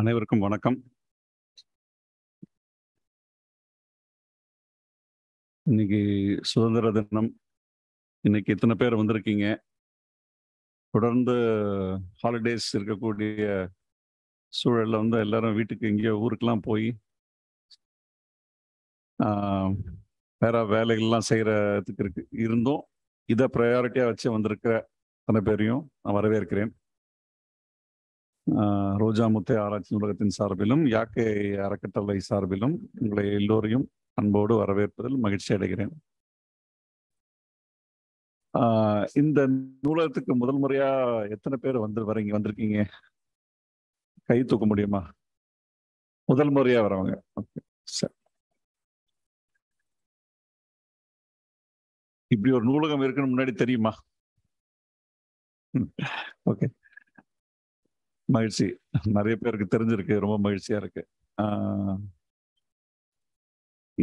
அனைவருக்கும் வணக்கம் இன்னைக்கு சுதந்திர தினம் இன்னைக்கு இத்தனை பேர் வந்திருக்கீங்க தொடர்ந்து ஹாலிடேஸ் இருக்கக்கூடிய சூழலில் வந்து எல்லாரும் வீட்டுக்கு எங்கேயோ ஊருக்கெல்லாம் போய் வேற வேலைகள்லாம் செய்கிறதுக்கு இருக்கு இருந்தும் இதை ப்ரையாரிட்டியாக வச்சு வந்திருக்கிற அத்தனை பேரையும் நான் வரவேற்கிறேன் ரோஜா முத்தை ஆராய்ச்சி நூலகத்தின் சார்பிலும் யாக்கை அறக்கட்டளை சார்பிலும் உங்களை எல்லோரையும் அன்போடு வரவேற்பதில் மகிழ்ச்சி அடைகிறேன் இந்த நூலகத்துக்கு முதல் முறையா எத்தனை பேர் வந்து வரீங்க வந்திருக்கீங்க கை தூக்க முடியுமா முதல் முறையா வரவங்க ஓகே சரி இப்படி ஒரு நூலகம் இருக்குன்னு முன்னாடி தெரியுமா ஓகே மகிழ்ச்சி நிறைய பேருக்கு தெரிஞ்சிருக்கு ரொம்ப மகிழ்ச்சியா இருக்கு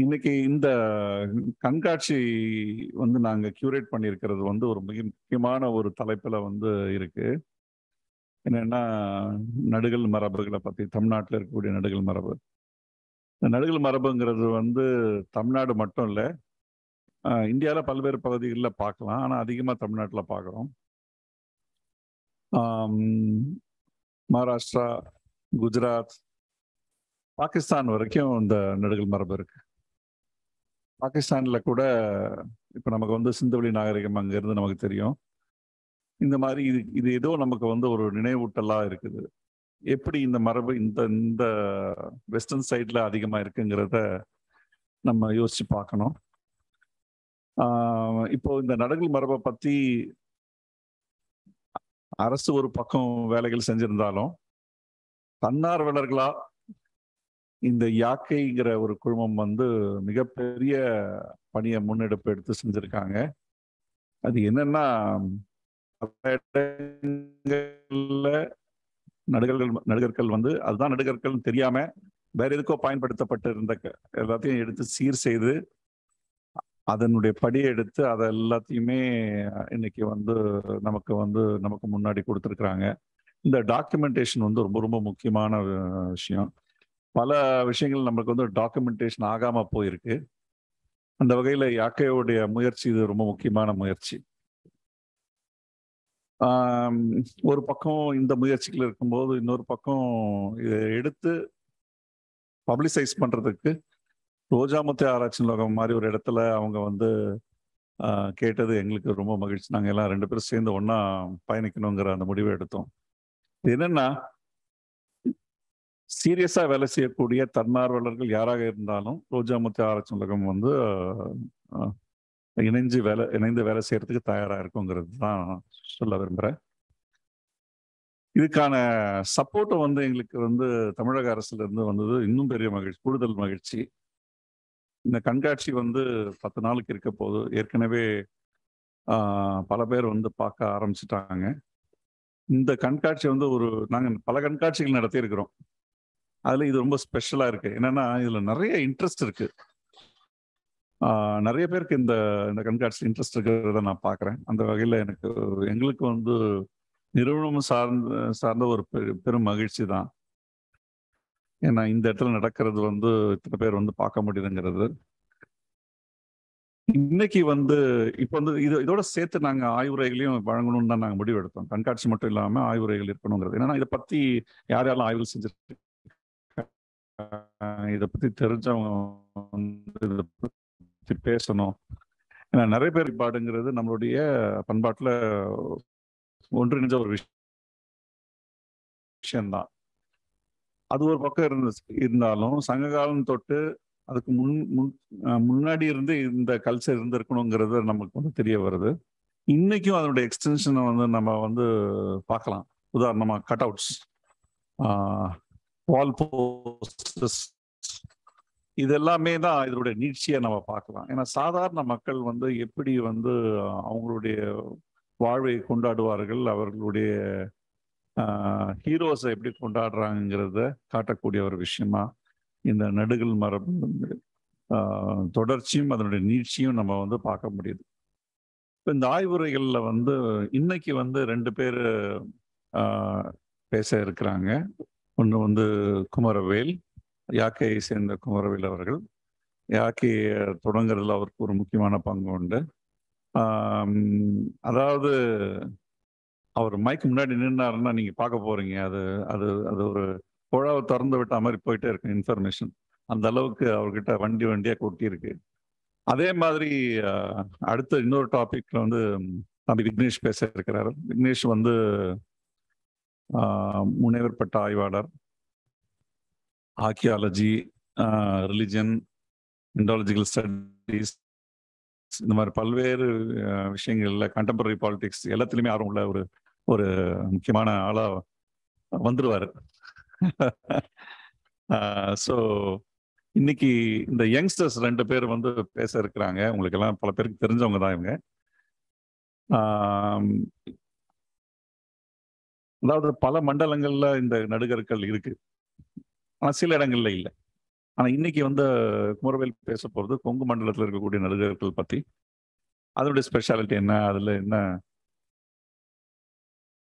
இன்னைக்கு இந்த கண்காட்சி வந்து நாங்க கியூரேட் பண்ணியிருக்கிறது வந்து ஒரு மிக முக்கியமான ஒரு தலைப்புல வந்து இருக்கு என்னன்னா நடுகள் மரபுகளை பத்தி தமிழ்நாட்டில் இருக்கக்கூடிய நடுகள் மரபு இந்த நடுகள் மரபுங்கிறது வந்து தமிழ்நாடு மட்டும் இல்லை இந்தியாவில் பல்வேறு பகுதிகளில் பார்க்கலாம் ஆனால் அதிகமாக தமிழ்நாட்டில் பார்க்குறோம் மகாராஷ்டிரா குஜராத் பாகிஸ்தான் வரைக்கும் இந்த நெடுகல் மரபு இருக்கு பாகிஸ்தானில் கூட இப்போ நமக்கு வந்து சிந்தவெளி நாகரிகம் அங்கேருந்து நமக்கு தெரியும் இந்த மாதிரி இது இது ஏதோ நமக்கு வந்து ஒரு நினைவூட்டலாக இருக்குது எப்படி இந்த மரபு இந்த இந்த வெஸ்டர்ன் சைடில் அதிகமாக இருக்குங்கிறத நம்ம யோசித்து பார்க்கணும் இப்போ இந்த நடுகள் மரபை பற்றி அரசு ஒரு பக்கம் வேலைகள் செஞ்சிருந்தாலும் தன்னார்வலர்களா இந்த யாக்கைங்கிற ஒரு குழுமம் வந்து மிகப்பெரிய பணியை முன்னெடுப்பு எடுத்து செஞ்சிருக்காங்க அது என்னன்னா நடுகர்கள் நடுகர்கள் வந்து அதுதான் நடுகர்கள் தெரியாம வேற எதுக்கோ பயன்படுத்தப்பட்டு இருந்த எல்லாத்தையும் எடுத்து சீர் செய்து அதனுடைய படி எடுத்து அதை எல்லாத்தையுமே இன்னைக்கு வந்து நமக்கு வந்து நமக்கு முன்னாடி கொடுத்துருக்குறாங்க இந்த டாக்குமெண்டேஷன் வந்து ரொம்ப ரொம்ப முக்கியமான விஷயம் பல விஷயங்கள் நம்மளுக்கு வந்து டாக்குமெண்டேஷன் ஆகாமல் போயிருக்கு அந்த வகையில் யாக்கையோடைய முயற்சி இது ரொம்ப முக்கியமான முயற்சி ஒரு பக்கம் இந்த முயற்சிகள் இருக்கும்போது இன்னொரு பக்கம் இதை எடுத்து பப்ளிசைஸ் பண்ணுறதுக்கு ரோஜாமுத்து ஆராய்ச்சி லோகம் மாதிரி ஒரு இடத்துல அவங்க வந்து கேட்டது எங்களுக்கு ரொம்ப மகிழ்ச்சி நாங்கள் எல்லாம் ரெண்டு பேரும் சேர்ந்து ஒன்றா பயணிக்கணுங்கிற அந்த முடிவை எடுத்தோம் என்னென்னா சீரியஸாக வேலை செய்யக்கூடிய தன்னார்வலர்கள் யாராக இருந்தாலும் ரோஜாமுத்து ஆராய்ச்சி உலகம் வந்து இணைஞ்சு வேலை இணைந்து வேலை செய்யறதுக்கு தயாராக இருக்குங்கிறது தான் சொல்ல விரும்புகிறேன் இதுக்கான சப்போர்ட்டை வந்து எங்களுக்கு வந்து தமிழக அரசுலேருந்து வந்தது இன்னும் பெரிய மகிழ்ச்சி கூடுதல் மகிழ்ச்சி இந்த கண்காட்சி வந்து பத்து நாளுக்கு இருக்க போது ஏற்கனவே பல பேர் வந்து பார்க்க ஆரம்பிச்சிட்டாங்க இந்த கண்காட்சி வந்து ஒரு நாங்கள் பல கண்காட்சிகள் நடத்தியிருக்கிறோம் அதில் இது ரொம்ப ஸ்பெஷலாக இருக்குது என்னென்னா இதில் நிறைய இன்ட்ரெஸ்ட் இருக்குது நிறைய பேருக்கு இந்த இந்த கண்காட்சி இன்ட்ரெஸ்ட் இருக்கிறத நான் பார்க்குறேன் அந்த வகையில் எனக்கு எங்களுக்கு வந்து நிறுவனம் சார்ந்த சார்ந்த ஒரு பெரும் மகிழ்ச்சி தான் ஏன்னா இந்த இடத்துல நடக்கிறது வந்து இத்தனை பேர் வந்து பார்க்க முடியுதுங்கிறது இன்னைக்கு வந்து இப்போ வந்து இது இதோட சேர்த்து நாங்கள் ஆய்வுரைகளையும் வழங்கணும்னு தான் நாங்கள் முடிவு எடுத்தோம் கண்காட்சி மட்டும் இல்லாமல் ஆய்வுரைகள் இருக்கணுங்கிறது ஏன்னா இதை பற்றி யார் யாரும் ஆய்வு செஞ்சிருக்கு இதை பற்றி தெரிஞ்சவங்க வந்து இதை பற்றி பேசணும் ஏன்னா நிறைய பேர் பாடுங்கிறது நம்மளுடைய பண்பாட்டில் ஒன்றிணைஞ்ச ஒரு விஷயம் விஷயம்தான் அது ஒரு பக்கம் இருந்து இருந்தாலும் சங்க காலம் தொட்டு அதுக்கு முன் முன் முன்னாடி இருந்து இந்த கல்ச்சர் இருந்திருக்கணுங்கிறது நமக்கு வந்து தெரிய வருது இன்னைக்கும் அதனுடைய எக்ஸ்டென்ஷனை வந்து நம்ம வந்து பார்க்கலாம் உதாரணமாக கட் அவுட்ஸ் வால் போஸ்டஸ் இது எல்லாமே தான் இதனுடைய நீட்சியை நம்ம பார்க்கலாம் ஏன்னா சாதாரண மக்கள் வந்து எப்படி வந்து அவங்களுடைய வாழ்வை கொண்டாடுவார்கள் அவர்களுடைய ஹீரோஸை எப்படி கொண்டாடுறாங்கிறத காட்டக்கூடிய ஒரு விஷயமா இந்த நடுகள் மரபு வந்து தொடர்ச்சியும் அதனுடைய நீட்சியும் நம்ம வந்து பார்க்க முடியுது இப்போ இந்த ஆய்வுரைகளில் வந்து இன்னைக்கு வந்து ரெண்டு பேர் பேச இருக்கிறாங்க ஒன்று வந்து குமரவேல் யாக்கையை சேர்ந்த குமரவேல் அவர்கள் யாக்கையை தொடங்குறதுல அவருக்கு ஒரு முக்கியமான பங்கு உண்டு அதாவது அவர் மைக் முன்னாடி நின்னாருன்னா நீங்க பார்க்க போறீங்க அது அது அது ஒரு குழாவை திறந்து விட்ட மாதிரி போயிட்டே இருக்கு இன்ஃபர்மேஷன் அந்த அளவுக்கு அவர்கிட்ட வண்டி வண்டியா கொட்டியிருக்கு அதே மாதிரி அடுத்த இன்னொரு டாபிக்ல வந்து தம்பி விக்னேஷ் பேச இருக்கிறார் விக்னேஷ் வந்து முனைவர் பட்ட ஆய்வாளர் ஆர்கியாலஜி ரிலிஜன் இண்டாலஜிக்கல் ஸ்டடிஸ் இந்த மாதிரி பல்வேறு விஷயங்கள்ல கண்டெம்பரரி பாலிடிக்ஸ் எல்லாத்துலேயுமே ஆர்வம் உள்ள ஒரு ஒரு முக்கியமான ஆளா வந்துருவாரு ஸோ இன்னைக்கு இந்த யங்ஸ்டர்ஸ் ரெண்டு பேர் வந்து பேச இருக்கிறாங்க உங்களுக்கு எல்லாம் பல பேருக்கு தெரிஞ்சவங்க தான் இவங்க அதாவது பல மண்டலங்கள்ல இந்த நடுகர்கள் இருக்கு ஆனா சில இடங்கள்ல இல்லை ஆனா இன்னைக்கு வந்து குமரவேல் பேச போறது கொங்கு மண்டலத்தில் இருக்கக்கூடிய நடுகர்கள் பத்தி அதனுடைய ஸ்பெஷாலிட்டி என்ன அதுல என்ன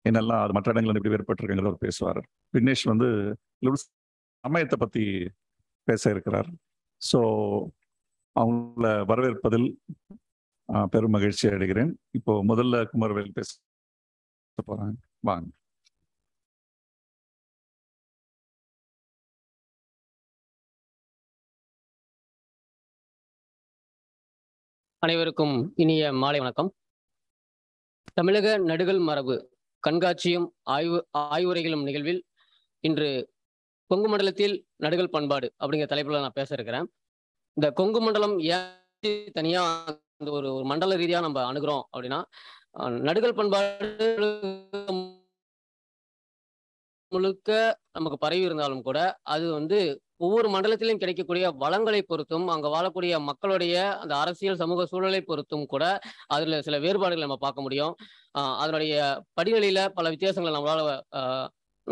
என்னெல்லாம் அது மற்ற இடங்கள்ல எப்படி வேறுபட்டிருக்குங்கிற அவர் பேசுவார் விக்னேஷ் வந்து சமயத்தை பற்றி பேச இருக்கிறார் ஸோ அவங்கள வரவேற்பதில் பெரும் மகிழ்ச்சி அடைகிறேன் இப்போ முதல்ல குமரவேல் பேச போறாங்க வாங்க அனைவருக்கும் இனிய மாலை வணக்கம் தமிழக நடுகள் மரபு கண்காட்சியும் ஆய்வு ஆய்வுரைகளும் நிகழ்வில் இன்று கொங்கு மண்டலத்தில் நடுகள் பண்பாடு அப்படிங்கிற தலைப்பில் நான் பேச இருக்கிறேன் இந்த கொங்கு மண்டலம் ஏன் தனியாக அந்த ஒரு ஒரு மண்டல ரீதியாக நம்ம அணுகிறோம் அப்படின்னா நடுகள் பண்பாடு முழுக்க நமக்கு பரவி இருந்தாலும் கூட அது வந்து ஒவ்வொரு மண்டலத்திலும் கிடைக்கக்கூடிய வளங்களை பொறுத்தும் அங்க வாழக்கூடிய மக்களுடைய அந்த அரசியல் சமூக சூழலை பொறுத்தும் கூட அதில் சில வேறுபாடுகளை நம்ம பார்க்க முடியும் அதனுடைய படிநிலையில பல வித்தியாசங்களை நம்மளால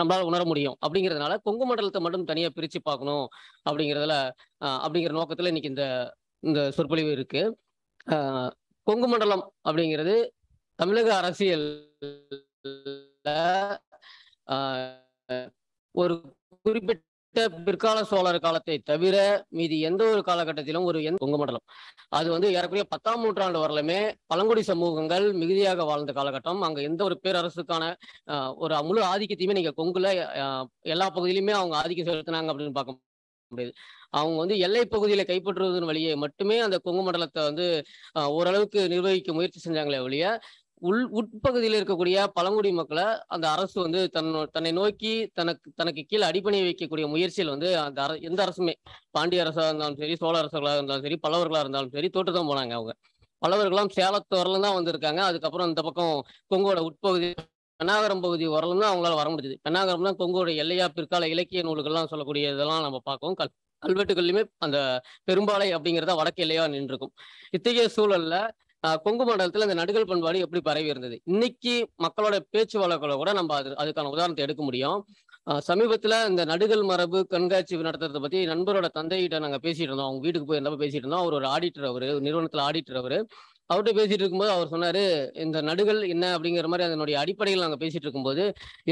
நம்மளால உணர முடியும் அப்படிங்கிறதுனால கொங்கு மண்டலத்தை மட்டும் தனியாக பிரிச்சு பார்க்கணும் அப்படிங்கிறதுல அப்படிங்கிற நோக்கத்தில் இன்னைக்கு இந்த இந்த சொற்பொழிவு இருக்கு கொங்கு மண்டலம் அப்படிங்கிறது தமிழக அரசியல் ஒரு குறிப்பிட்ட குறிப்பிட்ட பிற்கால சோழர் காலத்தை தவிர மீதி எந்த ஒரு காலகட்டத்திலும் ஒரு கொங்கு மண்டலம் அது வந்து ஏறக்குறைய பத்தாம் நூற்றாண்டு வரலுமே பழங்குடி சமூகங்கள் மிகுதியாக வாழ்ந்த காலகட்டம் அங்க எந்த ஒரு பேரரசுக்கான ஒரு முழு ஆதிக்கத்தையுமே நீங்க கொங்குல எல்லா பகுதியிலுமே அவங்க ஆதிக்கம் செலுத்தினாங்க அப்படின்னு பார்க்க அவங்க வந்து எல்லை பகுதியில கைப்பற்றுவதன் வழியே மட்டுமே அந்த கொங்கு மண்டலத்தை வந்து ஓரளவுக்கு நிர்வகிக்க முயற்சி செஞ்சாங்களே வழிய உள் உட்பகுதியில் இருக்கக்கூடிய பழங்குடி மக்களை அந்த அரசு வந்து தன் தன்னை நோக்கி தனக்கு தனக்கு கீழே அடிப்பணி வைக்கக்கூடிய முயற்சியில் வந்து அந்த அர எந்த அரசுமே பாண்டிய அரசாக இருந்தாலும் சரி சோழ அரசர்களாக இருந்தாலும் சரி பல்லவர்களாக இருந்தாலும் சரி தோட்டு தான் போனாங்க அவங்க பல்லவர்களாம் சேலத்தோரில் தான் வந்திருக்காங்க அதுக்கப்புறம் இந்த பக்கம் கொங்கோட உட்பகுதி பெண்ணாகரம் பகுதி வரலும் தான் அவங்களால வர முடிஞ்சது பெண்ணாகரம் தான் கொங்கோட எல்லையா பிற்கால இலக்கிய நூல்கள்லாம் சொல்லக்கூடிய இதெல்லாம் நம்ம பார்க்கவும் கல் கல்வெட்டுகள்லையுமே அந்த பெரும்பாலை அப்படிங்கிறத வடக்கு எல்லையா நின்றுருக்கும் இத்தகைய சூழல்ல கொங்கு மண்டலத்தில் அந்த நடுகள் பண்பாடு எப்படி பரவி இருந்தது இன்னைக்கு மக்களோட பேச்சு வழக்கில் கூட நம்ம அது அதுக்கான உதாரணத்தை எடுக்க முடியும் சமீபத்தில் இந்த நடுகள் மரபு கண்காட்சி நடத்துறதை பற்றி நண்பரோட தந்தைகிட்ட நாங்கள் பேசிட்டு இருந்தோம் அவங்க வீட்டுக்கு போய் இருந்தப்ப பேசிட்டு இருந்தோம் அவர் ஒரு ஆடிட்டர் அவர் நிறுவனத்தில் ஆடிட்டர் அவர் அவர்கிட்ட பேசிட்டு இருக்கும்போது அவர் சொன்னாரு இந்த நடுகள் என்ன அப்படிங்கிற மாதிரி அதனுடைய அடிப்படையில் நாங்கள் பேசிட்டு இருக்கும்போது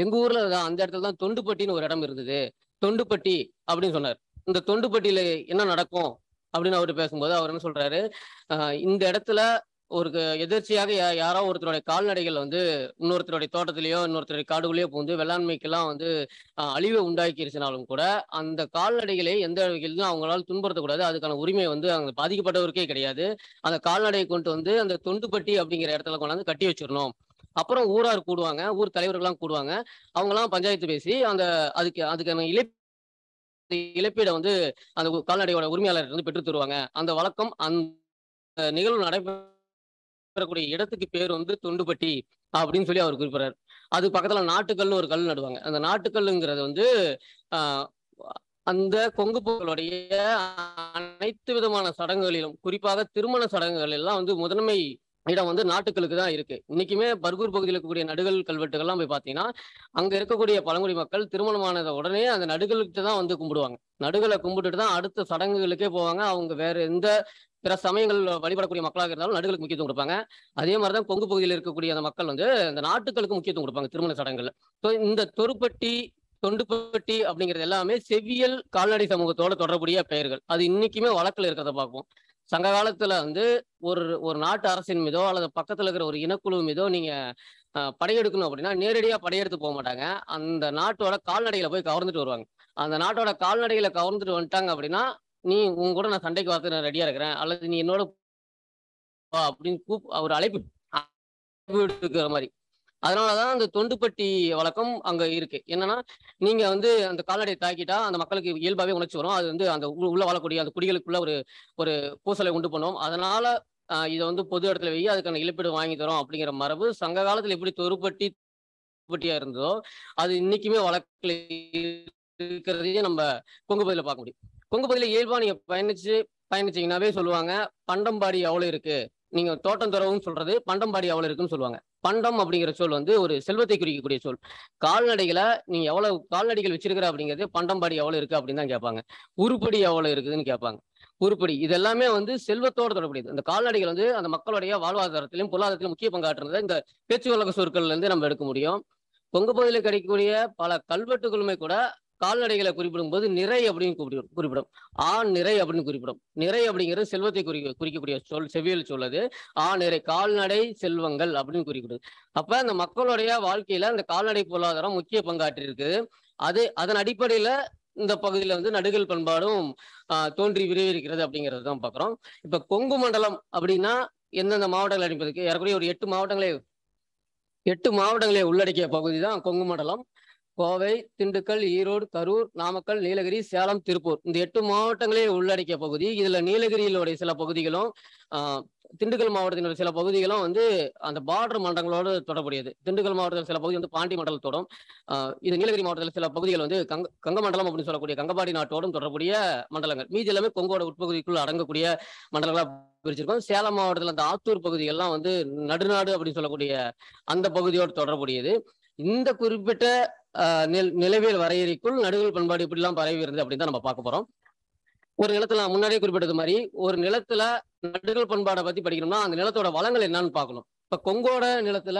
எங்கள் ஊரில் அந்த இடத்துல தான் தொண்டுப்பட்டின்னு ஒரு இடம் இருந்தது தொண்டுப்பட்டி அப்படின்னு சொன்னார் இந்த தொண்டுப்பட்டியில என்ன நடக்கும் அப்படின்னு அவர் பேசும்போது அவர் என்ன சொல்றாரு இந்த இடத்துல ஒரு எதிர்ச்சியாக யாரோ ஒருத்தருடைய கால்நடைகள் வந்து இன்னொருத்தருடைய தோட்டத்திலேயோ இன்னொருத்தருடைய காடுகளையோ பூந்து வேளாண்மைக்கெல்லாம் வந்து அழிவை உண்டாக்கிருச்சினாலும் கூட அந்த கால்நடைகளை எந்த வகையிலும் அவங்களால துன்புறுத்தக்கூடாது அதுக்கான உரிமை வந்து அங்கே பாதிக்கப்பட்டவருக்கே கிடையாது அந்த கால்நடையை கொண்டு வந்து அந்த தொண்டுப்பட்டி அப்படிங்கிற இடத்துல கொண்டாந்து கட்டி வச்சிடணும் அப்புறம் ஊரார் கூடுவாங்க ஊர் தலைவர்கள்லாம் கூடுவாங்க அவங்கலாம் பஞ்சாயத்து பேசி அந்த அதுக்கு அதுக்கான இழை இழப்பீடை வந்து அந்த கால்நடையோட உரிமையாளர் இருந்து பெற்று தருவாங்க அந்த வழக்கம் அந்த நிகழ்வு நடைபெற வரக்கூடிய இடத்துக்கு பேர் வந்து துண்டுபட்டி அப்படின்னு சொல்லி அவர் குறிப்பிடுறாரு அது பக்கத்துல நாட்டுக்கல்னு ஒரு கல் நடுவாங்க அந்த நாட்டுக்கல்லுங்கிறது வந்து அந்த கொங்கு பொருளுடைய அனைத்து விதமான சடங்குகளிலும் குறிப்பாக திருமண சடங்குகள் எல்லாம் வந்து முதன்மை இடம் வந்து நாட்டுக்களுக்கு தான் இருக்கு இன்னைக்குமே பர்கூர் பகுதியில் இருக்கக்கூடிய நடுகள் கல்வெட்டுகள்லாம் போய் பார்த்தீங்கன்னா அங்கே இருக்கக்கூடிய பழங்குடி மக்கள் திருமணமானத உடனே அந்த நடுகளுக்கு தான் வந்து கும்பிடுவாங்க நடுகளை கும்பிட்டுட்டு தான் அடுத்த சடங்குகளுக்கே போவாங்க அவங்க வேற எந்த பிற சமயங்கள் வழிபடக்கூடிய மக்களாக இருந்தாலும் நடுகளுக்கு முக்கியத்துவம் கொடுப்பாங்க அதே மாதிரி தான் கொங்கு பகுதியில் இருக்கக்கூடிய அந்த மக்கள் வந்து அந்த நாட்டுகளுக்கு முக்கியத்துவம் கொடுப்பாங்க திருமண சடங்குகள் ஸோ இந்த தொருப்பட்டி தொண்டுப்பட்டி அப்படிங்கிறது எல்லாமே செவ்வியல் கால்நடை சமூகத்தோட தொடர்புடைய பெயர்கள் அது இன்னைக்குமே வழக்கில் இருக்கிறத பார்ப்போம் சங்க காலத்துல வந்து ஒரு ஒரு நாட்டு அரசின் மீதோ அல்லது பக்கத்துல இருக்கிற ஒரு இனக்குழு மீதோ நீங்க படையெடுக்கணும் அப்படின்னா நேரடியா படையெடுத்து போக மாட்டாங்க அந்த நாட்டோட கால்நடைகளை போய் கவர்ந்துட்டு வருவாங்க அந்த நாட்டோட கால்நடைகளை கவர்ந்துட்டு வந்துட்டாங்க அப்படின்னா நீ உங்க கூட நான் சண்டைக்கு வார்த்தை நான் ரெடியா இருக்கிறேன் அல்லது நீ என்னோட அப்படின்னு கூப் ஒரு அழைப்பு இருக்கிற மாதிரி அதனாலதான் அந்த தொண்டுப்பட்டி வழக்கம் அங்க இருக்கு என்னன்னா நீங்க வந்து அந்த கால்நடையை தாக்கிட்டா அந்த மக்களுக்கு இயல்பாவே உணர்ச்சி வரும் அது வந்து அந்த உள்ள வாழக்கூடிய அந்த குடிகளுக்குள்ள ஒரு ஒரு பூசலை உண்டு பண்ணுவோம் அதனால இதை வந்து பொது இடத்துல வெயி அதுக்கான இழப்பீடு வாங்கி தரோம் அப்படிங்கிற மரபு சங்க காலத்துல எப்படி தொருப்பட்டி தொருப்பட்டியா இருந்ததோ அது இன்னைக்குமே வழக்கில் இருக்கிறதையே நம்ம கொங்கு பதில பார்க்க முடியும் கொங்கு பதில இயல்பா நீங்க பயணிச்சு பயணிச்சீங்கன்னாவே சொல்லுவாங்க பண்டம்பாடி எவ்வளவு இருக்கு நீங்க தோட்டம் துறவும் சொல்றது பண்டம்பாடி எவ்வளவு இருக்குன்னு சொல்லுவாங்க பண்டம் அப்படிங்கிற சொல் வந்து ஒரு செல்வத்தை குறிக்கக்கூடிய சொல் கால்நடைகளை நீங்க எவ்வளவு கால்நடைகள் வச்சிருக்கிற அப்படிங்கிறது பண்டம்பாடி எவ்வளவு இருக்கு அப்படின்னு தான் கேட்பாங்க உருப்படி எவ்வளவு இருக்குதுன்னு கேட்பாங்க உருப்படி இது எல்லாமே வந்து செல்வத்தோட தொடர்புடையது இந்த கால்நடைகள் வந்து அந்த மக்களுடைய வாழ்வாதாரத்திலும் பொருளாதாரத்திலும் முக்கிய பங்காற்றுறதை இந்த பேச்சு வழக்கு சொற்கள்ல இருந்து நம்ம எடுக்க முடியும் பொங்கு பகுதியில் கிடைக்கக்கூடிய பல கல்வெட்டுகளுமே கூட கால்நடைகளை குறிப்பிடும் போது நிறை அப்படின்னு குறிப்பிடும் ஆண் நிறை அப்படின்னு குறிப்பிடும் நிறை அப்படிங்கிறது செல்வத்தை குறி குறிக்கக்கூடிய சொல் செவியல் சொல்லுது ஆ ஆண் நிறை கால்நடை செல்வங்கள் அப்படின்னு குறிப்பிடுது அப்ப அந்த மக்களுடைய வாழ்க்கையில அந்த கால்நடை பொருளாதாரம் முக்கிய பங்காற்றிருக்கு அது அதன் அடிப்படையில இந்த பகுதியில வந்து நடுகள் பண்பாடும் தோன்றி விரைவிருக்கிறது அப்படிங்கிறது தான் பாக்குறோம் இப்ப கொங்கு மண்டலம் அப்படின்னா எந்தெந்த மாவட்டங்கள் அடிப்பதற்கு ஏறக்குறைய ஒரு எட்டு மாவட்டங்களே எட்டு மாவட்டங்களை உள்ளடக்கிய பகுதி தான் கொங்கு மண்டலம் கோவை திண்டுக்கல் ஈரோடு கரூர் நாமக்கல் நீலகிரி சேலம் திருப்பூர் இந்த எட்டு மாவட்டங்களே உள்ளடக்கிய பகுதி இதுல நீலகிரியிலுடைய சில பகுதிகளும் திண்டுக்கல் மாவட்டத்தினுடைய சில பகுதிகளும் வந்து அந்த பார்டர் மண்டலங்களோடு தொடர்புடையது திண்டுக்கல் மாவட்டத்தில் சில பகுதி வந்து பாண்டி மண்டலத்தோடும் இது நீலகிரி மாவட்டத்தில் சில பகுதிகள் வந்து கங்க கங்க மண்டலம் அப்படின்னு சொல்லக்கூடிய கங்கபாடி நாட்டோடும் தொடர்புடைய மண்டலங்கள் மீதி எல்லாமே கொங்கோட உட்பகுதிக்குள் அடங்கக்கூடிய மண்டலங்களாக பிரிச்சிருக்கோம் சேலம் மாவட்டத்தில் அந்த ஆத்தூர் பகுதிகள்லாம் வந்து நடுநாடு அப்படின்னு சொல்லக்கூடிய அந்த பகுதியோடு தொடர்புடையது இந்த குறிப்பிட்ட நிலவியல் வரையறைக்குள் நடுவில் பண்பாடு இப்படிலாம் பரவி இருந்தது அப்படின்னு தான் நம்ம பார்க்க போறோம் ஒரு நிலத்துல நான் முன்னாடியே குறிப்பிட்டது மாதிரி ஒரு நிலத்துல நடுகள் பண்பாடை பத்தி படிக்கணும்னா அந்த நிலத்தோட வளங்கள் என்னன்னு பார்க்கணும் இப்ப கொங்கோட நிலத்துல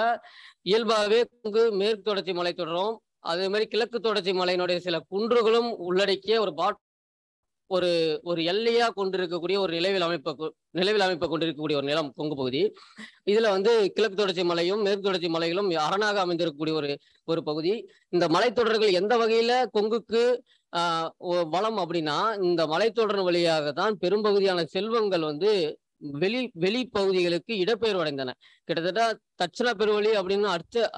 இயல்பாகவே கொங்கு மேற்கு தொடர்ச்சி மலை தொடரும் அதே மாதிரி கிழக்கு தொடர்ச்சி மலையினுடைய சில குன்றுகளும் உள்ளடக்கிய ஒரு பாட் ஒரு ஒரு எல்லையா கொண்டிருக்கக்கூடிய ஒரு நிலவில் அமைப்பை நிலவில் அமைப்பை கொண்டிருக்கக்கூடிய ஒரு நிலம் கொங்கு பகுதி இதுல வந்து கிழக்கு தொடர்ச்சி மலையும் மேற்கு தொடர்ச்சி மலைகளும் அரணாக அமைந்திருக்கக்கூடிய ஒரு ஒரு பகுதி இந்த மலைத்தொடர்கள் எந்த வகையில கொங்குக்கு வளம் அப்படின்னா இந்த மலைத்தொடர் வழியாக தான் பெரும்பகுதியான செல்வங்கள் வந்து வெளி வெளி பகுதிகளுக்கு இடப்பெயர்வு அடைந்தன கிட்டத்தட்ட தட்சண பெருவழி அப்படின்னு அர்த்த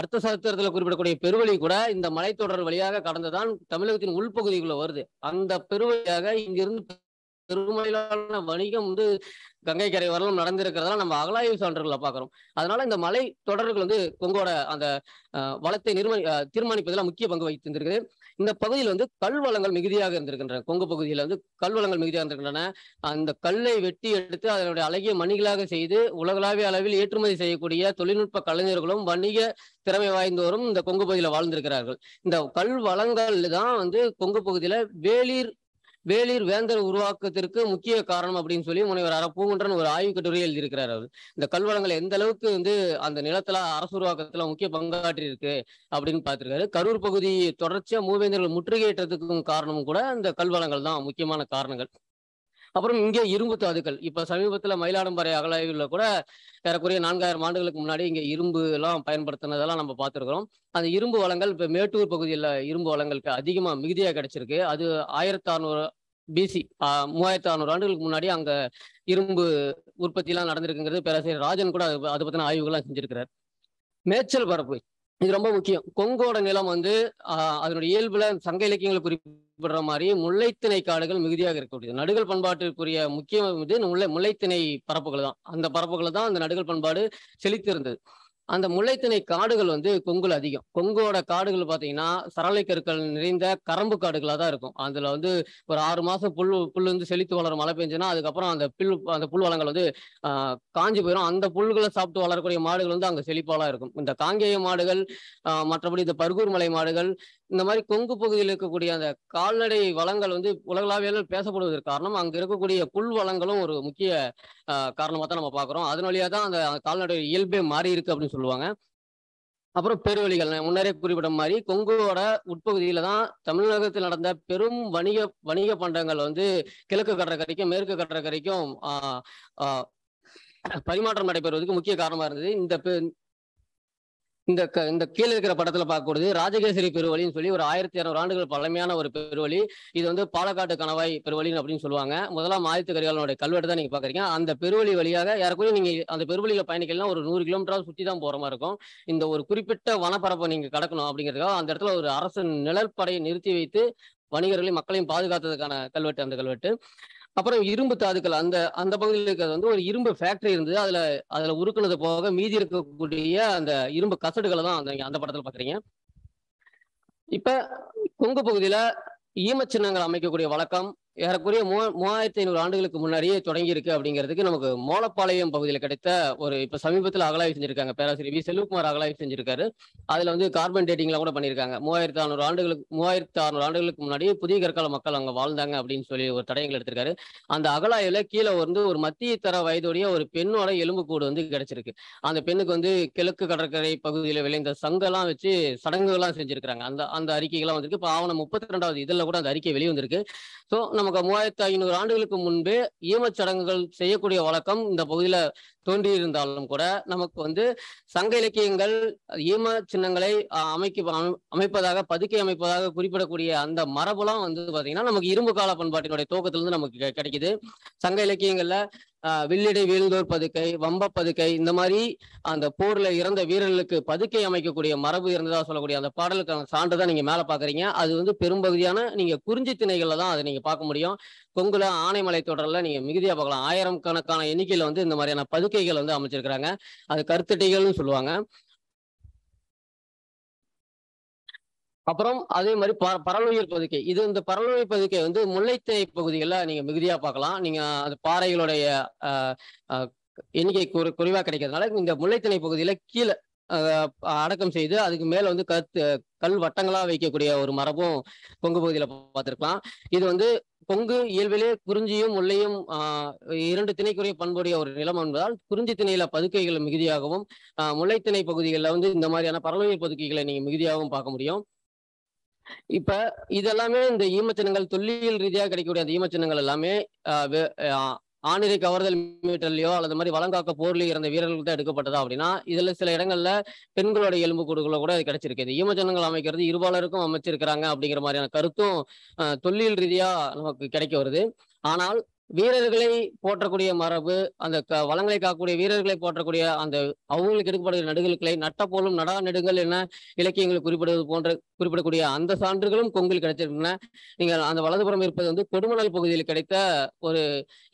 அர்த்த சாஸ்திரத்துல குறிப்பிடக்கூடிய பெருவழி கூட இந்த மலைத்தொடர் வழியாக கடந்துதான் தமிழகத்தின் உள்பகுதிக்குள்ள வருது அந்த பெருவழியாக இங்கிருந்து திருமலையிலான வணிகம் வந்து கங்கை கரை வரலாம் நடந்திருக்கிறதெல்லாம் நம்ம அகலாய்வு சான்றுகளை பாக்குறோம் அதனால இந்த மலை தொடர்கள் வந்து கொங்கோட அந்த வளத்தை நிர்மணி தீர்மானிப்பதில் முக்கிய பங்கு வகித்திருந்திருக்குது இந்த பகுதியில் வந்து கல்வளங்கள் மிகுதியாக இருந்திருக்கின்றன கொங்கு பகுதியில் வந்து கல்வளங்கள் மிகுதியாக இருந்திருக்கின்றன அந்த கல்லை வெட்டி எடுத்து அதனுடைய அழகிய மணிகளாக செய்து உலகளாவிய அளவில் ஏற்றுமதி செய்யக்கூடிய தொழில்நுட்ப கலைஞர்களும் வணிக திறமை வாய்ந்தோரும் இந்த கொங்கு பகுதியில் வாழ்ந்திருக்கிறார்கள் இந்த கல்வளங்கள் தான் வந்து கொங்கு பகுதியில வேளிர் வேளிர் வேந்தர் உருவாக்கத்திற்கு முக்கிய காரணம் அப்படின்னு சொல்லி முனைவர் அற ஒரு ஆய்வு கட்டுரை எழுதியிருக்கிறார் அவர் இந்த கல்வளங்கள் எந்த அளவுக்கு வந்து அந்த நிலத்துல அரசு உருவாக்கத்துல முக்கிய பங்காற்றி இருக்கு அப்படின்னு பார்த்திருக்காரு கரூர் பகுதி தொடர்ச்சியா மூவேந்தர்கள் முற்றுகையேற்றத்துக்கும் காரணமும் கூட இந்த கல்வளங்கள் தான் முக்கியமான காரணங்கள் அப்புறம் இங்கே இரும்பு தாதுக்கள் இப்போ சமீபத்தில் மயிலாடும்பறை அகலாய்வுல கூட ஏறக்குறைய நான்காயிரம் ஆண்டுகளுக்கு முன்னாடி இங்கே இரும்பு எல்லாம் பயன்படுத்தினதெல்லாம் நம்ம பார்த்துருக்குறோம் அந்த இரும்பு வளங்கள் இப்போ மேட்டூர் பகுதியில் இரும்பு வளங்களுக்கு அதிகமாக மிகுதியாக கிடைச்சிருக்கு அது ஆயிரத்தி அறநூறு பிசி மூவாயிரத்தி அறநூறு ஆண்டுகளுக்கு முன்னாடி அங்கே இரும்பு உற்பத்திலாம் நடந்திருக்குங்கிறது பேராசிரியர் ராஜன் கூட அது அதை பற்றின ஆய்வுகள்லாம் செஞ்சிருக்கிறார் மேச்சல் பரப்பு இது ரொம்ப முக்கியம் கொங்கோட நிலம் வந்து அதனுடைய இயல்புல சங்க இலக்கியங்களை குறிப்பிடுற மாதிரி முல்லைத்திணை காடுகள் மிகுதியாக இருக்கக்கூடியது நடுகள் பண்பாட்டிற்குரிய முக்கியம் வந்து முல்லை முல்லைத்திணை பரப்புகள் தான் அந்த பரப்புகளை தான் அந்த நடுகள் பண்பாடு செழித்திருந்தது அந்த முல்லைத்தினை காடுகள் வந்து கொங்குல அதிகம் கொங்கோட காடுகள் பார்த்தீங்கன்னா சரளை கற்கள் நிறைந்த கரம்பு காடுகளாக தான் இருக்கும் அதில் வந்து ஒரு ஆறு மாதம் புல் புல் வந்து செழித்து வளரும் மழை பெஞ்சுன்னா அதுக்கப்புறம் அந்த புல் அந்த புல் வளங்கள் வந்து காஞ்சி போயிடும் அந்த புல்களை சாப்பிட்டு வளரக்கூடிய மாடுகள் வந்து அங்கே செழிப்பாலாம் இருக்கும் இந்த காங்கேய மாடுகள் மற்றபடி இந்த பர்கூர் மலை மாடுகள் இந்த மாதிரி கொங்கு பகுதியில் இருக்கக்கூடிய அந்த கால்நடை வளங்கள் வந்து உலகளாவியல் பேசப்படுவதற்கு காரணம் அங்கே இருக்கக்கூடிய புல் வளங்களும் ஒரு முக்கிய காரணமாக தான் நம்ம பார்க்குறோம் அதன் வழியாக தான் அந்த கால்நடை இயல்பே மாறி இருக்கு அப்படின்னு சொல்லுவாங்க அப்புறம் பேருவழிகள் முன்னரே குறிப்பிட்ட மாதிரி கொங்கோட உட்பகுதியில் தான் தமிழகத்தில் நடந்த பெரும் வணிக வணிக பண்டங்கள் வந்து கிழக்கு கடற்கரைக்கும் மேற்கு கடற்கரைக்கும் பரிமாற்றம் நடைபெறுவதற்கு முக்கிய காரணமாக இருந்தது இந்த இந்த இந்த கீழே இருக்கிற படத்துல பார்க்கக்கூடாது ராஜகேசரி பெருவழின்னு சொல்லி ஒரு ஆயிரத்தி இரநூறு ஆண்டுகள் பழமையான ஒரு பெருவழி இது வந்து பாலக்காட்டு கணவாய் பெருவழின்னு அப்படின்னு சொல்லுவாங்க முதலாம் ஆதித்த கரிகாலனுடைய கல்வெட்டு தான் நீங்க பாக்குறீங்க அந்த பெருவழி வழியாக யாருக்குரிய நீங்க அந்த பெருவழியில பயணிக்கலாம் ஒரு நூறு கிலோமீட்டராக சுற்றி தான் போற மாதிரி இருக்கும் இந்த ஒரு குறிப்பிட்ட வனப்பரப்பை நீங்க கடக்கணும் அப்படிங்கிறதுக்காக அந்த இடத்துல ஒரு அரசு நிழற்படையை நிறுத்தி வைத்து வணிகர்களையும் மக்களையும் பாதுகாத்ததுக்கான கல்வெட்டு அந்த கல்வெட்டு அப்புறம் இரும்பு தாதுக்கள் அந்த அந்த பகுதியில் இருக்கிறது வந்து ஒரு இரும்பு ஃபேக்டரி இருந்தது அதுல அதுல உருக்குனது போக மீதி இருக்கக்கூடிய அந்த இரும்பு கசடுகளை தான் அந்த அந்த படத்துல பாக்குறீங்க இப்ப கொங்கு பகுதியில ஈமச்சின்னங்கள் அமைக்கக்கூடிய வழக்கம் ஏறக்குறைய மூ மூவாயிரத்தி ஐநூறு ஆண்டுகளுக்கு முன்னாடியே தொடங்கியிருக்கு அப்படிங்கிறதுக்கு நமக்கு மோலப்பாளையம் பகுதியில் கிடைத்த ஒரு இப்போ சமீபத்தில் அகலாய்வு செஞ்சிருக்காங்க பேராசிரியர் வி செல்வகுமார் அகலாய்வு செஞ்சிருக்காரு அதில் வந்து கார்பன் டேட்டிங்லாம் கூட பண்ணியிருக்காங்க மூவாயிரத்தி அறுநூறு ஆண்டுகளுக்கு மூவாயிரத்து அறுநூறு ஆண்டுகளுக்கு முன்னாடியே புதிய கற்கால மக்கள் அங்கே வாழ்ந்தாங்க அப்படின்னு சொல்லி ஒரு தடயங்கள் எடுத்திருக்காரு அந்த அகலாயில் கீழே வந்து ஒரு மத்திய தர வயதுடைய ஒரு பெண்ணோட எலும்புக்கூடு வந்து கிடைச்சிருக்கு அந்த பெண்ணுக்கு வந்து கிழக்கு கடற்கரை பகுதியில் விளைந்த சங்கெல்லாம் வச்சு சடங்குகள்லாம் செஞ்சிருக்கிறாங்க அந்த அந்த அறிக்கைகள்லாம் வந்திருக்கு இப்போ ஆவணம் முப்பத்தி ரெண்டாவது இதில் கூட அந்த அறிக்கை வெளியே வந்திருக்கு ஸோ நமக்கு மூவாயிரத்தி ஐநூறு ஆண்டுகளுக்கு முன்பே ஈமச் சடங்குகள் செய்யக்கூடிய வழக்கம் இந்த பகுதியில தோன்றியிருந்தாலும் கூட நமக்கு வந்து சங்க இலக்கியங்கள் ஈம சின்னங்களை அமைக்க அமைப்பதாக பதுக்கை அமைப்பதாக குறிப்பிடக்கூடிய அந்த மரபுலாம் வந்து பாத்தீங்கன்னா நமக்கு இரும்பு கால பண்பாட்டினுடைய தோக்கத்திலிருந்து நமக்கு கிடைக்குது சங்க இலக்கியங்கள்ல வில்லிடை வீழ்ந்தோர் பதுக்கை வம்ப பதுக்கை இந்த மாதிரி அந்த போர்ல இறந்த வீரர்களுக்கு பதுக்கை அமைக்கக்கூடிய மரபு இருந்ததா சொல்லக்கூடிய அந்த பாடலுக்கான சான்று தான் நீங்க மேல பாக்குறீங்க அது வந்து பெரும்பகுதியான நீங்க குறிஞ்சி திணைகள்ல தான் அதை நீங்க பார்க்க முடியும் கொங்குல ஆனைமலை தொடர்ல நீங்க மிகுதியா பார்க்கலாம் ஆயிரம் கணக்கான எண்ணிக்கையில வந்து இந்த மாதிரியான பதுக்கை படுக்கைகள் வந்து அமைச்சிருக்கிறாங்க அது கருத்தட்டைகள்னு சொல்லுவாங்க அப்புறம் அதே மாதிரி ப பரலுயிர் பதுக்கை இது இந்த பரலுயிர் பதுக்கை வந்து முல்லைத்தே பகுதிகளில் நீங்கள் மிகுதியாக பார்க்கலாம் நீங்கள் அது பாறைகளுடைய எண்ணிக்கை குறு குறைவாக கிடைக்கிறதுனால இந்த முல்லைத்தனை பகுதியில் கீழே அடக்கம் செய்து அதுக்கு மேல வந்து கத்து கல் வட்டங்களா வைக்கக்கூடிய ஒரு மரபும் கொங்கு பகுதியில பார்த்திருக்கலாம் இது வந்து கொங்கு இயல்பிலே குறிஞ்சியும் முல்லையும் இரண்டு திணைக்குரிய பண்புடைய ஒரு நிலம் என்பதால் குறிஞ்சி திணையில பதுக்கைகள் மிகுதியாகவும் முல்லை திணை பகுதிகளில் வந்து இந்த மாதிரியான பறவை பதுக்கைகளை நீங்க மிகுதியாகவும் பார்க்க முடியும் இப்ப இதெல்லாமே இந்த ஈமச்சின்னங்கள் தொல்லியல் ரீதியாக கிடைக்கக்கூடிய அந்த ஈமச்சின்னங்கள் எல்லாமே ஆணிரை கவர்தல் மீட்டர்லையோ அல்லது மாதிரி வளங்காக்க போர்லையோ இருந்த வீரர்கள் தான் எடுக்கப்பட்டதா அப்படின்னா இதுல சில இடங்கள்ல பெண்களோட எலும்பு கூடுகளை கூட இது கிடைச்சிருக்கு இந்த ஈமச்சனங்கள் அமைக்கிறது இருபாலருக்கும் அமைச்சிருக்கிறாங்க அப்படிங்கிற மாதிரியான கருத்தும் தொல்லியல் ரீதியா நமக்கு கிடைக்க வருது ஆனால் வீரர்களை போற்றக்கூடிய மரபு அந்த க வளங்களை காக்கக்கூடிய வீரர்களை போற்றக்கூடிய அந்த அவங்களுக்கு எடுக்கப்படுகிற நடுகளுக்களை நட்டப்போலும் நடா நெடுங்கள் என இலக்கியங்கள் குறிப்பிடுவது போன்ற குறிப்பிடக்கூடிய அந்த சான்றுகளும் கொங்கில் கிடைச்சிருக்கின்றன நீங்கள் அந்த வலதுபுறம் இருப்பது வந்து கொடுமணல் பகுதியில் கிடைத்த ஒரு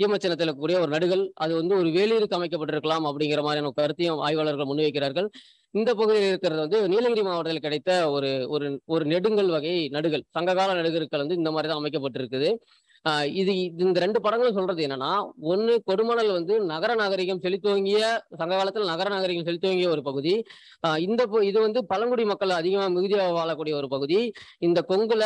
ஈமச்சினத்தில் இருக்கக்கூடிய ஒரு நடுகள் அது வந்து ஒரு வேலியிருக்கு அமைக்கப்பட்டிருக்கலாம் அப்படிங்கிற மாதிரியான கருத்தையும் ஆய்வாளர்கள் முன்வைக்கிறார்கள் இந்த பகுதியில் இருக்கிறது வந்து நீலகிரி மாவட்டத்தில் கிடைத்த ஒரு ஒரு ஒரு நெடுங்கல் வகை நடுகள் சங்ககால நடுகருக்கள் வந்து இந்த மாதிரி தான் அமைக்கப்பட்டிருக்குது இது இந்த ரெண்டு படங்களும் சொல்றது என்னன்னா ஒண்ணு கொடுமணல் வந்து நகர நாகரிகம் செலுத்துவங்கிய சங்க காலத்தில் நகர நாகரிகம் செலுத்துவங்கிய ஒரு பகுதி இந்த இது வந்து பழங்குடி மக்கள் அதிகமா மிகுதியாக வாழக்கூடிய ஒரு பகுதி இந்த கொங்குல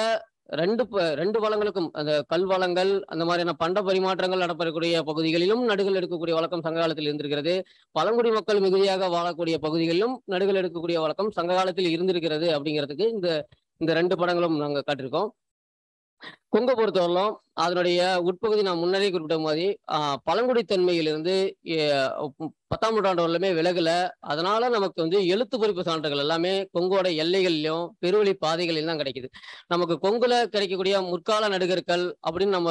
ரெண்டு ரெண்டு வளங்களுக்கும் அந்த கல் வளங்கள் அந்த மாதிரியான பண்ட பரிமாற்றங்கள் நடப்பெறக்கூடிய பகுதிகளிலும் நடுகள் எடுக்கக்கூடிய வழக்கம் சங்க காலத்தில் இருந்திருக்கிறது பழங்குடி மக்கள் மிகுதியாக வாழக்கூடிய பகுதிகளிலும் நடுகள் எடுக்கக்கூடிய வழக்கம் சங்க காலத்தில் இருந்திருக்கிறது அப்படிங்கிறதுக்கு இந்த இந்த ரெண்டு படங்களும் நாங்கள் காட்டியிருக்கோம் கொங்கை பொறுத்தவரையிலும் அதனுடைய உட்பகுதி நான் முன்னாடியே குறிப்பிட்ட மாதிரி பழங்குடித்தன்மையிலிருந்து பத்தாம் நூற்றாண்டு எல்லாமே விலகலை அதனால நமக்கு வந்து எழுத்து பொறிப்பு சான்றுகள் எல்லாமே கொங்கோட எல்லைகளிலும் பெருவழி பாதைகளிலும் தான் கிடைக்குது நமக்கு கொங்குல கிடைக்கக்கூடிய முற்கால நடிகர்கள் அப்படின்னு நம்ம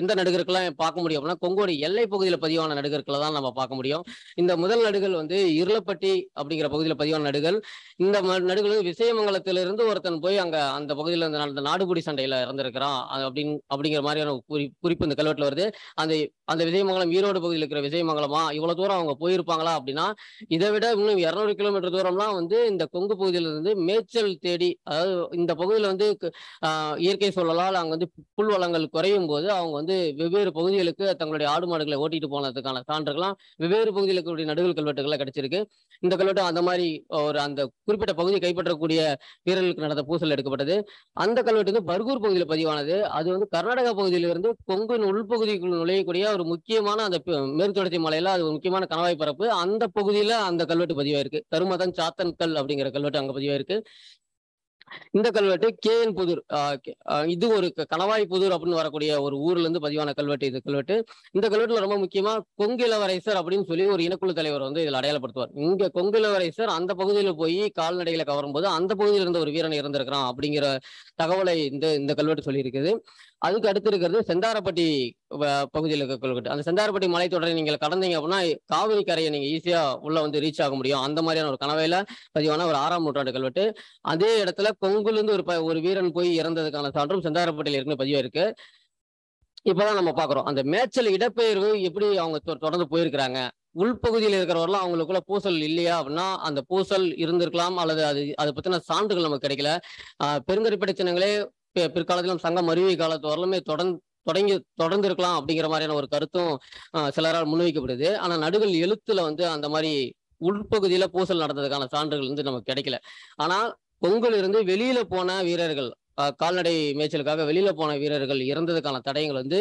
எந்த நடிகர்கள்லாம் பார்க்க முடியும் அப்படின்னா கொங்கோட எல்லை பகுதியில் பதிவான நடிகர்களை தான் நம்ம பார்க்க முடியும் இந்த முதல் நடுகள் வந்து இருளப்பட்டி அப்படிங்கிற பகுதியில் பதிவான நடுகள் இந்த நடுகள் விசயமங்கலத்திலிருந்து ஒருத்தன் போய் அங்கே அந்த பகுதியில் அந்த நாடுபுடி சண்டையில் இறந்திருக்கிறான் அப்படின்னு அப்படிங்கிற மாதிரியான குறிப்பு இந்த கல்வெட்டில் வருது அந்த அந்த விஜயமங்கலம் ஈரோடு பகுதியில் இருக்கிற விஜயமங்கலமா இவ்வளோ தூரம் அவங்க அவங்க போயிருப்பாங்களா அப்படின்னா இதை விட இன்னும் இரநூறு கிலோமீட்டர் தூரம்லாம் வந்து இந்த கொங்கு பகுதியிலிருந்து மேய்ச்சல் தேடி அதாவது இந்த பகுதியில் வந்து இயற்கை சூழலால் அங்கே வந்து புல் வளங்கள் குறையும் போது அவங்க வந்து வெவ்வேறு பகுதிகளுக்கு தங்களுடைய ஆடு மாடுகளை ஓட்டிட்டு போனதுக்கான சான்றுகள்லாம் வெவ்வேறு பகுதிகளுக்கு நடுவில் கல்வெட்டுகள்லாம் கிடைச்சிருக்கு இந்த கல்வெட்டு அந்த மாதிரி ஒரு அந்த குறிப்பிட்ட பகுதி கைப்பற்றக்கூடிய வீரர்களுக்கு நடந்த பூசல் எடுக்கப்பட்டது அந்த கல்வெட்டு வந்து பர்கூர் பகுதியில் பதிவானது அது வந்து கர்நாடகா பகுதியிலிருந்து கொங்கு உள்பகுதிக்குள் நுழையக்கூடிய ஒரு முக்கியமான அந்த மேற்கு தொடர்ச்சி மலையில அது முக்கியமான கணவாய் பரப்பு அந்த பகுதியில அந்த கல்வெட்டு பதிவாயிருக்கு தருமதன் சாத்தன் கல் அப்படிங்கிற கல்வெட்டு அங்க பதிவாயிருக்கு இந்த கல்வெட்டு கே என் புதூர் இது ஒரு கணவாய் புதூர் அப்படின்னு வரக்கூடிய ஒரு ஊர்ல இருந்து பதிவான கல்வெட்டு இது கல்வெட்டு இந்த கல்வெட்டுல ரொம்ப முக்கியமா கொங்கு இளவரசர் அப்படின்னு சொல்லி ஒரு இனக்குழு தலைவர் வந்து இதுல அடையாளப்படுத்துவார் இங்க கொங்கு இளவரசர் அந்த பகுதியில போய் கால்நடைகளை கவரும் போது அந்த பகுதியில இருந்த ஒரு வீரன் இறந்திருக்கிறான் அப்படிங்கிற தகவலை இந்த இந்த கல்வெட்டு சொல்லியிருக்குது அதுக்கு அடுத்து இருக்கிறது செந்தாரப்பட்டி பகுதியில் இருக்கக்கூடிய அந்த செந்தார்பட்டி மலை தொடரை நீங்கள் கடந்தீங்க அப்படின்னா காவிரி கரையை நீங்கள் ஈஸியாக உள்ளே வந்து ரீச் ஆக முடியும் அந்த மாதிரியான ஒரு கனவையில் பதிவான ஒரு ஆறாம் நூற்றாண்டு கல்வெட்டு அதே இடத்துல கொங்குலேருந்து ஒரு ப ஒரு வீரன் போய் இறந்ததுக்கான சான்றும் செந்தாரப்பட்டியில் இருக்குன்னு பதிவாக இருக்குது இப்போதான் நம்ம பார்க்குறோம் அந்த மேச்சல் இடப்பெயர்வு எப்படி அவங்க தொடர்ந்து போயிருக்கிறாங்க உள்பகுதியில் இருக்கிறவரெல்லாம் அவங்களுக்குள்ள பூசல் இல்லையா அப்படின்னா அந்த பூசல் இருந்திருக்கலாம் அல்லது அது அதை பற்றின சான்றுகள் நமக்கு கிடைக்கல பெருங்கருப்படை சின்னங்களே பிற்காலத்திலும் சங்கம் அருவி காலத்து வரலுமே தொடர்ந்து தொடங்கி தொடர்ந்து இருக்கலாம் அப்படிங்கிற மாதிரியான ஒரு கருத்தும் சிலரால் முன்வைக்கப்படுது ஆனா நடுகள் எழுத்துல வந்து அந்த மாதிரி உள்பகுதியில பூசல் நடந்ததுக்கான சான்றுகள் வந்து நமக்கு கிடைக்கல ஆனா பொங்கல் இருந்து வெளியில போன வீரர்கள் கால்நடை மேய்ச்சலுக்காக வெளியில போன வீரர்கள் இறந்ததுக்கான தடயங்கள் வந்து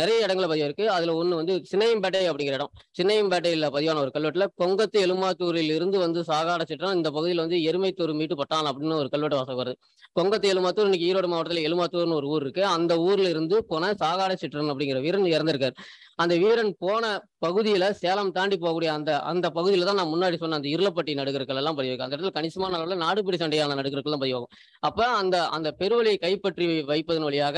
நிறைய இடங்களை பதிவு இருக்கு அதுல ஒண்ணு வந்து சின்னையம்பேட்டை அப்படிங்கிற இடம் சின்னையம்பேட்டையில பதிவான ஒரு கல்வெட்டுல கொங்கத்து எலுமாத்தூரில் இருந்து வந்து சாகாட சிற்றம் இந்த பகுதியில் வந்து எருமைத்தூர் மீட்டு பட்டான் அப்படின்னு ஒரு கல்வெட்டு வாசகம் வருது கொங்கத்து எலுமாத்தூர் இன்னைக்கு ஈரோடு மாவட்டத்தில் எலுமாத்தூர்னு ஒரு ஊர் இருக்கு அந்த ஊர்ல இருந்து போன சாகாட சிற்றன் அப்படிங்கிற வீரன் இறந்திருக்காரு அந்த வீரன் போன பகுதியில சேலம் தாண்டி போகக்கூடிய அந்த அந்த பகுதியில தான் நான் முன்னாடி சொன்ன அந்த இருளப்பட்டி நடுகர்கள் எல்லாம் பதிவாகும் அந்த இடத்துல கணிசமான அளவில் நாடுபிடி சண்டையான நடுகர்கள் தான் பதிவாகும் அப்ப அந்த அந்த பெருவழியை கைப்பற்றி வைப்பதன் வழியாக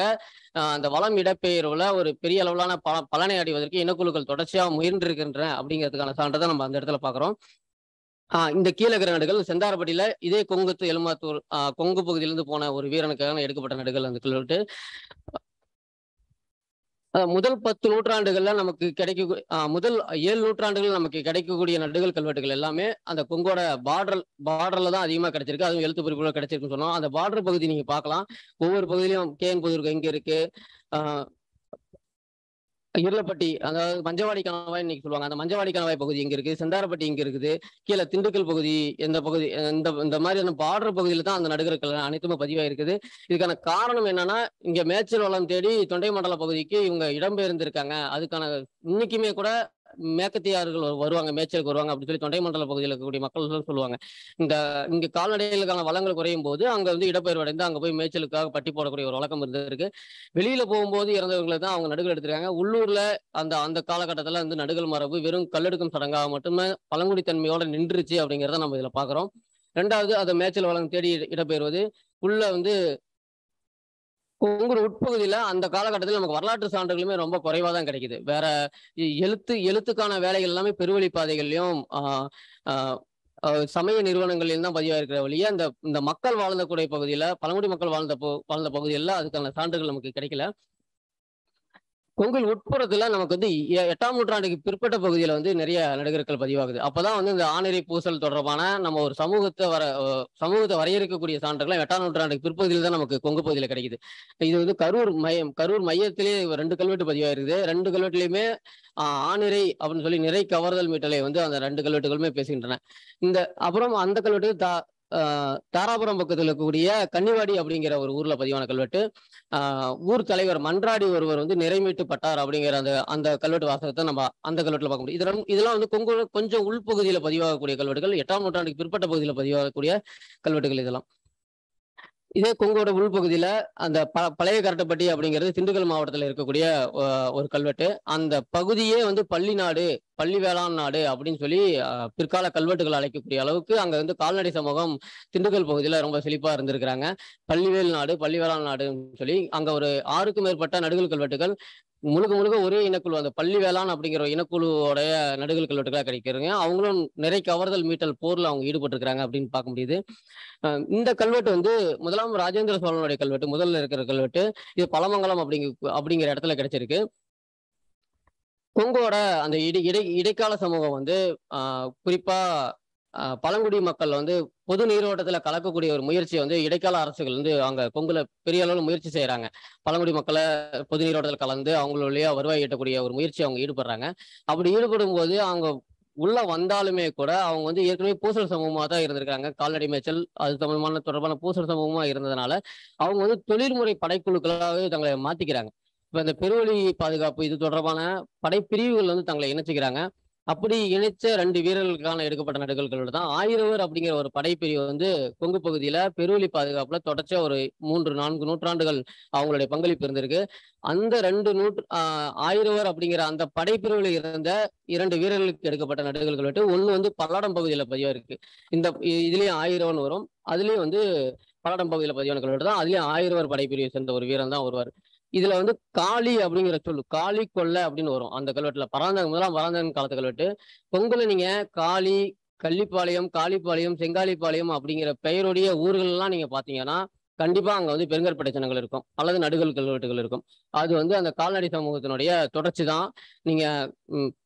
அந்த வளம் இடப்பெயர்வுல ஒரு பெரிய அளவிலான பல பலனை அடைவதற்கு இனக்குழுக்கள் தொடர்ச்சியாக முயன்றிருக்கின்றன அப்படிங்கிறதுக்கான சான்றதை நம்ம அந்த இடத்துல ஆஹ் இந்த கீழகிற நடுகள் செந்தாரப்படியில இதே கொங்குத்து எலுமாத்தூர் கொங்கு பகுதியிலிருந்து போன ஒரு வீரனுக்காக எடுக்கப்பட்ட நடுகள் அந்த சொல்லிட்டு முதல் பத்து நூற்றாண்டுகள்ல நமக்கு கிடைக்க முதல் ஏழு நூற்றாண்டுகள் நமக்கு கிடைக்கக்கூடிய நடுகள் கல்வெட்டுகள் எல்லாமே அந்த கொங்கோட பார்டர் பார்டர்ல தான் அதிகமா கிடைச்சிருக்கு அதுவும் எழுத்து குறிப்புகள் கிடைச்சிருக்குன்னு சொன்னோம் அந்த பார்டர் பகுதி நீங்க பார்க்கலாம் ஒவ்வொரு பகுதியிலும் கேஎன் புதூர்க் எங்க இருக்கு இருளப்பட்டி அதாவது மஞ்சவாடி கணவாய் இன்னைக்கு சொல்லுவாங்க அந்த மஞ்சவாடி கணவாய் பகுதி இங்க இருக்கு செந்தாரப்பட்டி இங்க இருக்குது கீழே திண்டுக்கல் பகுதி இந்த பகுதி இந்த இந்த மாதிரியான பாடுற பகுதியில தான் அந்த நடுகர்கள் அனைத்துமே பதிவாக இருக்குது இதுக்கான காரணம் என்னன்னா இங்க மேச்சல் வளம் தேடி தொண்டை மண்டல பகுதிக்கு இவங்க இடம்பெயர்ந்திருக்காங்க அதுக்கான இன்னைக்குமே கூட மேற்கத்தியார்கள் வருவாங்க மேய்ச்சலுக்கு வருவாங்க அப்படின்னு சொல்லி தொண்டை மண்டல பகுதியில் இருக்கக்கூடிய மக்கள் சொல்லுவாங்க இந்த இங்க கால்நடைகளுக்கான வளங்கள் குறையும் போது அங்க வந்து இடப்பெயர்வு அடைந்து அங்க போய் மேய்ச்சலுக்காக பட்டி போடக்கூடிய ஒரு வழக்கம் இருந்திருக்கு வெளியில போகும்போது இறந்தவர்களை தான் அவங்க நடுகள் எடுத்திருக்காங்க உள்ளூர்ல அந்த அந்த காலகட்டத்தில் வந்து நடுகள் மரபு வெறும் கல்லெடுக்கும் சடங்காக மட்டுமே பழங்குடி தன்மையோட நின்றுச்சு அப்படிங்கிறத நம்ம இதுல பாக்குறோம் ரெண்டாவது அந்த மேய்ச்சல் வளம் தேடி இடப்பெயர்வது உள்ள வந்து உங்களோட உட்பகுதியில அந்த காலகட்டத்தில் நமக்கு வரலாற்று சான்றுகளுமே ரொம்ப குறைவா தான் கிடைக்குது வேற எழுத்து எழுத்துக்கான வேலைகள் எல்லாமே பெருவழி பாதைகள்லயும் சமய நிறுவனங்களில் தான் பதிவாக இருக்கிற வழியே அந்த இந்த மக்கள் வாழ்ந்தக்கூடிய பகுதியில பழங்குடி மக்கள் வாழ்ந்த வாழ்ந்த பகுதியில அதுக்கான சான்றுகள் நமக்கு கிடைக்கல கொங்கில் உட்புறத்துல நமக்கு வந்து எட்டாம் நூற்றாண்டுக்கு பிற்பட்ட பகுதியில வந்து நிறைய நடிகர்கள் பதிவாகுது அப்பதான் வந்து இந்த ஆணரை பூசல் தொடர்பான நம்ம ஒரு சமூகத்தை வர சமூகத்தை வரையறுக்கக்கூடிய சான்றுகள் எட்டாம் நூற்றாண்டுக்கு பிற்பகுதியில தான் நமக்கு கொங்கு பகுதியில கிடைக்குது இது வந்து கரூர் மையம் கரூர் மையத்திலே ரெண்டு கல்வெட்டு பதிவாயிருக்குது ரெண்டு கல்வெட்டுலயுமே ஆணிரை அப்படின்னு சொல்லி நிறை கவர்தல் மீட்டலை வந்து அந்த ரெண்டு கல்வெட்டுகளுமே பேசுகின்றன இந்த அப்புறம் அந்த கல்வெட்டு தாராபுரம் பக்கத்தில் இருக்கக்கூடிய கன்னிவாடி அப்படிங்கிற ஒரு ஊரில் பதிவான கல்வெட்டு ஊர் தலைவர் மன்றாடி ஒருவர் வந்து நிறைமீட்டு பட்டார் அப்படிங்கிற அந்த அந்த கல்வெட்டு வாசகத்தை நம்ம அந்த கல்வெட்டில் பார்க்க முடியும் இதெல்லாம் இதெல்லாம் வந்து கொங்கு கொஞ்சம் உள்பகுதியில் பதிவாகக்கூடிய கல்வெட்டுகள் எட்டாம் நூற்றாண்டுக்கு பிற்பட்ட பகுதியில் பதிவாகக்கூடிய கல்வெட்டுகள் இதெல்லாம் இதே கொங்கோட உள்பகுதியில் அந்த ப பழைய கரட்டப்பட்டி அப்படிங்கிறது திண்டுக்கல் மாவட்டத்தில் இருக்கக்கூடிய ஒரு கல்வெட்டு அந்த பகுதியே வந்து பள்ளி நாடு பள்ளி வேளாண் நாடு அப்படின்னு சொல்லி பிற்கால கல்வெட்டுகள் அழைக்கக்கூடிய அளவுக்கு அங்கே வந்து கால்நடை சமூகம் திண்டுக்கல் பகுதியில் ரொம்ப செழிப்பாக இருந்திருக்கிறாங்க பள்ளிவேல் நாடு பள்ளி வேளாண் நாடுன்னு சொல்லி அங்கே ஒரு ஆறுக்கும் மேற்பட்ட நடுகல் கல்வெட்டுகள் முழுக்க முழுக்க ஒரே இனக்குழு அந்த பள்ளி வேளாண் அப்படிங்கிற இனக்குழுவோடைய நடுகள் கல்வெட்டுகளாக கிடைக்கிறாங்க அவங்களும் நிறைய கவர்தல் மீட்டல் போரில் அவங்க ஈடுபட்டிருக்கிறாங்க அப்படின்னு பார்க்க முடியுது இந்த கல்வெட்டு வந்து முதலாம் ராஜேந்திர சோழனுடைய கல்வெட்டு முதல்ல இருக்கிற கல்வெட்டு இது பழமங்கலம் அப்படிங்க அப்படிங்கிற இடத்துல கிடைச்சிருக்கு கொங்கோட அந்த இடை இடை இடைக்கால சமூகம் வந்து குறிப்பா பழங்குடி மக்கள் வந்து பொது நீரோட்டத்தில் கலக்கக்கூடிய ஒரு முயற்சியை வந்து இடைக்கால அரசுகள் வந்து அவங்க கொங்குல பெரிய அளவில் முயற்சி செய்கிறாங்க பழங்குடி மக்களை பொது நீரோட்டத்தில் கலந்து அவங்களுடைய வருவாய் ஈட்டக்கூடிய ஒரு முயற்சி அவங்க ஈடுபடுறாங்க அப்படி ஈடுபடும் போது அவங்க உள்ள வந்தாலுமே கூட அவங்க வந்து ஏற்கனவே பூசல் சமூகமாக தான் இருந்திருக்காங்க கால்நடை மேய்ச்சல் அது சம்பந்தமான தொடர்பான பூசல் சமூகமாக இருந்ததுனால அவங்க வந்து தொழில்முறை படைக்குழுக்களாகவே தங்களை மாத்திக்கிறாங்க இப்போ இந்த பெருவழி பாதுகாப்பு இது தொடர்பான படைப்பிரிவுகள் வந்து தங்களை இணைச்சிக்கிறாங்க அப்படி இணைச்ச ரெண்டு வீரர்களுக்கான எடுக்கப்பட்ட நடுகல்களோட தான் ஆயிரவர் அப்படிங்கிற ஒரு படைப்பிரிவு வந்து கொங்கு பகுதியில பெருவெளி பாதுகாப்புல தொடர்ச்ச ஒரு மூன்று நான்கு நூற்றாண்டுகள் அவங்களுடைய பங்களிப்பு இருந்திருக்கு அந்த ரெண்டு நூற்று ஆயிரவர் அப்படிங்கிற அந்த படைப்பிரிவில் இருந்த இரண்டு வீரர்களுக்கு எடுக்கப்பட்ட நடுகல்கள் விட்டு ஒன்று வந்து பல்லாடம் பகுதியில பதிவா இருக்கு இந்த இதுலயும் ஆயிரவன் வரும் அதுலயும் வந்து பல்லாடம் பகுதியில பதிவான கல்வெட்டு தான் அதுலயும் ஆயிரவர் படைப்பிரிவை சேர்ந்த ஒரு வீரன் தான் வருவார் இதுல வந்து காளி அப்படிங்கிற சொல் காளி கொள்ளை அப்படின்னு வரும் அந்த கல்வெட்டுல பராந்தகம் முதலாம் பராந்தகன் காலத்து கல்வெட்டு பொங்கலை நீங்க காளி கள்ளிப்பாளையம் காளிப்பாளையம் செங்காலிப்பாளையம் அப்படிங்கிற பெயருடைய ஊர்கள்லாம் நீங்க பாத்தீங்கன்னா கண்டிப்பா அங்க வந்து பெருங்கற்படை சின்னங்கள் இருக்கும் அல்லது நடுகல் கல்வெட்டுகள் இருக்கும் அது வந்து அந்த கால்நடை சமூகத்தினுடைய தொடர்ச்சி தான் நீங்க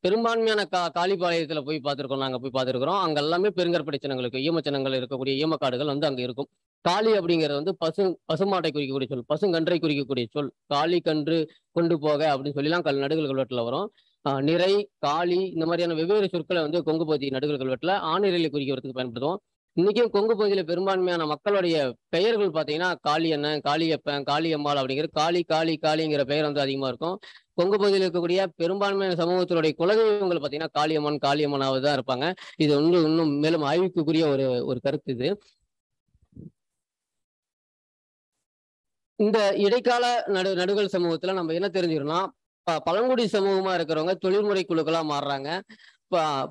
பெரும்பான்மையான கா காளிப்பாளையத்துல போய் பார்த்துருக்கோம் நாங்க போய் பார்த்துருக்கிறோம் அங்க எல்லாமே பெருங்கற்படை சின்னங்கள் இருக்கும் ஈமச்சின்னங்கள் இருக்கக்கூடிய ஈமக்காடுகள் வந்து அங்க இருக்கும் காளி அப்படிங்கிறது வந்து பசு பசுமாட்டை குறிக்கக்கூடிய சொல் பசுங்கன்றை குறிக்கக்கூடிய சொல் காளி கன்று கொண்டு போக அப்படின்னு சொல்லிலாம் கல் நடுகள் கல்வெட்டில் வரும் நிறை காளி இந்த மாதிரியான வெவ்வேறு சொற்களை வந்து கொங்கு பகுதி நடுகள் கல்வெட்டில் ஆணிரையில் குறிக்கிறதுக்கு பயன்படுத்துவோம் இன்னைக்கும் கொங்கு பகுதியில் பெரும்பான்மையான மக்களுடைய பெயர்கள் பார்த்தீங்கன்னா காளி அண்ணன் காளியப்பன் காளியம்மாள் அப்படிங்கிற காளி காளி காளிங்கிற பெயர் வந்து அதிகமாக இருக்கும் கொங்கு பகுதியில் இருக்கக்கூடிய பெரும்பான்மையான சமூகத்தினுடைய குலதெய்வங்கள் பார்த்தீங்கன்னா காளியம்மன் காளியம்மனாவது தான் இருப்பாங்க இது ஒன்று இன்னும் மேலும் ஆய்வுக்குரிய ஒரு ஒரு கருத்து இது இந்த இடைக்கால நடு நடுகள் சமூகத்துல நம்ம என்ன தெரிஞ்சுக்கணும்னா பழங்குடி சமூகமா இருக்கிறவங்க தொழில்முறை குழுக்களா மாறுறாங்க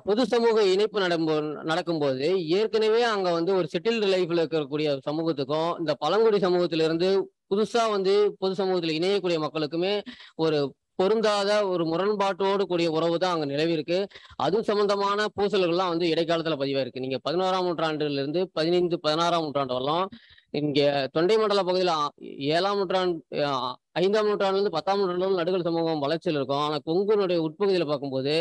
பொது சமூக இணைப்பு நடக்கும் நடக்கும்போது ஏற்கனவே அங்க வந்து ஒரு செட்டில்டு லைஃப்ல இருக்கக்கூடிய சமூகத்துக்கும் இந்த பழங்குடி இருந்து புதுசா வந்து பொது சமூகத்துல இணையக்கூடிய மக்களுக்குமே ஒரு பொருந்தாத ஒரு முரண்பாட்டோடு கூடிய உறவு தான் அங்கே நிலவி இருக்கு அது சம்பந்தமான பூசல்கள்லாம் வந்து இடைக்காலத்தில் பதிவாயிருக்கு நீங்க பதினோராம் நூற்றாண்டுல இருந்து பதினைந்து பதினாறாம் நூற்றாண்டு வரலாம் இங்க தொண்டை மண்டல பகுதியில் ஏழாம் நூற்றாண்டு ஐந்தாம் நூற்றாண்டுலேருந்து பத்தாம் நூற்றாண்டு நடுகள் சமூகம் வளர்ச்சியில் இருக்கும் ஆனால் கொங்குனுடைய உட்பகுதியில் பார்க்கும்போது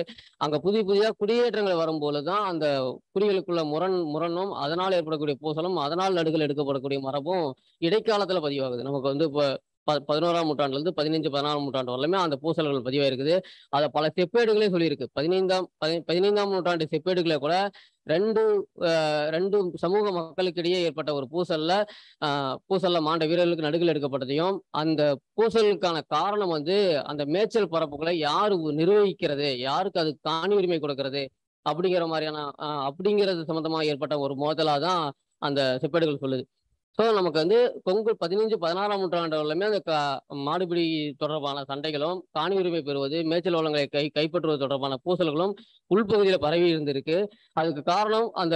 அங்கே புதிய புதிதாக குடியேற்றங்கள் வரும்போது தான் அந்த குடிகளுக்குள்ள முரண் முரணும் அதனால் ஏற்படக்கூடிய பூசலும் அதனால் நடுகள் எடுக்கப்படக்கூடிய மரபும் இடைக்காலத்தில் பதிவாகுது நமக்கு வந்து இப்போ ப நூற்றாண்டுல நூற்றாண்டுலேருந்து பதினஞ்சு பதினாறாம் நூற்றாண்டு வரலுமே அந்த பூசல்கள் பதிவாயிருக்குது அதை பல செப்பேடுகளே சொல்லியிருக்கு பதினைந்தாம் பதி பதினைந்தாம் நூற்றாண்டு செப்பேடுகளை கூட ரெண்டு ரெண்டு சமூக மக்களுக்கிடையே ஏற்பட்ட ஒரு பூசல்ல பூசல்ல மாண்ட வீரர்களுக்கு நடுகள் எடுக்கப்பட்டதையும் அந்த பூசலுக்கான காரணம் வந்து அந்த மேய்ச்சல் பரப்புகளை யார் நிர்வகிக்கிறது யாருக்கு அது காணி உரிமை கொடுக்கறது அப்படிங்கிற மாதிரியான அப்படிங்கிறது சம்மந்தமாக ஏற்பட்ட ஒரு மோதலாக தான் அந்த செப்பேடுகள் சொல்லுது ஸோ நமக்கு வந்து கொங்கு பதினஞ்சு பதினாறாம் நூற்றாண்டுகளிலுமே அந்த மாடுபிடி தொடர்பான சண்டைகளும் காணி உரிமை பெறுவது மேய்ச்சல் வளங்களை கை கைப்பற்றுவது தொடர்பான பூசல்களும் உள்பகுதியில் பரவி இருந்திருக்கு அதுக்கு காரணம் அந்த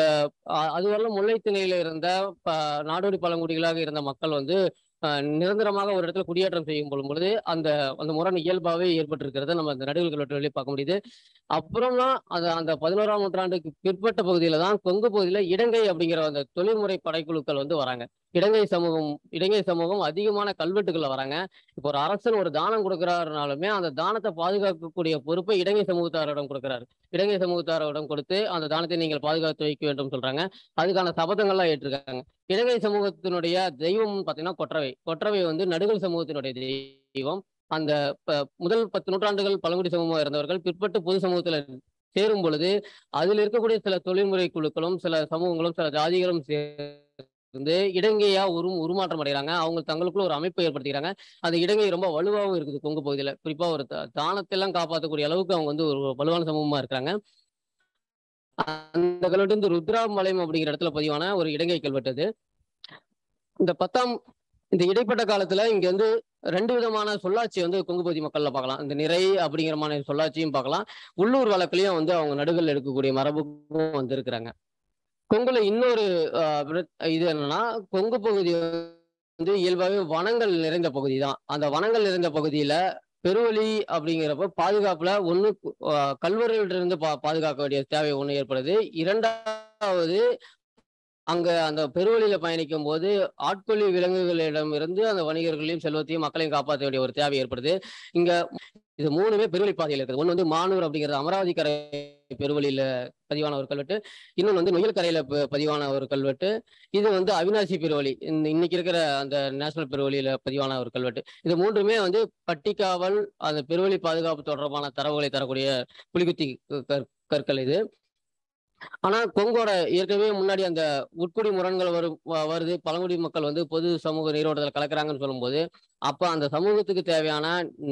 அதுவரையிலும் முல்லைத்திணையில இருந்த நாடோடி பழங்குடிகளாக இருந்த மக்கள் வந்து நிரந்தரமாக ஒரு இடத்துல குடியேற்றம் செய்யும் பொழுது அந்த அந்த முரண் இயல்பாகவே ஏற்பட்டிருக்கிறத நம்ம அந்த நடுவில் கல்லூரியிலே பார்க்க முடியுது அப்புறம்லாம் அந்த அந்த பதினோராம் நூற்றாண்டுக்கு பிற்பட்ட பகுதியில தான் கொங்கு பகுதியில இடங்கை அப்படிங்கிற அந்த தொழில்முறை படைக்குழுக்கள் வந்து வராங்க இலங்கை சமூகம் இலங்கை சமூகம் அதிகமான கல்வெட்டுக்குள்ள வராங்க இப்போ ஒரு அரசன் ஒரு தானம் கொடுக்கிறாருனாலுமே அந்த தானத்தை பாதுகாக்கக்கூடிய பொறுப்பை இலங்கை சமூகத்தாரிடம் கொடுக்கிறாரு இலங்கை சமூகத்தாரிடம் கொடுத்து அந்த தானத்தை நீங்கள் பாதுகாத்து வைக்க வேண்டும் சொல்றாங்க அதுக்கான சபதங்கள்லாம் ஏற்றிருக்காங்க இலங்கை சமூகத்தினுடைய தெய்வம் பார்த்தீங்கன்னா கொற்றவை கொற்றவை வந்து நடுகள் சமூகத்தினுடைய தெய்வம் அந்த முதல் பத்து நூற்றாண்டுகள் பழங்குடி சமூகமாக இருந்தவர்கள் பிற்பட்டு பொது சமூகத்துல சேரும் பொழுது அதில் இருக்கக்கூடிய சில தொழில்முறை குழுக்களும் சில சமூகங்களும் சில ஜாதிகளும் சே இருந்து இடங்கையா உரு உருமாற்றம் அடைகிறாங்க அவங்க தங்களுக்குள்ள ஒரு அமைப்பை ஏற்படுத்திக்கிறாங்க அந்த இடங்கை ரொம்ப வலுவாகவும் இருக்குது கொங்கு பகுதியில குறிப்பா ஒரு தானத்தெல்லாம் காப்பாற்றக்கூடிய அளவுக்கு அவங்க வந்து ஒரு வலுவான சமூகமா இருக்கிறாங்க அந்த கல்வெட்டு வந்து ருத்ராமலயம் அப்படிங்கிற இடத்துல பதிவான ஒரு இடங்கை கல்வெட்டு இந்த பத்தாம் இந்த இடைப்பட்ட காலத்துல இங்க வந்து ரெண்டு விதமான சொல்லாட்சி வந்து கொங்கு பகுதி மக்கள்ல பார்க்கலாம் இந்த நிறை அப்படிங்கிற மாதிரி சொல்லாட்சியும் பார்க்கலாம் உள்ளூர் வழக்குலயும் வந்து அவங்க நடுகள் எடுக்கக்கூடிய மரபுக்கும் வந்து இருக்கிறாங்க கொங்குல இன்னொரு இது என்னன்னா கொங்கு பகுதி வந்து இயல்பாகவே வனங்கள் நிறைந்த பகுதி தான் அந்த வனங்கள் நிறைந்த பகுதியில பெருவழி அப்படிங்கிறப்ப பாதுகாப்புல ஒண்ணு கல்வர்கள்ட்ட இருந்து பா பாதுகாக்க வேண்டிய தேவை ஒண்ணு ஏற்படுது இரண்டாவது அங்க அந்த பெருவழியில பயணிக்கும் போது ஆட்கொள்ளி விலங்குகளிடம் இருந்து அந்த வணிகர்களையும் செல்வத்தையும் மக்களையும் காப்பாற்ற வேண்டிய ஒரு தேவை ஏற்படுது இங்க இது மூணுமே பெருவழி பாதையில் இருக்குது ஒன்று வந்து மானூர் அப்படிங்கிறது அமராவதி கரை பெருவழியில பதிவான ஒரு கல்வெட்டு இன்னொன்று வந்து நொயல் கரையில பதிவான ஒரு கல்வெட்டு இது வந்து அவினாசி பெருவழி இன்னைக்கு இருக்கிற அந்த நேஷனல் பெருவழியில பதிவான ஒரு கல்வெட்டு இது மூன்றுமே வந்து பட்டிக்காவல் அந்த பெருவழி பாதுகாப்பு தொடர்பான தரவுகளை தரக்கூடிய புலிகுத்தி கற்கள் இது ஆனா கொங்கோட ஏற்கனவே முன்னாடி அந்த உட்குடி முரண்கள் வரும் வருது பழங்குடி மக்கள் வந்து பொது சமூக நீரோட்டத்தில் கலக்கிறாங்கன்னு சொல்லும்போது அப்ப அந்த சமூகத்துக்கு தேவையான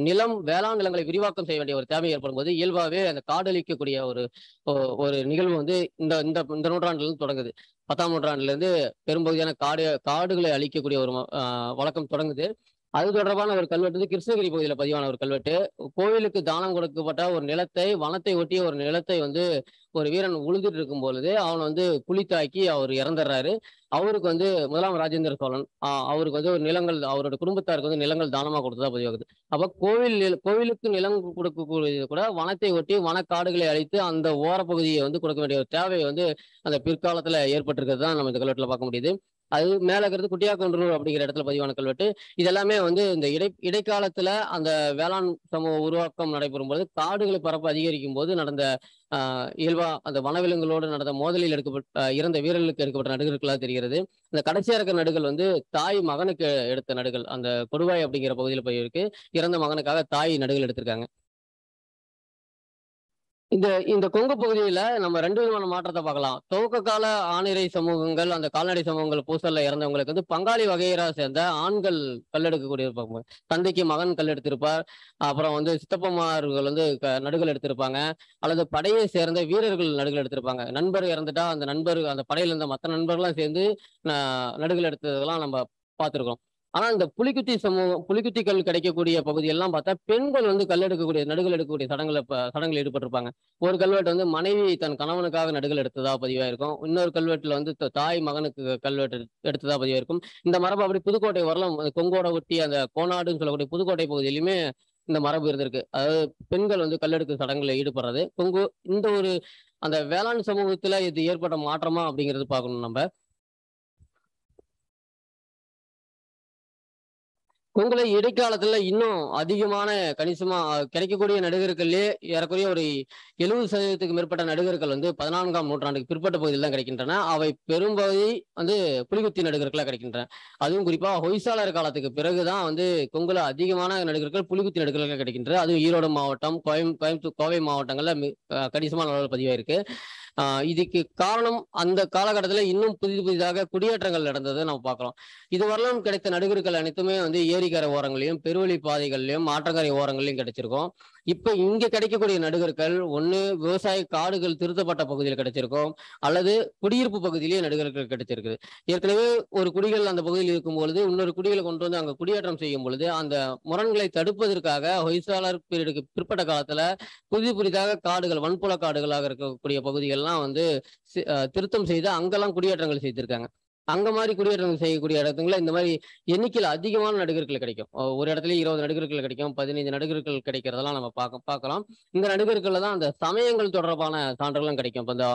நிலம் வேளாண் நிலங்களை விரிவாக்கம் செய்ய வேண்டிய ஒரு தேவை ஏற்படும் போது இயல்பாகவே அந்த காடழிக்கக்கூடிய ஒரு ஒரு நிகழ்வு வந்து இந்த இந்த இந்த நூற்றாண்டுலேருந்து தொடங்குது பத்தாம் நூற்றாண்டுல இருந்து பெரும்பகுதியான காடு காடுகளை அழிக்கக்கூடிய ஒரு வழக்கம் தொடங்குது அது தொடர்பான ஒரு கல்வெட்டு வந்து கிருஷ்ணகிரி பகுதியில் பதிவான ஒரு கல்வெட்டு கோவிலுக்கு தானம் கொடுக்கப்பட்ட ஒரு நிலத்தை வனத்தை ஒட்டிய ஒரு நிலத்தை வந்து ஒரு வீரன் உழுதுட்டு இருக்கும் பொழுது அவனை வந்து தாக்கி அவர் இறந்துடுறாரு அவருக்கு வந்து முதலாம் ராஜேந்திர சோழன் அவருக்கு வந்து ஒரு நிலங்கள் அவரோட குடும்பத்தாருக்கு வந்து நிலங்கள் தானமாக கொடுத்ததா பதிவாகுது அப்போ கோவில் கோவிலுக்கு நிலம் கொடுக்கக்கூடியது கூட வனத்தை ஒட்டி வனக்காடுகளை அழித்து அந்த ஓரப்பகுதியை வந்து கொடுக்க வேண்டிய ஒரு தேவை வந்து அந்த பிற்காலத்தில் ஏற்பட்டிருக்கிறது தான் நம்ம இந்த கல்வெட்டில் பார்க்க முடியுது அது மேல இருக்கிறது குட்டியாக்கொன்றூர் அப்படிங்கிற இடத்துல பதிவான கல்வெட்டு இதெல்லாமே வந்து இந்த இடை இடைக்காலத்துல அந்த வேளாண் சமூக உருவாக்கம் நடைபெறும் போது காடுகளை பரப்பு அதிகரிக்கும் போது நடந்த இயல்பா அந்த வனவிலங்குகளோடு நடந்த மோதலில் எடுக்கப்பட்ட இறந்த வீரர்களுக்கு எடுக்கப்பட்ட நடுகர்களாக தெரிகிறது இந்த கடைசியாக இருக்கிற நடுகள் வந்து தாய் மகனுக்கு எடுத்த நடுகள் அந்த கொடுவாய் அப்படிங்கிற பகுதியில் போய் இருக்கு இறந்த மகனுக்காக தாய் நடுகள் எடுத்திருக்காங்க இந்த இந்த கொங்கு பகுதியில நம்ம ரெண்டு விதமான மாற்றத்தை பார்க்கலாம் துவக்க கால ஆணிரை சமூகங்கள் அந்த கால்நடை சமூகங்கள் பூசல்ல இறந்தவங்களுக்கு வந்து பங்காளி வகையராக சேர்ந்த ஆண்கள் கல்லெடுக்கக்கூடிய இருப்பாங்க தந்தைக்கு மகன் கல் எடுத்திருப்பார் அப்புறம் வந்து சித்தப்பமார்கள் வந்து நடுகள் எடுத்திருப்பாங்க அல்லது படையை சேர்ந்த வீரர்கள் நடுகள் எடுத்திருப்பாங்க நண்பர் இறந்துட்டா அந்த நண்பர் அந்த படையில இருந்த மற்ற நண்பர்கள்லாம் சேர்ந்து நடுகள் எடுத்ததெல்லாம் நம்ம பார்த்துருக்கோம் ஆனால் இந்த புலிக்குத்தி சமூகம் கல் கிடைக்கக்கூடிய பகுதியெல்லாம் பார்த்தா பெண்கள் வந்து கல் எடுக்கக்கூடிய நடுகள் எடுக்கக்கூடிய சடங்குல சடங்குல ஈடுபட்டிருப்பாங்க ஒரு கல்வெட்டு வந்து மனைவி தன் கணவனுக்காக நடுகள் எடுத்ததா பதிவாயிருக்கும் இன்னொரு கல்வெட்டுல வந்து தாய் மகனுக்கு கல்வெட்டு எடுத்ததா பதிவாயிருக்கும் இந்த மரபு அப்படி புதுக்கோட்டை வரலாம் கொங்கோட ஒட்டி அந்த கோணாடுன்னு சொல்லக்கூடிய புதுக்கோட்டை பகுதியிலுமே இந்த மரபு இருந்திருக்கு அதாவது பெண்கள் வந்து கல்லெடுக்கும் சடங்குல ஈடுபடுறது கொங்கு இந்த ஒரு அந்த வேளாண் சமூகத்துல இது ஏற்பட்ட மாற்றமா அப்படிங்கிறது பார்க்கணும் நம்ம உங்களை இடைக்காலத்துல இன்னும் அதிகமான கணிசமா கிடைக்கக்கூடிய நடிகர்கள்லயே ஏறக்குறைய ஒரு எழுபது சதவீதத்துக்கு மேற்பட்ட நடிகர்கள் வந்து பதினான்காம் நூற்றாண்டுக்கு பிற்பட்ட பகுதியில் தான் கிடைக்கின்றன அவை பெரும்பகுதி வந்து புலிகுத்தி நடுகர்களாக கிடைக்கின்றன அதுவும் குறிப்பா ஹொய்சாளர் காலத்துக்கு பிறகுதான் வந்து கொங்குல அதிகமான நடிகர்கள் புலிகுத்தி நடிகர்களாக கிடைக்கின்றன அதுவும் ஈரோடு மாவட்டம் கோயம் கோயம்புத்தூர் கோவை மாவட்டங்கள்ல கணிசமான அளவில் பதிவாயிருக்கு இதுக்கு காரணம் அந்த காலகட்டத்தில் இன்னும் புதிது புதிதாக குடியேற்றங்கள் நடந்ததை நம்ம பார்க்கலாம் இது வரலாம் கிடைத்த நடுகர்கள் அனைத்துமே வந்து ஏரிக்கரை ஓரங்களையும் பெருவழி பாதைகள்லையும் ஆற்றங்கரை ஓரங்களையும் கிடைச்சிருக்கும் இப்ப இங்க கிடைக்கக்கூடிய நடுகர்கள் ஒண்ணு விவசாய காடுகள் திருத்தப்பட்ட பகுதியில் கிடைச்சிருக்கும் அல்லது குடியிருப்பு பகுதியிலேயே நடுகர்கள் கிடைச்சிருக்குது ஏற்கனவே ஒரு குடிகள் அந்த பகுதியில் இருக்கும் பொழுது இன்னொரு குடிகளை கொண்டு வந்து அங்க குடியேற்றம் செய்யும் பொழுது அந்த முரண்களை தடுப்பதற்காக ஹொய்சாளர் பீரியடுக்கு பிற்பட்ட காலத்துல புதிய புதிதாக காடுகள் வன்புல காடுகளாக இருக்கக்கூடிய பகுதிகள்லாம் வந்து திருத்தம் செய்து அங்கெல்லாம் குடியேற்றங்கள் செய்திருக்காங்க அங்க மாதிரி குடியேற்றம் செய்யக்கூடிய இடத்துல இந்த மாதிரி எண்ணிக்கையில் அதிகமான நடிகர்கள் கிடைக்கும் ஒரு இடத்துல இருபது நடிகர்கள் கிடைக்கும் பதினைந்து நடிகர்கள் கிடைக்கிறதெல்லாம் நம்ம பார்க்க பார்க்கலாம் இந்த நடிகர்கள்ல தான் அந்த சமயங்கள் தொடர்பான சான்றுகளும் கிடைக்கும் இப்போ இந்த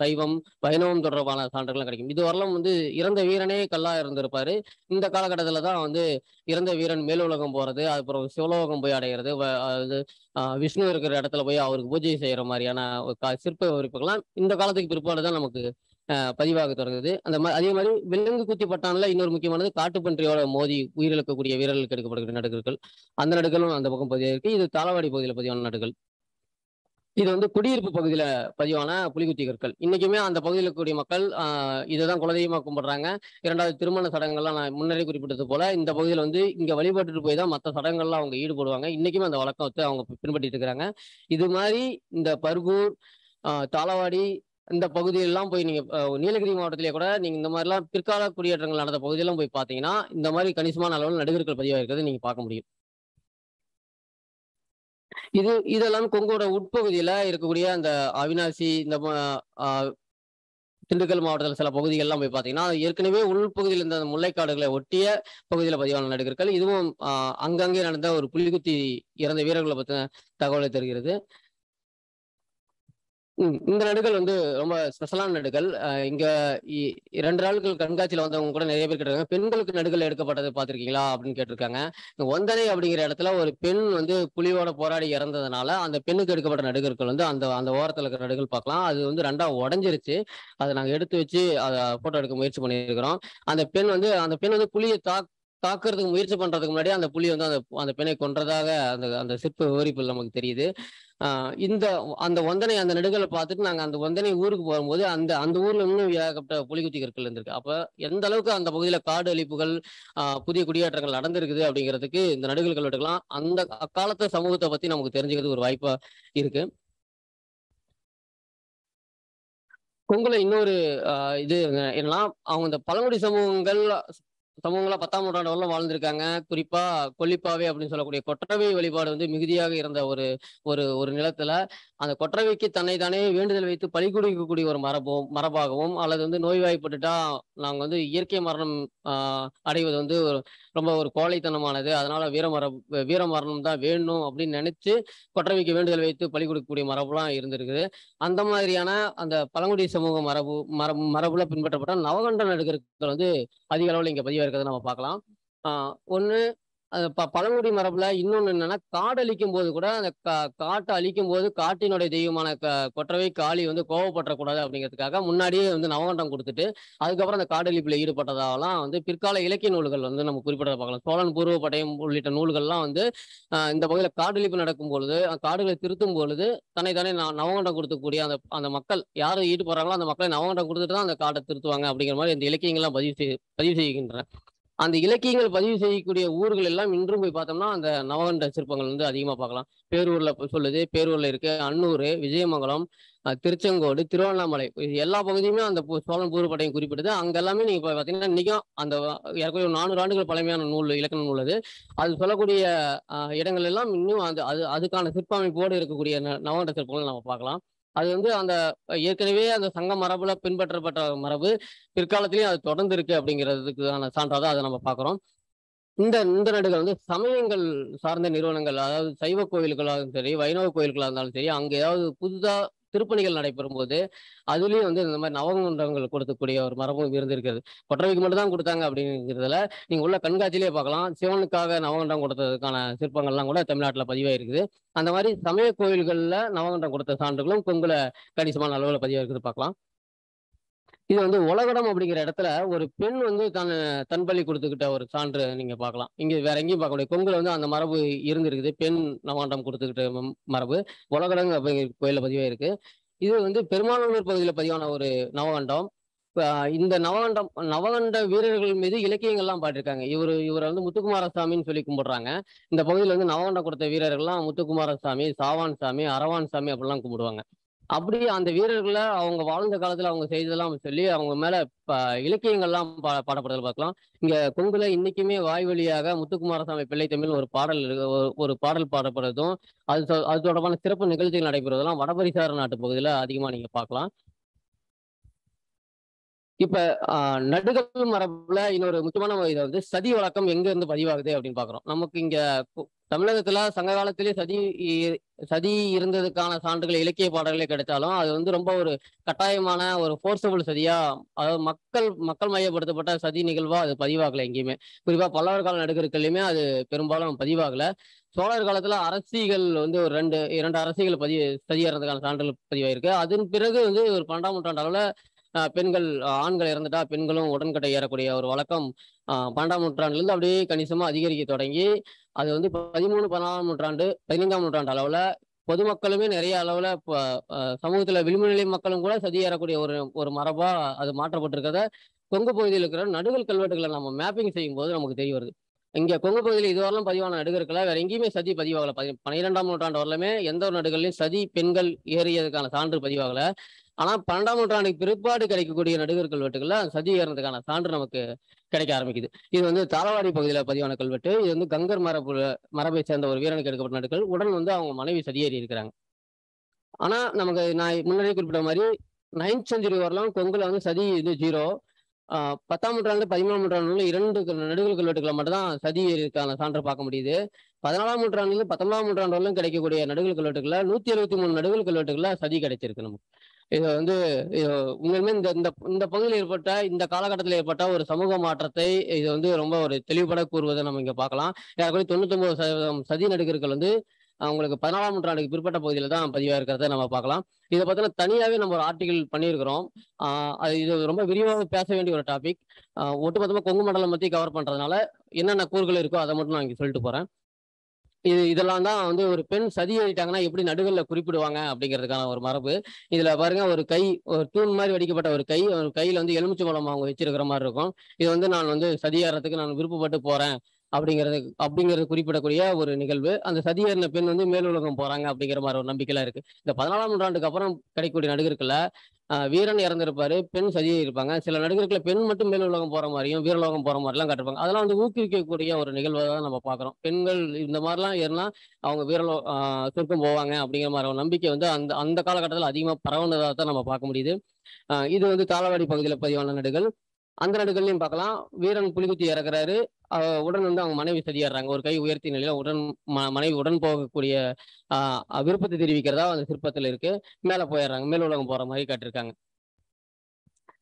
சைவம் வைணவம் தொடர்பான சான்றுகளும் கிடைக்கும் இது வரலாம் வந்து இறந்த வீரனே கல்லா இருந்திருப்பாரு இந்த காலகட்டத்தில் தான் வந்து இறந்த வீரன் மேலுலகம் போறது அப்புறம் சிவலோகம் போய் அடைகிறது விஷ்ணு இருக்கிற இடத்துல போய் அவருக்கு பூஜை செய்யற மாதிரியான சிற்ப விரிப்புகள்லாம் இந்த காலத்துக்கு பிற்பாடு தான் நமக்கு பதிவாக தொடங்குது அந்த மாதிரி அதே மாதிரி விலங்கு குத்தி பட்டான்ல இன்னொரு முக்கியமானது காட்டுப்பன்றியோட மோதி உயிரிழக்கக்கூடிய வீரர்களுக்கு எடுக்கப்படுகிற நடுக்கர்கள் அந்த நடுகளும் அந்த பக்கம் பதிவாக இருக்குது இது தாளவாடி பகுதியில் பதிவான நடுகள் இது வந்து குடியிருப்பு பகுதியில பதிவான புலிகுத்தி கற்கள் இன்னைக்குமே அந்த பகுதியில் இருக்கக்கூடிய மக்கள் தான் குலதெய்வமாக கும்பிடுறாங்க இரண்டாவது திருமண சடங்குகள்லாம் நான் முன்னரே குறிப்பிட்டது போல இந்த பகுதியில் வந்து இங்க வழிபட்டுட்டு போய் தான் மற்ற சடங்குகள்லாம் அவங்க ஈடுபடுவாங்க இன்னைக்குமே அந்த வழக்கத்தை அவங்க பின்பற்றிட்டு இருக்கிறாங்க இது மாதிரி இந்த பர்கூர் தாளவாடி இந்த பகுதியிலலாம் போய் நீங்க நீலகிரி மாவட்டத்திலே கூட நீங்க இந்த மாதிரிலாம் பிற்கால குடியேற்றங்கள் நடந்த பகுதியெல்லாம் போய் பாத்தீங்கன்னா இந்த மாதிரி கணிசமான அளவில் நடுகர்கள் பதிவாயிருக்கிறது நீங்க பார்க்க முடியும் இது இதெல்லாம் கொங்கோட உட்பகுதியில இருக்கக்கூடிய அந்த அவினாசி இந்த திண்டுக்கல் மாவட்டத்தில் சில பகுதிகள்லாம் போய் பார்த்தீங்கன்னா ஏற்கனவே உள்பகுதியில் இருந்த முல்லைக்காடுகளை ஒட்டிய பகுதியில் பதிவான நடிகர்கள் இதுவும் அங்கங்கே நடந்த ஒரு புலிகுத்தி இறந்த வீரர்களை பற்றின தகவலை தருகிறது இந்த நடுகள் வந்து ரொம்ப ஸ்பெஷலான நடுகள் இங்க இரண்டு நாட்கள் கண்காட்சியில வந்தவங்க கூட நிறைய பேர் கேட்டிருக்காங்க பெண்களுக்கு நடுகள் எடுக்கப்பட்டது பார்த்துருக்கீங்களா அப்படின்னு கேட்டிருக்காங்க ஒந்தனை அப்படிங்கிற இடத்துல ஒரு பெண் வந்து புலியோட போராடி இறந்ததுனால அந்த பெண்ணுக்கு எடுக்கப்பட்ட நடுகர்கள் வந்து அந்த அந்த ஓரத்தில் இருக்கிற நடுகள் பார்க்கலாம் அது வந்து ரெண்டா உடஞ்சிருச்சு அதை நாங்கள் எடுத்து வச்சு அதை போட்டோ எடுக்க முயற்சி பண்ணியிருக்கிறோம் அந்த பெண் வந்து அந்த பெண் வந்து புலியை தாக்கு தாக்குறதுக்கு முயற்சி பண்றதுக்கு முன்னாடி அந்த புலி வந்து அந்த அந்த பெண்ணை கொன்றதாக அந்த அந்த சிற்ப விவரிப்பு நமக்கு தெரியுது இந்த அந்த ஒந்தனை அந்த நெடுகளை பார்த்துட்டு நாங்க அந்த ஒந்தனை ஊருக்கு போகும்போது அந்த அந்த ஊர்ல இன்னும் ஏகப்பட்ட புலிகுத்தி கற்கள் இருந்திருக்கு அப்போ எந்த அளவுக்கு அந்த பகுதியில காடு அழிப்புகள் புதிய குடியேற்றங்கள் நடந்திருக்குது அப்படிங்கிறதுக்கு இந்த நடுகள் கல்வெட்டுக்கலாம் அந்த அக்காலத்து சமூகத்தை பத்தி நமக்கு தெரிஞ்சுக்கிறது ஒரு வாய்ப்பா இருக்கு கொங்குல இன்னொரு இது என்னன்னா அவங்க இந்த பழங்குடி சமூகங்கள் சமூகங்களாக பத்தாம் நூற்றாண்டு வாழ்ந்திருக்காங்க குறிப்பா கொல்லிப்பாவே அப்படின்னு சொல்லக்கூடிய கொற்றவை வழிபாடு வந்து மிகுதியாக இருந்த ஒரு ஒரு ஒரு நிலத்துல அந்த கொற்றவைக்கு தன்னை தானே வேண்டுதல் வைத்து பழி குடிக்கக்கூடிய ஒரு மரபும் மரபாகவும் அல்லது வந்து நோய்வாய்ப்பட்டுட்டா நாங்க வந்து இயற்கை மரணம் அடைவது வந்து ரொம்ப ஒரு கோழைத்தனமானது அதனால வீரமர வீர மரணம் தான் வேணும் அப்படின்னு நினைச்சு கொற்றவைக்கு வேண்டுதல் வைத்து பலி கொடுக்கக்கூடிய மரபுலாம் இருந்திருக்குது அந்த மாதிரியான அந்த பழங்குடி சமூக மரபு மரபு மரபுல பின்பற்றப்பட்ட நவகண்ட நடிகர்கள் வந்து அதிக அளவில் இங்க பதிவாக இருக்கிறத நம்ம பார்க்கலாம் ஒன்று ப பழங்குடி மரபில் இன்னொன்று என்னென்னா காடு அழிக்கும் போது கூட அந்த கா காட்டை அழிக்கும் போது காட்டினுடைய தெய்வமான க கொற்றவை காளி வந்து கோவப்படக்கூடாது அப்படிங்கிறதுக்காக முன்னாடியே வந்து நவகண்டம் கொடுத்துட்டு அதுக்கப்புறம் அந்த காடழிப்பில் ஈடுபட்டதாகலாம் வந்து பிற்கால இலக்கிய நூல்கள் வந்து நம்ம குறிப்பிட பார்க்கலாம் சோழன் பூர்வ உள்ளிட்ட நூல்கள்லாம் வந்து இந்த பகுதியில் அழிப்பு நடக்கும் பொழுது காடுகளை திருத்தும் பொழுது தன்னை தானே நவகண்டம் கொடுக்கக்கூடிய அந்த அந்த மக்கள் யார் ஈடுபடுறாங்களோ அந்த மக்களை நவகண்டம் கொடுத்துட்டு தான் அந்த காட்டை திருத்துவாங்க அப்படிங்கிற மாதிரி இந்த இலக்கியங்கள்லாம் பதிவு செய் பதிவு செய்கின்றன அந்த இலக்கியங்கள் பதிவு செய்யக்கூடிய ஊர்கள் எல்லாம் இன்றும் போய் பார்த்தோம்னா அந்த நவகண்ட சிற்பங்கள் வந்து அதிகமாக பார்க்கலாம் பேரூர்ல சொல்லுது பேரூர்ல இருக்கு அன்னூர் விஜயமங்கலம் திருச்செங்கோடு திருவண்ணாமலை எல்லா பகுதியுமே அந்த சோழன் பூர்வப்படையும் குறிப்பிட்டது அங்க எல்லாமே நீங்க பாத்தீங்கன்னா இன்னைக்கும் அந்த ஒரு நானூறு ஆண்டுகள் பழமையான நூல் இலக்கண நூல் அது அது சொல்லக்கூடிய இடங்கள் எல்லாம் இன்னும் அந்த அது அதுக்கான சிற்பமைப்போடு இருக்கக்கூடிய நவகண்ட சிற்பங்கள் நம்ம பார்க்கலாம் அது வந்து அந்த ஏற்கனவே அந்த சங்க மரபுல பின்பற்றப்பட்ட மரபு பிற்காலத்திலயும் அது தொடர்ந்து இருக்கு அப்படிங்கிறதுக்கான சான்றாக தான் அதை நம்ம பார்க்குறோம் இந்த இந்த நாடுகள் வந்து சமயங்கள் சார்ந்த நிறுவனங்கள் அதாவது சைவ கோயில்களாக இருந்தாலும் சரி வைணவ கோயில்களாக இருந்தாலும் சரி அங்கே ஏதாவது புதுதாக திருப்பணிகள் நடைபெறும் போது அதுலயும் வந்து இந்த மாதிரி நவகுண்டங்கள் கொடுக்கக்கூடிய ஒரு மரபும் இருந்திருக்கிறது கொற்றவைக்கு மட்டும் தான் கொடுத்தாங்க அப்படிங்கிறதுல நீங்க உள்ள கண்காட்சியிலேயே பார்க்கலாம் சிவனுக்காக நவகண்டம் கொடுத்ததுக்கான சிற்பங்கள்லாம் கூட தமிழ்நாட்டில் பதிவாயிருக்குது அந்த மாதிரி சமய கோயில்களில் நவகண்டம் கொடுத்த சான்றுகளும் கொங்குல கணிசமான அளவில் பதிவாயிருக்குது பார்க்கலாம் இது வந்து உலகடம் அப்படிங்கிற இடத்துல ஒரு பெண் வந்து தன் தன் பள்ளி கொடுத்துக்கிட்ட ஒரு சான்று நீங்க பார்க்கலாம் இங்க வேற எங்கேயும் பார்க்கக்கூடிய கொங்குல வந்து அந்த மரபு இருந்திருக்குது பெண் நவாண்டம் கொடுத்துக்கிட்ட மரபு உலகடங்கு அப்படிங்கிற கோயில பதிவாக இருக்கு இது வந்து பெருமாநல்லூர் பகுதியில் பதிவான ஒரு நவகண்டம் இந்த நவகண்டம் நவகண்ட வீரர்கள் மீது இலக்கியங்கள்லாம் பாட்டிருக்காங்க இவர் இவரை வந்து முத்துக்குமாரசாமின்னு சொல்லி கும்பிடுறாங்க இந்த பகுதியில் வந்து நவகண்டம் கொடுத்த வீரர்கள்லாம் முத்துக்குமாரசாமி சாவான் சாமி அரவான் சாமி அப்படிலாம் கும்பிடுவாங்க அப்படி அந்த வீரர்களை அவங்க வாழ்ந்த காலத்துல அவங்க செய்ததெல்லாம் சொல்லி அவங்க மேல இலக்கியங்கள்லாம் பா பாடப்படுதல் பார்க்கலாம் இங்க கொங்குல இன்னைக்குமே வாய்வழியாக முத்துக்குமாரசாமி பிள்ளை தமிழ் ஒரு பாடல் ஒரு பாடல் பாடப்படுறதும் அது அது தொடர்பான சிறப்பு நிகழ்ச்சிகள் நடைபெறுவதெல்லாம் வடபரிசார நாட்டு பகுதியில அதிகமா நீங்க பார்க்கலாம் இப்ப நடுகள் மரபுல இன்னொரு முக்கியமான இதை வந்து சதி வழக்கம் எங்க இருந்து பதிவாகுது அப்படின்னு பாக்குறோம் நமக்கு இங்க தமிழகத்துல சங்க காலத்திலே சதி சதி இருந்ததுக்கான சான்றுகள் இலக்கிய பாடல்களே கிடைச்சாலும் அது வந்து ரொம்ப ஒரு கட்டாயமான ஒரு ஃபோர்ஸபிள் சதியா அதாவது மக்கள் மக்கள் மையப்படுத்தப்பட்ட சதி நிகழ்வா அது பதிவாகல எங்கேயுமே குறிப்பா பல்லவர் கால நடுகர்கள்லயுமே அது பெரும்பாலும் பதிவாகல சோழர் காலத்துல அரசிகள் வந்து ஒரு ரெண்டு இரண்டு அரசிகள் பதிவு சதி இறந்ததுக்கான சான்றுகள் பதிவாயிருக்கு அதன் பிறகு வந்து ஒரு பன்னெண்டாம் நூற்றாண்டு அளவுல பெண்கள் ஆண்கள் இறந்துட்டா பெண்களும் உடன்கட்டை ஏறக்கூடிய ஒரு வழக்கம் பன்னெண்டாம் நூற்றாண்டுல இருந்து அப்படியே கணிசமா அதிகரிக்க தொடங்கி அது வந்து பதிமூணு பதினாலாம் நூற்றாண்டு பதினைந்தாம் நூற்றாண்டு அளவில் பொதுமக்களுமே நிறைய அளவில் இப்போ சமூகத்தில் விளிம்பு மக்களும் கூட சதி ஏறக்கூடிய ஒரு ஒரு மரபாக அது மாற்றப்பட்டிருக்கிறத கொங்கு பகுதியில் இருக்கிற நடுகள் கல்வெட்டுகளை நம்ம மேப்பிங் செய்யும் போது நமக்கு தெரிய வருது இங்கே கொங்கு பகுதியில் இதுவரையிலும் பதிவான நடுகர்களை வேற எங்கேயுமே சதி பதிவாகல பன்னிரெண்டாம் நூற்றாண்டு வரலுமே எந்த ஒரு நடுகளையும் சதி பெண்கள் ஏறியதுக்கான சான்று பதிவாகல ஆனால் பன்னெண்டாம் நூற்றாண்டுக்கு பிற்பாடு கிடைக்கக்கூடிய நடுகர் கல்வெட்டுகளில் சதி ஏறினதுக்கான சான்று நமக்கு கிடைக்க ஆரம்பிக்குது இது வந்து தாளவாடி பகுதியில் பதிவான கல்வெட்டு இது வந்து கங்கர் மரபு மரபை சேர்ந்த ஒரு வீரனுக்கு எடுக்கப்பட்ட நடுக்கள் உடன் வந்து அவங்க மனைவி சதியேறி இருக்கிறாங்க ஆனால் நமக்கு நான் முன்னாடியே குறிப்பிட்ட மாதிரி நைன்த் செஞ்சுரி வரலாம் கொங்குல வந்து சதி இது ஜீரோ பத்தாம் நூற்றாண்டு பதிமூணாம் நூற்றாண்டுல இரண்டு நடுகள் கல்வெட்டுகளை மட்டும்தான் சதி இருக்கான சான்று பார்க்க முடியுது பதினாலாம் நூற்றாண்டுலேருந்து பத்தொன்பதாம் நூற்றாண்டு வரலும் கிடைக்கக்கூடிய நடுகள் கல்வெட்டுகளில் நூத்தி எழுபத்தி மூணு நடுகள் கல்வெட்டுகளில் சதி கிடைச்சிருக்கு நமக்கு இது வந்து உண்மையுமே இந்த இந்த இந்த பகுதியில் ஏற்பட்ட இந்த காலகட்டத்தில் ஏற்பட்ட ஒரு சமூக மாற்றத்தை இது வந்து ரொம்ப ஒரு தெளிவுபட கூறுவதை நம்ம இங்கே பார்க்கலாம் ஏற்கனவே தொண்ணூத்தொம்பது சதவீதம் சதி நடிகர்கள் வந்து அவங்களுக்கு பதினாலாம் நூற்றாண்டுக்கு பிற்பட்ட பகுதியில் தான் பதிவாக இருக்கிறத நம்ம பார்க்கலாம் இதை பற்றின தனியாகவே நம்ம ஒரு ஆர்டிகல் பண்ணியிருக்கிறோம் அது இது ரொம்ப விரிவாக பேச வேண்டிய ஒரு டாபிக் ஒட்டுமொத்தமாக கொங்கு மண்டலம் பற்றி கவர் பண்ணுறதுனால என்னென்ன கூறுகள் இருக்கோ அதை மட்டும் நான் இங்கே சொல்லிட்டு போகிறேன் இது இதெல்லாம் தான் வந்து ஒரு பெண் சதி ஆயிட்டாங்கன்னா எப்படி நடுகளில் குறிப்பிடுவாங்க அப்படிங்கிறதுக்கான ஒரு மரபு இதுல பாருங்க ஒரு கை ஒரு தூண் மாதிரி வடிக்கப்பட்ட ஒரு கை ஒரு கையில வந்து எலுமிச்சு பழம் அவங்க வச்சிருக்கிற மாதிரி இருக்கும் இது வந்து நான் வந்து சதியாரத்துக்கு நான் விருப்பப்பட்டு போறேன் அப்படிங்கிறது அப்படிங்கிறது குறிப்பிடக்கூடிய ஒரு நிகழ்வு அந்த சதியேறின பெண் வந்து மேலுலகம் போறாங்க அப்படிங்கிற மாதிரி ஒரு நம்பிக்கையெல்லாம் இருக்கு இந்த பதினாலாம் நூற்றாண்டுக்கு அப்புறம் கிடைக்கக்கூடிய நடுகர்களில் வீரன் இறந்திருப்பாரு பெண் சதி இருப்பாங்க சில நடிகர்களை பெண் மட்டும் மேல் உலகம் போற மாதிரியும் வீரலோகம் போற மாதிரிலாம் கட்டிருப்பாங்க அதெல்லாம் வந்து ஊக்குவிக்கக்கூடிய ஒரு நிகழ்வாக தான் நம்ம பாக்குறோம் பெண்கள் இந்த மாதிரிலாம் ஏறினா அவங்க வீரலோ சொர்க்கம் போவாங்க அப்படிங்கிற மாதிரி ஒரு நம்பிக்கை வந்து அந்த அந்த காலகட்டத்தில் அதிகமாக பரவுனதாக தான் நம்ம பார்க்க முடியுது இது வந்து தாளவாடி பகுதியில் பதிவான நடுகள் அந்த நடுகள்லையும் பார்க்கலாம் வீரன் புலிகுத்தி இறக்குறாரு உடன் வந்து அவங்க மனைவி சதியாடுறாங்க ஒரு கை உயர்த்தி நிலையில உடன் மனைவி உடன் போகக்கூடிய ஆஹ் விருப்பத்தை தெரிவிக்கிறதா அந்த சிற்பத்துல இருக்கு மேல போயிடுறாங்க மேல் உலகம் போற மாதிரி காட்டிருக்காங்க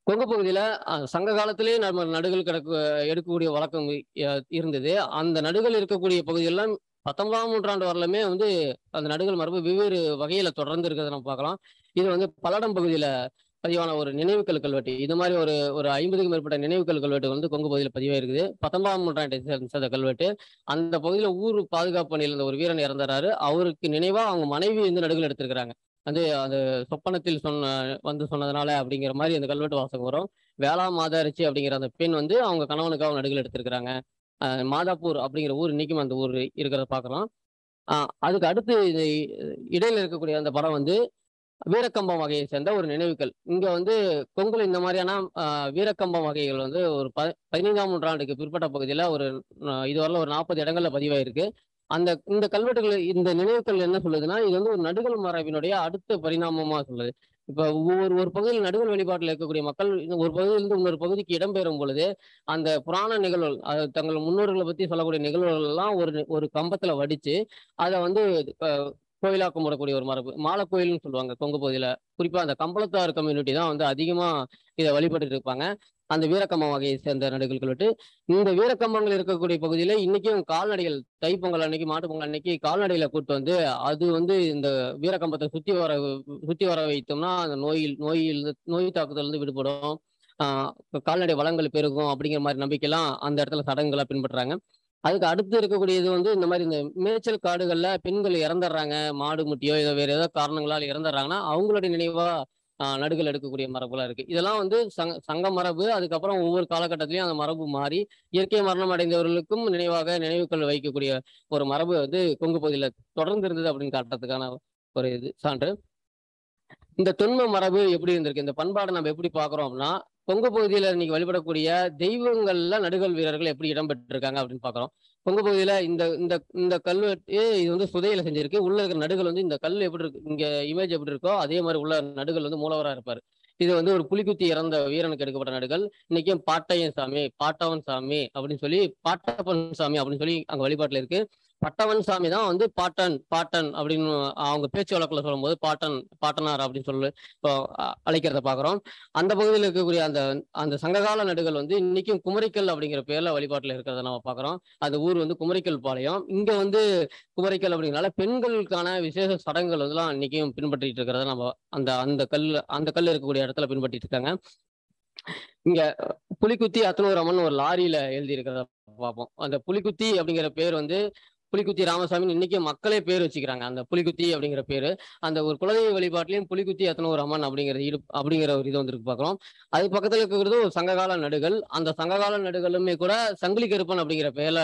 கொங்கு பகுதியில சங்க காலத்திலேயே நம்ம நடுகள் கிடக்கு எடுக்கக்கூடிய வழக்கம் இருந்தது அந்த நடுகள் இருக்கக்கூடிய பகுதியெல்லாம் பத்தொன்பதாம் நூற்றாண்டு வரலுமே வந்து அந்த நடுகள் மரபு வெவ்வேறு வகையில தொடர்ந்து இருக்கிறத நம்ம பார்க்கலாம் இது வந்து பல்லடம் பகுதியில பதிவான ஒரு நினைவுக்கல் கல்வெட்டு இது மாதிரி ஒரு ஒரு ஐம்பதுக்கும் மேற்பட்ட நினைவுக்கல் கல்வெட்டு வந்து கொங்கு பகுதியில் பதிவாக இருக்குது பத்தொன்பதாம் நூற்றாண்டை சேர்ந்த கல்வெட்டு அந்த பகுதியில் ஊர் பாதுகாப்பு பணியில் இருந்த ஒரு வீரன் இறந்துறாரு அவருக்கு நினைவாக அவங்க மனைவி வந்து நடுகள் எடுத்திருக்கிறாங்க வந்து அந்த சொப்பனத்தில் சொன்ன வந்து சொன்னதுனால அப்படிங்கிற மாதிரி அந்த கல்வெட்டு வாசகம் வரும் வேளா மாதாரிச்சி அப்படிங்கிற அந்த பெண் வந்து அவங்க கணவனுக்காக நடுகள் எடுத்திருக்கிறாங்க மாதாப்பூர் அப்படிங்கிற ஊர் இன்றைக்கும் அந்த ஊர் இருக்கிறத பார்க்கலாம் அதுக்கு அடுத்து இடையில இருக்கக்கூடிய அந்த படம் வந்து வீரக்கம்பம் வகையை சேர்ந்த ஒரு நினைவுகள் இங்கே வந்து கொங்குல இந்த மாதிரியான வீரக்கம்பம் வகைகள் வந்து ஒரு ப பதினைந்தாம் நூற்றாண்டுக்கு பிற்பட்ட பகுதியில் ஒரு இதுவரை ஒரு நாற்பது இடங்கள்ல பதிவாயிருக்கு அந்த இந்த கல்வெட்டுகள் இந்த நினைவுகள் என்ன சொல்லுதுன்னா இது வந்து ஒரு நடுகள் மரபினுடைய அடுத்த பரிணாமமா சொல்லுது இப்போ ஒவ்வொரு ஒரு பகுதியில் நடுகள் வழிபாட்டில் இருக்கக்கூடிய மக்கள் ஒரு பகுதியிலிருந்து இன்னொரு பகுதிக்கு இடம்பெறும் பொழுது அந்த புராண நிகழ்வுகள் அது தங்கள் முன்னோர்களை பத்தி சொல்லக்கூடிய நிகழ்வுகள் எல்லாம் ஒரு ஒரு கம்பத்துல வடிச்சு அதை வந்து கோயிலாக கும்பிடக்கூடிய ஒரு மரபு மாலை கோயில்னு சொல்லுவாங்க கொங்கு பகுதியில் குறிப்பாக அந்த கம்பளத்தார் கம்யூனிட்டி தான் வந்து அதிகமாக இதை வழிபட்டு இருப்பாங்க அந்த வீரக்கம்பம் வகையை சேர்ந்த நடுகளுக்கு விட்டு இந்த வீரக்கம்பங்கள் இருக்கக்கூடிய பகுதியில் இன்றைக்கும் கால்நடைகள் தைப்பொங்கல் அன்னைக்கு மாட்டு பொங்கல் அன்னைக்கு கால்நடைகளை கூட்டு வந்து அது வந்து இந்த வீரக்கம்பத்தை சுற்றி வர சுற்றி வர வைத்தோம்னா அந்த நோயில் நோயில் நோய் தாக்குதல் வந்து விடுபடும் கால்நடை வளங்கள் பெருகும் அப்படிங்கிற மாதிரி நம்பிக்கைலாம் அந்த இடத்துல சடங்குகளாக பின்பற்றுறாங்க அதுக்கு அடுத்து இருக்கக்கூடியது வந்து இந்த மாதிரி இந்த மேய்ச்சல் காடுகளில் பெண்கள் இறந்துடுறாங்க மாடு முட்டியோ ஏதோ வேறு ஏதோ காரணங்களால் இறந்துடுறாங்கன்னா அவங்களுடைய நினைவாக நடுகள் எடுக்கக்கூடிய மரபுலாம் இருக்குது இதெல்லாம் வந்து சங்க சங்க மரபு அதுக்கப்புறம் ஒவ்வொரு காலகட்டத்திலையும் அந்த மரபு மாறி இயற்கை மரணம் அடைந்தவர்களுக்கும் நினைவாக நினைவுகள் வைக்கக்கூடிய ஒரு மரபு வந்து கொங்கு பகுதியில் தொடர்ந்து இருந்தது அப்படின்னு காட்டுறதுக்கான ஒரு இது சான்று இந்த தொன்ம மரபு எப்படி இருந்திருக்கு இந்த பண்பாடை நம்ம எப்படி பார்க்குறோம் அப்படின்னா கொங்கு பகுதியில் இன்னைக்கு வழிபடக்கூடிய தெய்வங்கள்ல நடுகல் வீரர்கள் எப்படி இடம்பெற்றிருக்காங்க அப்படின்னு பாக்குறோம் கொங்கு பகுதியில இந்த இந்த இந்த கல்வெட்டு இது வந்து சுதையில செஞ்சிருக்கு உள்ள இருக்கிற நடுகள் வந்து இந்த கல் எப்படி இருக்கு இங்க இமேஜ் எப்படி இருக்கோ அதே மாதிரி உள்ள நடுகள் வந்து மூலவரா இருப்பாரு இது வந்து ஒரு புலிக்குத்தி இறந்த வீரனுக்கு எடுக்கப்பட்ட நடுகள் இன்னைக்கும் பாட்டையன் சாமி பாட்டவன் சாமி அப்படின்னு சொல்லி பாட்டப்பன் சாமி அப்படின்னு சொல்லி அங்க வழிபாட்டுல இருக்கு பட்டவன் சாமி தான் வந்து பாட்டன் பாட்டன் அப்படின்னு அவங்க பேச்சு வழக்கில் சொல்லும்போது பாட்டன் பாட்டனார் அப்படின்னு சொல்லி இப்போ அழைக்கிறத பார்க்குறோம் அந்த பகுதியில் இருக்கக்கூடிய அந்த அந்த சங்ககால நடுகள் வந்து இன்னைக்கும் குமரிக்கல் அப்படிங்கிற பேர்ல வழிபாட்டில் இருக்கிறத நம்ம பார்க்குறோம் அந்த ஊர் வந்து குமரிக்கல் பாளையம் இங்கே வந்து குமரிக்கல் அப்படிங்கிறனால பெண்களுக்கான விசேஷ சடங்குகள் வந்துலாம் இன்னைக்கும் பின்பற்றிட்டு இருக்கிறத நம்ம அந்த அந்த கல் அந்த கல் இருக்கக்கூடிய இடத்துல பின்பற்றிட்டு இருக்காங்க இங்க புலிக்குத்தி அத்தனூர் அம்மன் ஒரு லாரியில எழுதி இருக்கிறத பார்ப்போம் அந்த புலிக்குத்தி அப்படிங்கிற பேர் வந்து புலிகுத்தி ராமசாமி இன்னைக்கு மக்களே பேர் வச்சுக்கிறாங்க அந்த புலிக்குத்தி அப்படிங்கிற பேரு அந்த ஒரு குலதெய்வ வழிபாட்டிலையும் புலிக்குத்தி ஒரு அம்மன் அப்படிங்கிற ஈடு அப்படிங்கிற ஒரு இது வந்துருக்கு பாக்குறோம் அது பக்கத்துல இருக்கிறது ஒரு சங்ககால நடுகள் அந்த சங்ககால நடுகளுமே கூட சங்கிலி கருப்பன் அப்படிங்கிற பேர்ல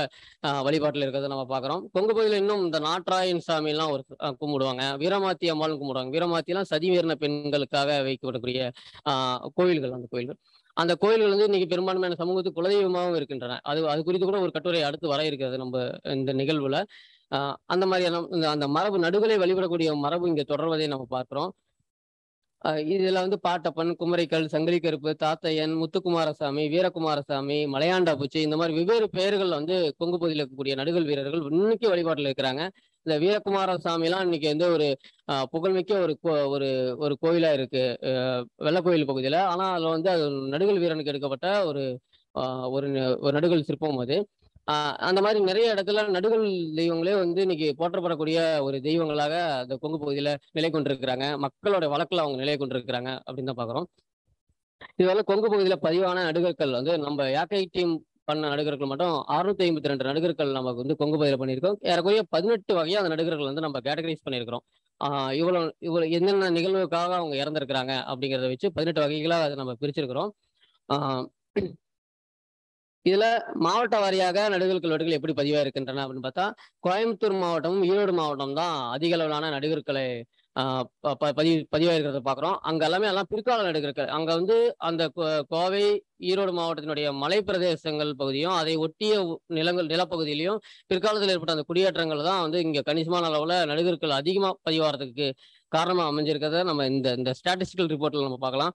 வழிபாட்டுல இருக்கிறத நம்ம பாக்குறோம் கொங்கு பகுதியில் இன்னும் இந்த நாட்ராயன் எல்லாம் ஒரு கும்பிடுவாங்க வீரமாத்தி அம்மாலும் கும்பிடுவாங்க வீரமாத்திலாம் சதி வீரன பெண்களுக்காக வைக்கப்படக்கூடிய ஆஹ் கோயில்கள் அந்த கோயில்கள் அந்த கோயில்கள் வந்து இன்னைக்கு பெரும்பான்மையான சமூகத்துக்கு குலதெய்வமாகவும் இருக்கின்றன அது அது குறித்து கூட ஒரு கட்டுரை அடுத்து வர இருக்கிறது நம்ம இந்த நிகழ்வுல அந்த மாதிரியான அந்த மரபு நடுகளை வழிபடக்கூடிய மரபு இங்க தொடர்வதை நம்ம பார்க்கிறோம் இதுல வந்து பாட்டப்பன் குமரிக்கல் சங்கிலி கருப்பு தாத்தையன் முத்துக்குமாரசாமி வீரகுமாரசாமி மலையாண்டா பூச்சி இந்த மாதிரி வெவ்வேறு பெயர்கள் வந்து கொங்கு பகுதியில் இருக்கக்கூடிய நடுகள் வீரர்கள் இன்னைக்கு வழிபாட்டில் இருக்கிறாங்க இந்த வீரகுமார சாமிலாம் இன்னைக்கு வந்து ஒரு புகழ்மிக்க ஒரு ஒரு ஒரு கோயிலா இருக்கு வெள்ளக்கோயில் பகுதியில ஆனா அதுல வந்து அது நடுகல் வீரனுக்கு எடுக்கப்பட்ட ஒரு ஒரு ஒரு நடுகல் சிற்பம் அது அந்த மாதிரி நிறைய இடத்துல நடுகல் தெய்வங்களே வந்து இன்னைக்கு போற்றப்படக்கூடிய ஒரு தெய்வங்களாக அந்த கொங்கு பகுதியில நிலை கொண்டிருக்கிறாங்க மக்களோட வழக்கில் அவங்க நிலை கொண்டிருக்கிறாங்க அப்படின்னு தான் பாக்குறோம் இதுவரை கொங்கு பகுதியில பதிவான நடுகற்கள் வந்து நம்ம யாக்கை டீம் பண்ண நடுகர்கள் மட்டும் அறுநூத்தி ஐம்பத்தி ரெண்டு நடுகர்கள் நமக்கு வந்து கொங்கு பயிர பண்ணியிருக்கோம் ஏறக்குறைய பதினெட்டு வகையாக அந்த நடுகர்கள் வந்து நம்ம கேட்டகரைஸ் பண்ணியிருக்கிறோம் இவ்வளோ இவ்வளோ என்னென்ன நிகழ்வுக்காக அவங்க இறந்துருக்கிறாங்க அப்படிங்கிறத வச்சு பதினெட்டு வகைகளாக அதை நம்ம பிரிச்சிருக்கிறோம் இதில் மாவட்ட வாரியாக நடுகர்கள் வெடுகள் எப்படி பதிவாக இருக்கின்றன அப்படின்னு பார்த்தா கோயம்புத்தூர் மாவட்டமும் ஈரோடு மாவட்டம் தான் அதிக அளவிலான நடுகர்களை பதிவு பதிவாயிருக்கிறத பார்க்குறோம் அங்கே எல்லாமே எல்லாம் பிற்காலம் எடுக்கிறது அங்கே வந்து அந்த கோவை ஈரோடு மாவட்டத்தினுடைய மலை பிரதேசங்கள் பகுதியும் அதை ஒட்டிய நிலங்கள் நிலப்பகுதியிலையும் பிற்காலத்தில் ஏற்பட்ட அந்த குடியேற்றங்கள் தான் வந்து இங்கே கணிசமான அளவில் நடுகர்கள் அதிகமாக பதிவாகிறதுக்கு காரணமாக அமைஞ்சிருக்கிறத நம்ம இந்த இந்த ஸ்டாட்டிஸ்டிக்கல் ரிப்போர்ட்டில் நம்ம பார்க்கலாம்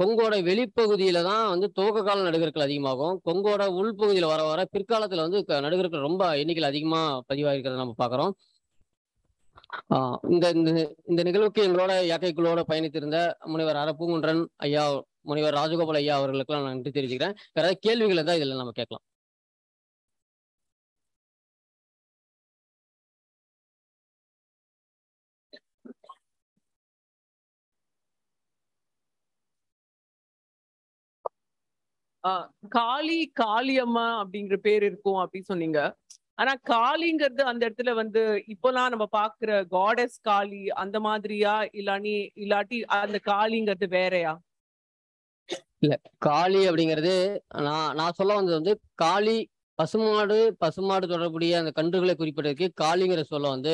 கொங்கோட வெளிப்பகுதியில தான் வந்து துவக்க கால நடுகர்கள் அதிகமாகும் கொங்கோட உள்பகுதியில் வர வர பிற்காலத்தில் வந்து நடுகர்கள் ரொம்ப எண்ணிக்கையில் அதிகமாக பதிவாகிருக்கிறத நம்ம பார்க்குறோம் இந்த இந்த நிகழ்வுக்கு எங்களோட இயற்கைக்குள்ளோட பயணித்திருந்த முனைவர் அரப்பூங்குன்றன் ஐயா முனைவர் ராஜகோபால் ஐயா அவர்களுக்கு நான் நன்றி வேற ஏதாவது கேள்விகள் இருந்தா இதுல நம்ம கேட்கலாம் காளி காளியம்மா அப்படிங்கிற பேர் இருக்கும் அப்படின்னு சொன்னீங்க ஆனா காளிங்கிறது அந்த இடத்துல வந்து இப்பெல்லாம் நம்ம பாக்குற காடஸ் காளி அந்த மாதிரியா இல்லாணி இல்லாட்டி அந்த காளிங்கிறது வேறையா இல்ல காளி அப்படிங்கிறது நான் நான் சொல்ல வந்தது வந்து காளி பசுமாடு பசுமாடு தொடர்புடைய அந்த கன்றுகளை குறிப்பிடறதுக்கு காளிங்கிற சொல்ல வந்து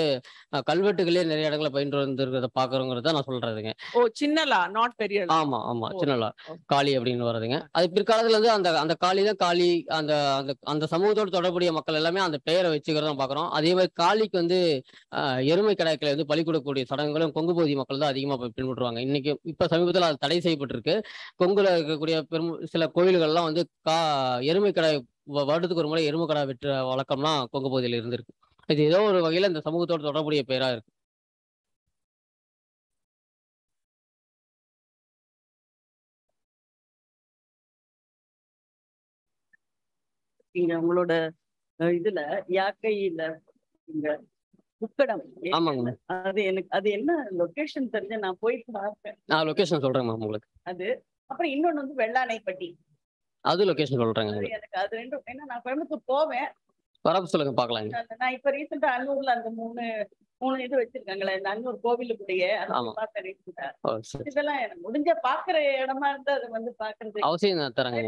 கல்வெட்டுகளே நிறைய இடங்களை பயின்று வந்திருக்கிறத பாக்குறோங்கிறத நான் சொல்றதுங்க ஓ சின்னலா நாட் பெரிய ஆமா ஆமா சின்னலா காளி அப்படின்னு வருதுங்க அது பிற்காலத்துல இருந்து அந்த அந்த காளி தான் காளி அந்த அந்த அந்த சமூகத்தோடு தொடர்புடைய மக்கள் எல்லாமே அந்த பெயரை வச்சுக்கிறத பாக்குறோம் அதே மாதிரி காளிக்கு வந்து எருமை கடாய்களை வந்து பலி கொடுக்கக்கூடிய சடங்குகளும் கொங்கு பகுதி மக்கள் தான் அதிகமா பின்பற்றுவாங்க இன்னைக்கு இப்ப சமீபத்தில் அது தடை செய்யப்பட்டிருக்கு கொங்குல இருக்கக்கூடிய பெரும் சில கோயில்கள்லாம் வந்து கா எருமை கடாய் வருடத்துக்கு ஒரு முறை எரும கடா வெட்டுற வழக்கம்லாம் கொங்கு பகுதியில் இருந்திருக்கு இது ஏதோ ஒரு வகையில் இந்த சமூகத்தோடு தொடர்புடைய பெயராக இருக்கு நீங்க உங்களோட இதுல யாக்கையில நீங்க குக்கடம் ஆமாங்க அது எனக்கு அது என்ன லொகேஷன் தெரிஞ்ச நான் போயிட்டு பார்ப்பேன் நான் லொகேஷன் சொல்றேன் மேம் உங்களுக்கு அது அப்புறம் இன்னொன்னு வந்து வெள்ளானைப்பட்டி அது லொகேஷன் சொல்றாங்க எனக்கு அது ரெண்டும் ஏன்னா நான் கோயம்புத்தூர் போவேன் வரப்பு சொல்லுங்க பார்க்கலாம் நான் இப்ப ரீசெண்டா அன்னூர்ல அந்த மூணு மூணு இது வச்சிருக்காங்களே இந்த அன்னூர் கோவிலுக்குள்ளேயே இதெல்லாம் எனக்கு முடிஞ்ச பாக்குற இடமா இருந்தா அது வந்து பாக்குறது அவசியம் நான் தரங்க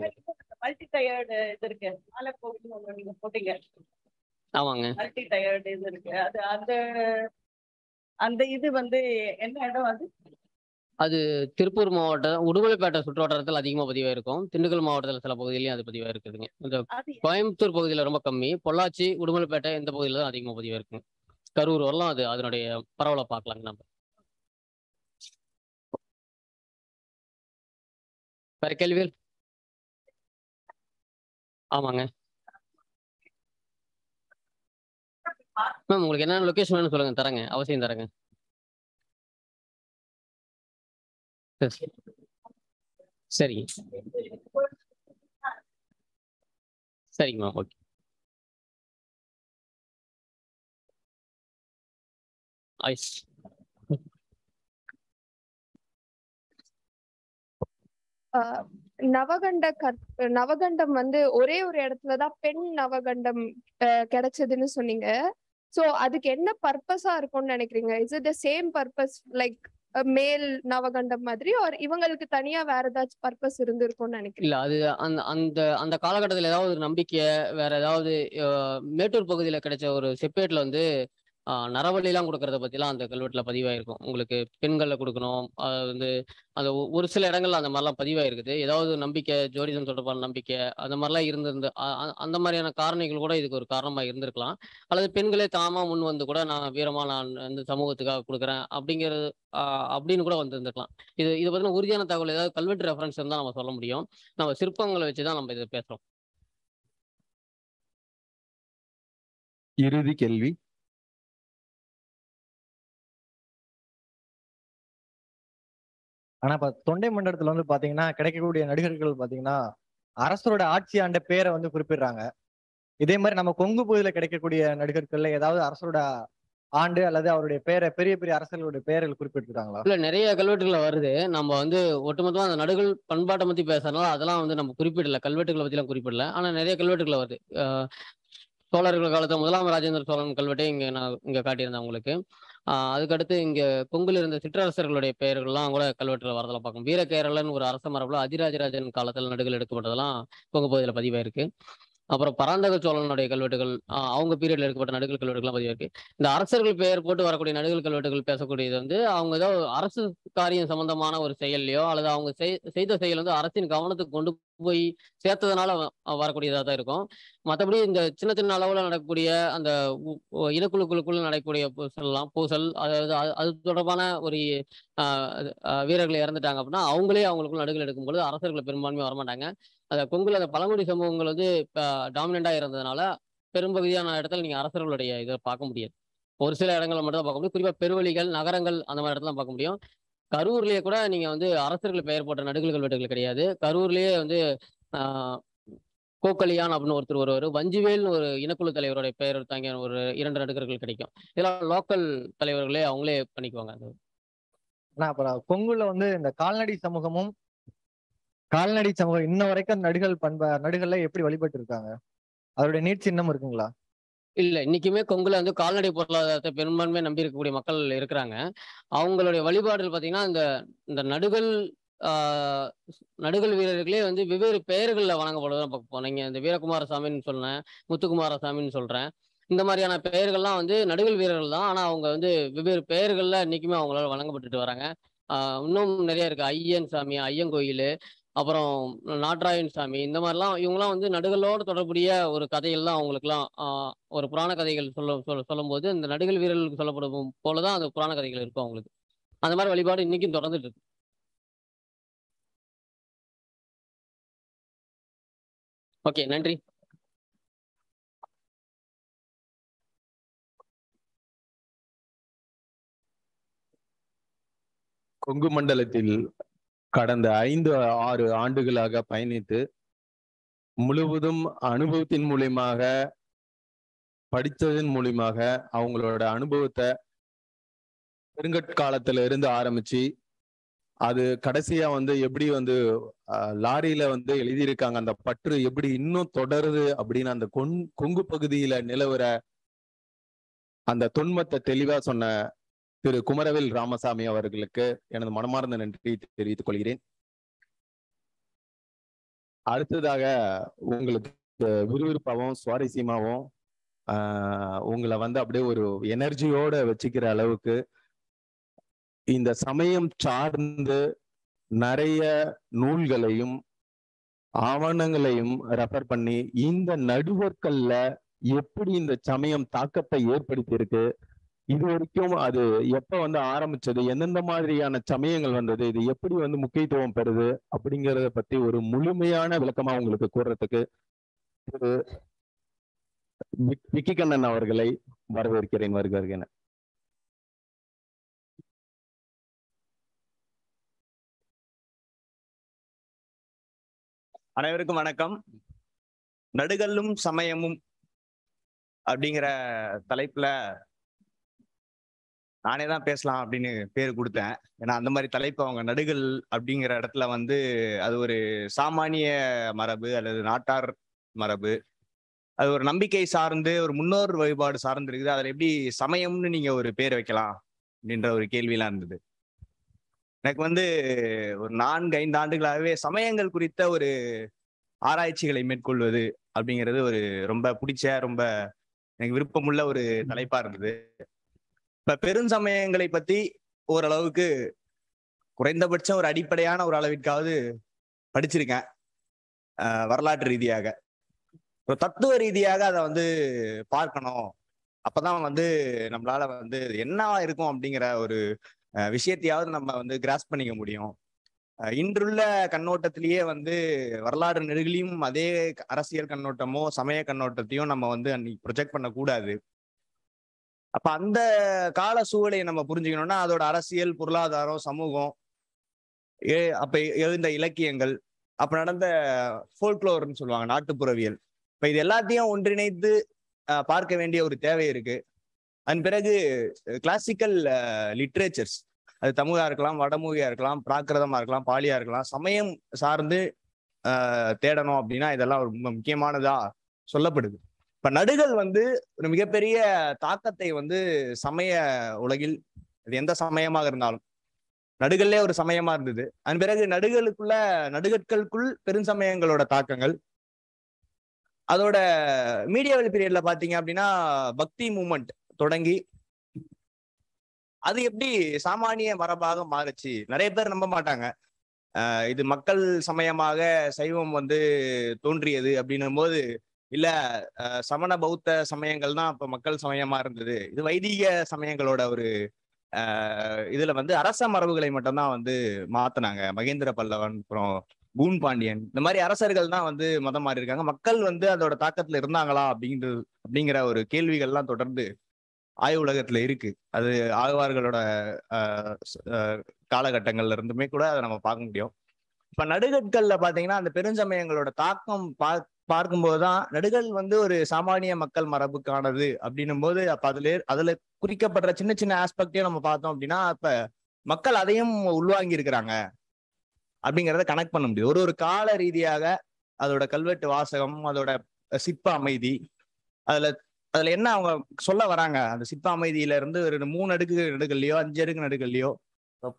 மல்டி டயர்டு இது இருக்கு மாலை கோவில் நீங்க போட்டீங்க ஆமாங்க மல்டி டயர்டு இது இருக்கு அது அந்த அந்த இது வந்து என்ன இடம் அது அது திருப்பூர் மாவட்டம் உடுமலைப்பேட்டை சுற்றுவட்டாரத்தில் அதிகமாக பதிவாக இருக்கும் திண்டுக்கல் மாவட்டத்தில் சில பகுதியிலையும் அது பதிவாக இருக்குதுங்க இந்த கோயம்புத்தூர் பகுதியில் ரொம்ப கம்மி பொள்ளாச்சி உடுமலைப்பேட்டை இந்த பகுதியில் தான் அதிகமாக பதிவாக இருக்குங்க கரூர் வரலாம் அது அதனுடைய பரவலை பார்க்கலாங்க நம்ம வேற கேள்விகள் ஆமாங்க மேம் உங்களுக்கு என்னென்ன லொக்கேஷன் வேணும்னு சொல்லுங்க தரேங்க அவசியம் தரேங்க சரி சரிங்க மேம் ஓகே ஐஸ் நவகண்ட நவகண்டம் வந்து ஒரே ஒரு இடத்துலதான் பெண் நவகண்டம் கிடைச்சதுன்னு சொன்னீங்க சோ அதுக்கு என்ன பர்பஸா இருக்கும்னு நினைக்கிறீங்க is it the same purpose like மேல் நவகண்டம் மாதிரி ஒரு இவங்களுக்கு தனியா வேற ஏதாச்சும் பர்பஸ் இருந்திருக்கும்னு நினைக்கிறேன் இல்ல அது அந்த அந்த அந்த காலகட்டத்துல ஏதாவது ஒரு நம்பிக்கை வேற ஏதாவது மேட்டூர் பகுதியில கிடைச்ச ஒரு செப்பேட்ல வந்து நரவழிலாம் கொடுக்கறத பற்றிலாம் அந்த கல்வெட்டில் பதிவாயிருக்கும் உங்களுக்கு பெண்களில் கொடுக்கணும் அது வந்து அந்த ஒரு சில இடங்கள்ல அந்த மாதிரிலாம் பதிவாயிருக்குது ஏதாவது நம்பிக்கை ஜோதிடம் தொடர்பான நம்பிக்கை அந்த மாதிரிலாம் இருந்திருந்து அந்த மாதிரியான காரணிகள் கூட இதுக்கு ஒரு காரணமாக இருந்திருக்கலாம் அல்லது பெண்களே தாமாக முன் வந்து கூட நான் வீரமாக நான் வந்து சமூகத்துக்காக கொடுக்குறேன் அப்படிங்கிறது அப்படின்னு கூட வந்திருந்துக்கலாம் இது இது பார்த்தீங்கன்னா உறுதியான தகவல் ஏதாவது கல்வெட்டு ரெஃபரன்ஸ் தான் நம்ம சொல்ல முடியும் நம்ம சிற்பங்களை வச்சு தான் நம்ம இதை பேசுகிறோம் இறுதி கேள்வி ஆனா இப்ப தொண்டை மண்டலத்துல வந்து பாத்தீங்கன்னா கிடைக்கக்கூடிய நடிகர்கள் பாத்தீங்கன்னா அரசரோட ஆட்சி ஆண்ட பேரை வந்து குறிப்பிடுறாங்க இதே மாதிரி நம்ம கொங்கு பகுதியில கிடைக்கக்கூடிய நடிகர்கள்ல ஏதாவது அரசரோட ஆண்டு அல்லது அவருடைய பேரை பெரிய பெரிய அரசர்களுடைய பெயர்கள் குறிப்பிட்டிருக்காங்களா இல்ல நிறைய கல்வெட்டுகள் வருது நம்ம வந்து ஒட்டுமொத்தமா அந்த நடுகள் பண்பாட்டை பத்தி பேசணும் அதெல்லாம் வந்து நம்ம குறிப்பிடல கல்வெட்டுகளை பத்தி எல்லாம் குறிப்பிடல ஆனா நிறைய கல்வெட்டுகள் வருது சோழர்கள் காலத்துல முதலாம் ராஜேந்திர சோழன் கல்வெட்டை இங்க நான் இங்க காட்டியிருந்தேன் உங்களுக்கு அதுக்கடுத்து இங்கே கொங்குல இருந்த சிற்றரசர்களுடைய பெயர்கள்லாம் கூட கல்வெட்டில் வரதெல்லாம் பார்க்கணும் வீரகேரளன் ஒரு அரச மரபில் அதிராஜராஜன் காலத்தில் நடுகள் எடுக்கப்பட்டதெல்லாம் கொங்கு பகுதியில் பதிவாயிருக்கு அப்புறம் பராந்தக சோழனுடைய கல்வெட்டுகள் அவங்க பீரியட்ல இருக்கப்பட்ட நடுகள் கல்வெட்டுகள்லாம் பதிவாக இருக்கு இந்த அரசர்கள் பெயர் போட்டு வரக்கூடிய நடுகள் கல்வெட்டுகள் பேசக்கூடியது வந்து அவங்க ஏதோ அரசு காரியம் சம்பந்தமான ஒரு செயல்லையோ அல்லது அவங்க செய்த செயல் வந்து அரசின் கவனத்துக்கு கொண்டு போய் சேர்த்ததுனால வரக்கூடியதாக தான் இருக்கும் மற்றபடி இந்த சின்ன சின்ன அளவில் நடக்கக்கூடிய அந்த இனக்குழுக்குழுக்குள்ள நடக்கக்கூடிய பூசல்லாம் பூசல் அதாவது அது தொடர்பான ஒரு வீரர்கள் இறந்துட்டாங்க அப்படின்னா அவங்களே அவங்களுக்குள்ள நடுகள் எடுக்கும்போது அரசர்களை பெரும்பான்மையாக வரமாட்டாங்க அந்த கொங்குல அந்த பழங்குடி சமூகங்கள் வந்து டாமினண்டாக இருந்ததுனால பெரும்பகுதியான இடத்துல நீங்கள் அரசர்களுடைய இதை பார்க்க முடியாது ஒரு சில இடங்களை மட்டும் தான் பார்க்க முடியும் குறிப்பாக பெருவழிகள் நகரங்கள் அந்த மாதிரி இடத்துல பார்க்க முடியும் கரூர்லேயே கூட நீங்க வந்து அரசர்கள் பெயர் போட்ட நடுகல்கள் வீடுகள் கிடையாது கரூர்லேயே வந்து கோக்கலியான் அப்படின்னு ஒருத்தர் ஒருவர் வஞ்சிவேல்னு ஒரு இனக்குழு தலைவருடைய பெயர் தாங்கிய ஒரு இரண்டு நடுகர்கள் கிடைக்கும் இதெல்லாம் லோக்கல் தலைவர்களே அவங்களே பண்ணிக்குவாங்க அது ஆனால் அப்புறம் கொங்குல வந்து இந்த கால்நடை சமூகமும் கால்நடை சமூகம் இன்ன வரைக்கும் நடுகள் பண்ப நடுகள்ல எப்படி வழிபட்டு இருக்காங்க அவருடைய நீட் சின்னம் இருக்குங்களா இல்ல இன்னைக்குமே கொங்குல வந்து கால்நடை பொருளாதாரத்தை பெரும்பான்மை நம்பி இருக்கக்கூடிய மக்கள் இருக்கிறாங்க அவங்களுடைய வழிபாடுகள் பாத்தீங்கன்னா இந்த இந்த நடுகள் நடுகள் வீரர்களே வந்து வெவ்வேறு பெயர்களில் வழங்கப்படுவதை பார்க்க போனீங்க இந்த வீரகுமார சாமின்னு சொல்றேன் முத்துக்குமார சாமின்னு சொல்றேன் இந்த மாதிரியான பெயர்கள்லாம் வந்து நடுகள் வீரர்கள் தான் ஆனால் அவங்க வந்து வெவ்வேறு பெயர்களில் இன்னைக்குமே அவங்களால வழங்கப்பட்டுட்டு வராங்க இன்னும் நிறைய இருக்கு ஐயன் சாமி ஐயன் கோயில் அப்புறம் நாட்ராயன் சாமி இந்த மாதிரிலாம் இவங்கெல்லாம் வந்து நடுகளோடு தொடர்புடைய ஒரு கதைகள்லாம் அவங்களுக்குலாம் ஒரு புராண கதைகள் சொல்ல சொல்ல சொல்லும்போது இந்த நடுகள் வீரர்களுக்கு சொல்லப்படும் போல தான் அந்த புராண கதைகள் இருக்கும் அவங்களுக்கு அந்த மாதிரி வழிபாடு இன்னைக்கும் தொடர்ந்துட்டு இருக்கு ஓகே நன்றி கொங்கு மண்டலத்தில் கடந்த ஐந்து ஆறு ஆண்டுகளாக பயணித்து முழுவதும் அனுபவத்தின் மூலியமாக படித்ததன் மூலியமாக அவங்களோட அனுபவத்தை பெருங்கட்காலத்துல இருந்து ஆரம்பிச்சு அது கடைசியா வந்து எப்படி வந்து லாரியில வந்து எழுதியிருக்காங்க அந்த பற்று எப்படி இன்னும் தொடருது அப்படின்னு அந்த கொங் கொங்கு பகுதியில நிலவுற அந்த தொன்மத்தை தெளிவா சொன்ன திரு குமரவேல் ராமசாமி அவர்களுக்கு எனது மனமார்ந்த நன்றி தெரிவித்துக் கொள்கிறேன் அடுத்ததாக உங்களுக்கு விறுவிறுப்பாகவும் சுவாரஸ்யமாகவும் உங்களை வந்து அப்படியே ஒரு எனர்ஜியோட வச்சுக்கிற அளவுக்கு இந்த சமயம் சார்ந்து நிறைய நூல்களையும் ஆவணங்களையும் ரெஃபர் பண்ணி இந்த நடுவர்கள்ல எப்படி இந்த சமயம் தாக்கத்தை ஏற்படுத்தியிருக்கு இது வரைக்கும் அது எப்ப வந்து ஆரம்பிச்சது எந்தெந்த மாதிரியான சமயங்கள் வந்தது இது எப்படி வந்து முக்கியத்துவம் பெறுது அப்படிங்கறத பத்தி ஒரு முழுமையான விளக்கமா உங்களுக்கு கூறுறதுக்கு திரு விக்கி கண்ணன் அவர்களை வரவேற்கிறேன் வருக வருகிறேன் அனைவருக்கும் வணக்கம் நடுகல்லும் சமயமும் அப்படிங்கிற தலைப்புல நானே தான் பேசலாம் அப்படின்னு பேர் கொடுத்தேன் ஏன்னா அந்த மாதிரி தலைப்பு அவங்க நடுகள் அப்படிங்கிற இடத்துல வந்து அது ஒரு சாமானிய மரபு அல்லது நாட்டார் மரபு அது ஒரு நம்பிக்கை சார்ந்து ஒரு முன்னோர் வழிபாடு சார்ந்து இருக்குது அதில் எப்படி சமயம்னு நீங்கள் ஒரு பேர் வைக்கலாம் அப்படின்ற ஒரு கேள்விலாம் இருந்தது எனக்கு வந்து ஒரு நான்கு ஐந்து ஆண்டுகளாகவே சமயங்கள் குறித்த ஒரு ஆராய்ச்சிகளை மேற்கொள்வது அப்படிங்கிறது ஒரு ரொம்ப பிடிச்ச ரொம்ப எனக்கு விருப்பமுள்ள ஒரு தலைப்பாக இருந்தது இப்ப சமயங்களை பத்தி ஓரளவுக்கு குறைந்தபட்சம் ஒரு அடிப்படையான ஒரு அளவிற்காவது படிச்சிருக்கேன் வரலாற்று ரீதியாக ஒரு தத்துவ ரீதியாக அதை வந்து பார்க்கணும் அப்பதான் வந்து நம்மளால வந்து என்ன இருக்கும் அப்படிங்கிற ஒரு விஷயத்தையாவது நம்ம வந்து கிராஸ் பண்ணிக்க முடியும் இன்றுள்ள கண்ணோட்டத்திலேயே வந்து வரலாறு நெருகிலையும் அதே அரசியல் கண்ணோட்டமோ சமய கண்ணோட்டத்தையும் நம்ம வந்து அன்னைக்கு ப்ரொஜெக்ட் பண்ணக்கூடாது அப்ப அந்த கால சூழலை நம்ம புரிஞ்சுக்கணும்னா அதோட அரசியல் பொருளாதாரம் சமூகம் ஏ அப்ப எழுந்த இலக்கியங்கள் அப்ப நடந்த ஃபோல்க்ளோர்னு சொல்லுவாங்க நாட்டுப்புறவியல் இப்ப இது எல்லாத்தையும் ஒன்றிணைத்து பார்க்க வேண்டிய ஒரு தேவை இருக்கு அதன் பிறகு கிளாசிக்கல் லிட்ரேச்சர்ஸ் அது தமிழா இருக்கலாம் வடமூகியா இருக்கலாம் பிராகிருதமா இருக்கலாம் பாலியா இருக்கலாம் சமயம் சார்ந்து தேடணும் அப்படின்னா இதெல்லாம் ஒரு முக்கியமானதா சொல்லப்படுது இப்ப நடுகள் வந்து ஒரு மிகப்பெரிய தாக்கத்தை வந்து சமய உலகில் அது எந்த சமயமாக இருந்தாலும் நடுகள்லே ஒரு சமயமா இருந்தது அதன் பிறகு நடுகளுக்குள்ள நடுகற்களுக்குள் சமயங்களோட தாக்கங்கள் அதோட மீடியாவில் பீரியட்ல பாத்தீங்க அப்படின்னா பக்தி மூமெண்ட் தொடங்கி அது எப்படி சாமானிய மரபாக மாறுச்சு நிறைய பேர் நம்ப மாட்டாங்க இது மக்கள் சமயமாக சைவம் வந்து தோன்றியது அப்படின்னும் போது இல்ல சமண பௌத்த சமயங்கள் தான் இப்ப மக்கள் சமயமா இருந்தது இது வைதிக சமயங்களோட ஒரு இதுல வந்து அரச மரபுகளை மட்டும்தான் வந்து மாத்தினாங்க மகேந்திர பல்லவன் அப்புறம் பூன் பாண்டியன் இந்த மாதிரி அரசர்கள் தான் வந்து மதம் மாறி இருக்காங்க மக்கள் வந்து அதோட தாக்கத்துல இருந்தாங்களா அப்படின்றது அப்படிங்கிற ஒரு கேள்விகள்லாம் தொடர்ந்து ஆய்வு உலகத்துல இருக்கு அது ஆழ்வார்களோட காலகட்டங்கள்ல இருந்துமே கூட அதை நம்ம பார்க்க முடியும் இப்ப நடுகற்கள்ல பாத்தீங்கன்னா அந்த பெருஞ்சமயங்களோட தாக்கம் பா பார்க்கும்போது தான் நடுகள் வந்து ஒரு சாமானிய மக்கள் மரபுக்கானது அப்படின்னும் போது அப்ப அதுல அதுல குறிக்கப்படுற சின்ன சின்ன ஆஸ்பெக்டையும் நம்ம பார்த்தோம் அப்படின்னா இப்ப மக்கள் அதையும் உள்வாங்கி இருக்கிறாங்க அப்படிங்கிறத கனெக்ட் பண்ண முடியும் ஒரு ஒரு கால ரீதியாக அதோட கல்வெட்டு வாசகம் அதோட சிற்ப அமைதி அதுல அதுல என்ன அவங்க சொல்ல வராங்க அந்த சிற்ப அமைதியில இருந்து ஒரு மூணு அடுக்கு நடுகள்லயோ அஞ்சு அடுக்கு நடுகள்லயோ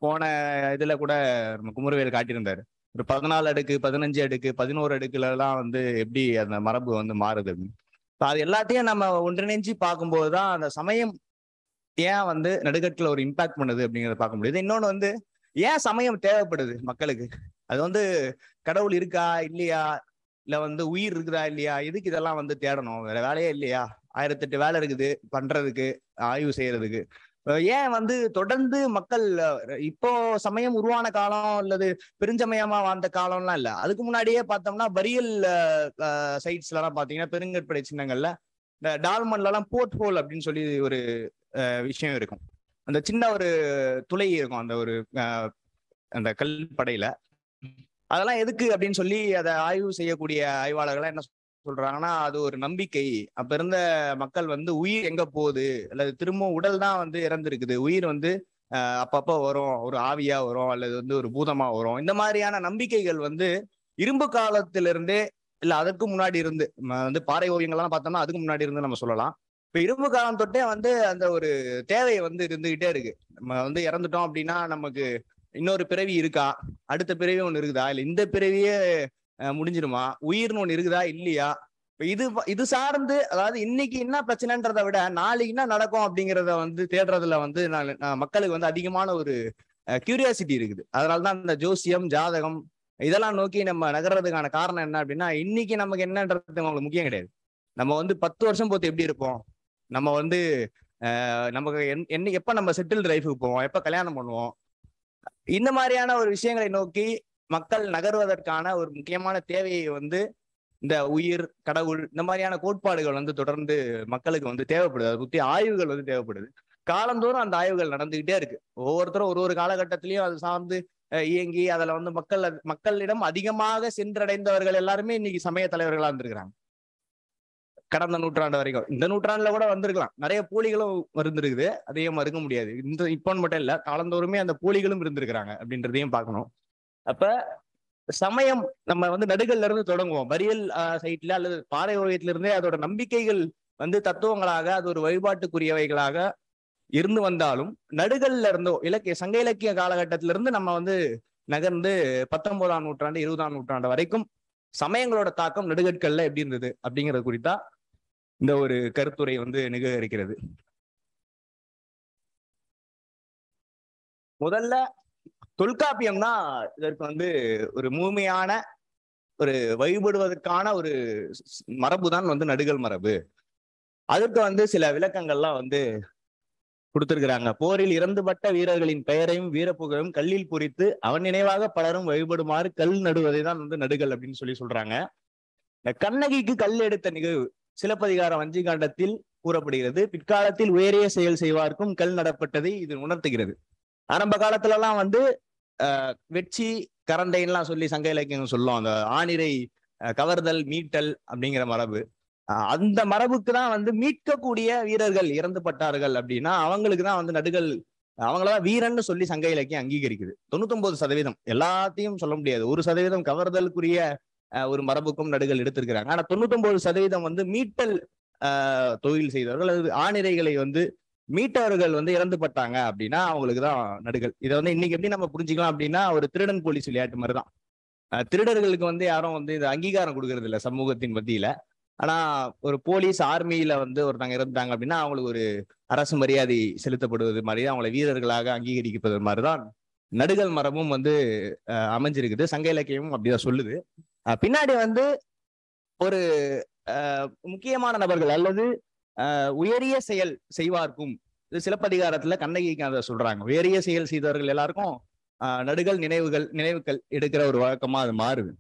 போன இதுல கூட நம்ம குமரவேல் காட்டியிருந்தாரு ஒரு பதினாலு அடுக்கு பதினஞ்சு அடுக்கு பதினோரு எல்லாம் வந்து எப்படி அந்த மரபு வந்து மாறுது இப்போ அது எல்லாத்தையும் நம்ம ஒன்றிணைஞ்சு பார்க்கும்போது தான் அந்த சமயம் ஏன் வந்து நடுக்கட்டில் ஒரு இம்பாக்ட் பண்ணுது அப்படிங்கிறத பார்க்க முடியுது இன்னொன்று வந்து ஏன் சமயம் தேவைப்படுது மக்களுக்கு அது வந்து கடவுள் இருக்கா இல்லையா இல்லை வந்து உயிர் இருக்குதா இல்லையா எதுக்கு இதெல்லாம் வந்து தேடணும் வேற வேலையே இல்லையா ஆயிரத்தெட்டு வேலை இருக்குது பண்ணுறதுக்கு ஆய்வு செய்யறதுக்கு ஏன் வந்து தொடர்ந்து மக்கள் இப்போ சமயம் உருவான காலம் அல்லது பெருஞ்சமயமா வாழ்ந்த காலம்லாம் இல்ல அதுக்கு முன்னாடியே பார்த்தோம்னா வரியல் சைட்ஸ்ல எல்லாம் பாத்தீங்கன்னா பெருங்கற்படை சின்னங்கள்ல இந்த டால்மன்ல எல்லாம் போர்ட் ஹோல் அப்படின்னு சொல்லி ஒரு விஷயம் இருக்கும் அந்த சின்ன ஒரு துளை இருக்கும் அந்த ஒரு அந்த கல் படையில அதெல்லாம் எதுக்கு அப்படின்னு சொல்லி அதை ஆய்வு செய்யக்கூடிய ஆய்வாளர்கள் என்ன சொல்றாங்கன்னா அது ஒரு நம்பிக்கை அப்ப இருந்த மக்கள் வந்து உயிர் எங்க போகுது அல்லது திரும்ப உடல் தான் வந்து இறந்துருக்குது உயிர் வந்து அப்பப்போ வரும் ஒரு ஆவியா வரும் அல்லது வந்து ஒரு பூதமா வரும் இந்த மாதிரியான நம்பிக்கைகள் வந்து இரும்பு காலத்திலிருந்தே இல்ல அதற்கு முன்னாடி இருந்து வந்து பாறை ஓவியங்கள்லாம் பார்த்தோம்னா அதுக்கு முன்னாடி இருந்து நம்ம சொல்லலாம் இப்ப இரும்பு காலம் தொட்டே வந்து அந்த ஒரு தேவை வந்து இருந்துகிட்டே இருக்கு நம்ம வந்து இறந்துட்டோம் அப்படின்னா நமக்கு இன்னொரு பிறவி இருக்கா அடுத்த பிறவி ஒன்று இருக்குதா இல்லை இந்த பிறவியே முடிஞ்சிருமா உயிர்னு ஒன்று இருக்குதா இல்லையா இது இது சார்ந்து அதாவது இன்னைக்கு என்ன பிரச்சனைன்றத விட நாளைக்கு என்ன நடக்கும் அப்படிங்கிறத வந்து தேடுறதுல வந்து மக்களுக்கு வந்து அதிகமான ஒரு கியூரியாசிட்டி இருக்குது அதனால தான் இந்த ஜோசியம் ஜாதகம் இதெல்லாம் நோக்கி நம்ம நகர்றதுக்கான காரணம் என்ன அப்படின்னா இன்னைக்கு நமக்கு என்னன்றது உங்களுக்கு முக்கியம் கிடையாது நம்ம வந்து பத்து வருஷம் போத்து எப்படி இருப்போம் நம்ம வந்து நமக்கு என்ன எப்ப நம்ம செட்டில் லைஃபுக்கு போவோம் எப்ப கல்யாணம் பண்ணுவோம் இந்த மாதிரியான ஒரு விஷயங்களை நோக்கி மக்கள் நகர்வதற்கான ஒரு முக்கியமான தேவையை வந்து இந்த உயிர் கடவுள் இந்த மாதிரியான கோட்பாடுகள் வந்து தொடர்ந்து மக்களுக்கு வந்து தேவைப்படுது அதை பற்றி ஆய்வுகள் வந்து தேவைப்படுது காலந்தோறும் அந்த ஆய்வுகள் நடந்துகிட்டே இருக்கு ஒவ்வொருத்தரும் ஒரு ஒரு காலகட்டத்திலையும் அது சார்ந்து இயங்கி அதுல வந்து மக்கள் மக்களிடம் அதிகமாக சென்றடைந்தவர்கள் எல்லாருமே இன்னைக்கு சமய தலைவர்களா இருந்திருக்கிறாங்க கடந்த நூற்றாண்டு வரைக்கும் இந்த நூற்றாண்டுல கூட வந்திருக்கலாம் நிறைய போலிகளும் இருந்திருக்குது அதையும் மறுக்க முடியாது இந்த இப்போன்னு மட்டும் இல்ல காலந்தோறுமே அந்த போலிகளும் இருந்திருக்கிறாங்க அப்படின்றதையும் பார்க்கணும் அப்ப சமயம் நம்ம வந்து நடுகள்ல இருந்து தொடங்குவோம் வரியல் சைட்ல அல்லது பாறை ஓவியத்துல இருந்தே அதோட நம்பிக்கைகள் வந்து தத்துவங்களாக அது ஒரு வழிபாட்டுக்குரியவைகளாக இருந்து வந்தாலும் நடுகள்ல இருந்தோ இலக்கிய சங்க இலக்கிய காலகட்டத்தில இருந்து நம்ம வந்து நகர்ந்து பத்தொன்பதாம் நூற்றாண்டு இருபதாம் நூற்றாண்டு வரைக்கும் சமயங்களோட தாக்கம் நடுகற்கள்ல எப்படி இருந்தது அப்படிங்கறது குறித்தா இந்த ஒரு கருத்துரை வந்து நிகழ்கிறது முதல்ல தொல்காப்பியம் தான் இதற்கு வந்து ஒரு முழுமையான ஒரு வழிபடுவதற்கான ஒரு மரபு தான் வந்து நடுகள் மரபு அதற்கு வந்து சில விளக்கங்கள்லாம் வந்து கொடுத்திருக்கிறாங்க போரில் இறந்துபட்ட வீரர்களின் பெயரையும் வீரப்புகழும் கல்லில் பொறித்து அவன் நினைவாக பலரும் வழிபடுமாறு கல் நடுவதை தான் வந்து நடுகள் அப்படின்னு சொல்லி சொல்றாங்க இந்த கண்ணகிக்கு கல் எடுத்த நிகழ்வு சிலப்பதிகாரம் அஞ்சு கூறப்படுகிறது பிற்காலத்தில் உயரிய செயல் செய்வார்க்கும் கல் நடப்பட்டதை இது உணர்த்துகிறது ஆரம்ப காலத்துலலாம் வந்து வெட்சி கரண்டைன்லாம் சொல்லி சங்க இலக்கியம் சொல்லும் அந்த ஆணிரை கவர்தல் மீட்டல் அப்படிங்கிற மரபு அந்த மரபுக்கு தான் வந்து மீட்கக்கூடிய வீரர்கள் இறந்து பட்டார்கள் அப்படின்னா அவங்களுக்கு தான் வந்து நடுகள் அவங்களதான் வீரன்னு சொல்லி சங்க இலக்கியம் அங்கீகரிக்குது தொண்ணூத்தொன்பது சதவீதம் எல்லாத்தையும் சொல்ல முடியாது ஒரு சதவீதம் கவர்தலுக்குரிய ஒரு மரபுக்கும் நடுகள் எடுத்திருக்கிறாங்க ஆனா தொண்ணூத்தொன்பது சதவீதம் வந்து மீட்டல் தொழில் செய்தவர்கள் அல்லது ஆணிரைகளை வந்து மீட்டவர்கள் வந்து இறந்து பட்டாங்க அப்படின்னா அவங்களுக்கு தான் நடுகள் இதை வந்து இன்னைக்கு எப்படி நம்ம புரிஞ்சுக்கலாம் அப்படின்னா ஒரு திருடன் போலீஸ் விளையாட்டு மாதிரி தான் திருடர்களுக்கு வந்து யாரும் வந்து இது அங்கீகாரம் கொடுக்கறது இல்லை சமூகத்தின் மத்தியில ஆனா ஒரு போலீஸ் ஆர்மியில வந்து ஒருத்தவங்க இறந்துட்டாங்க அப்படின்னா அவங்களுக்கு ஒரு அரசு மரியாதை செலுத்தப்படுவது மாதிரி அவங்களை வீரர்களாக அங்கீகரிக்கப்படுவது மாதிரிதான் நடுகள் மரமும் வந்து அமைஞ்சிருக்குது சங்க இலக்கியமும் அப்படிதான் சொல்லுது பின்னாடி வந்து ஒரு முக்கியமான நபர்கள் அல்லது உயரிய செயல் செய்வார்க்கும் இது சிலப்பதிகாரத்துல அதை சொல்றாங்க உயரிய செயல் செய்தவர்கள் எல்லாருக்கும் நடுகள் நினைவுகள் நினைவுகள் எடுக்கிற ஒரு வழக்கமா அது மாறுது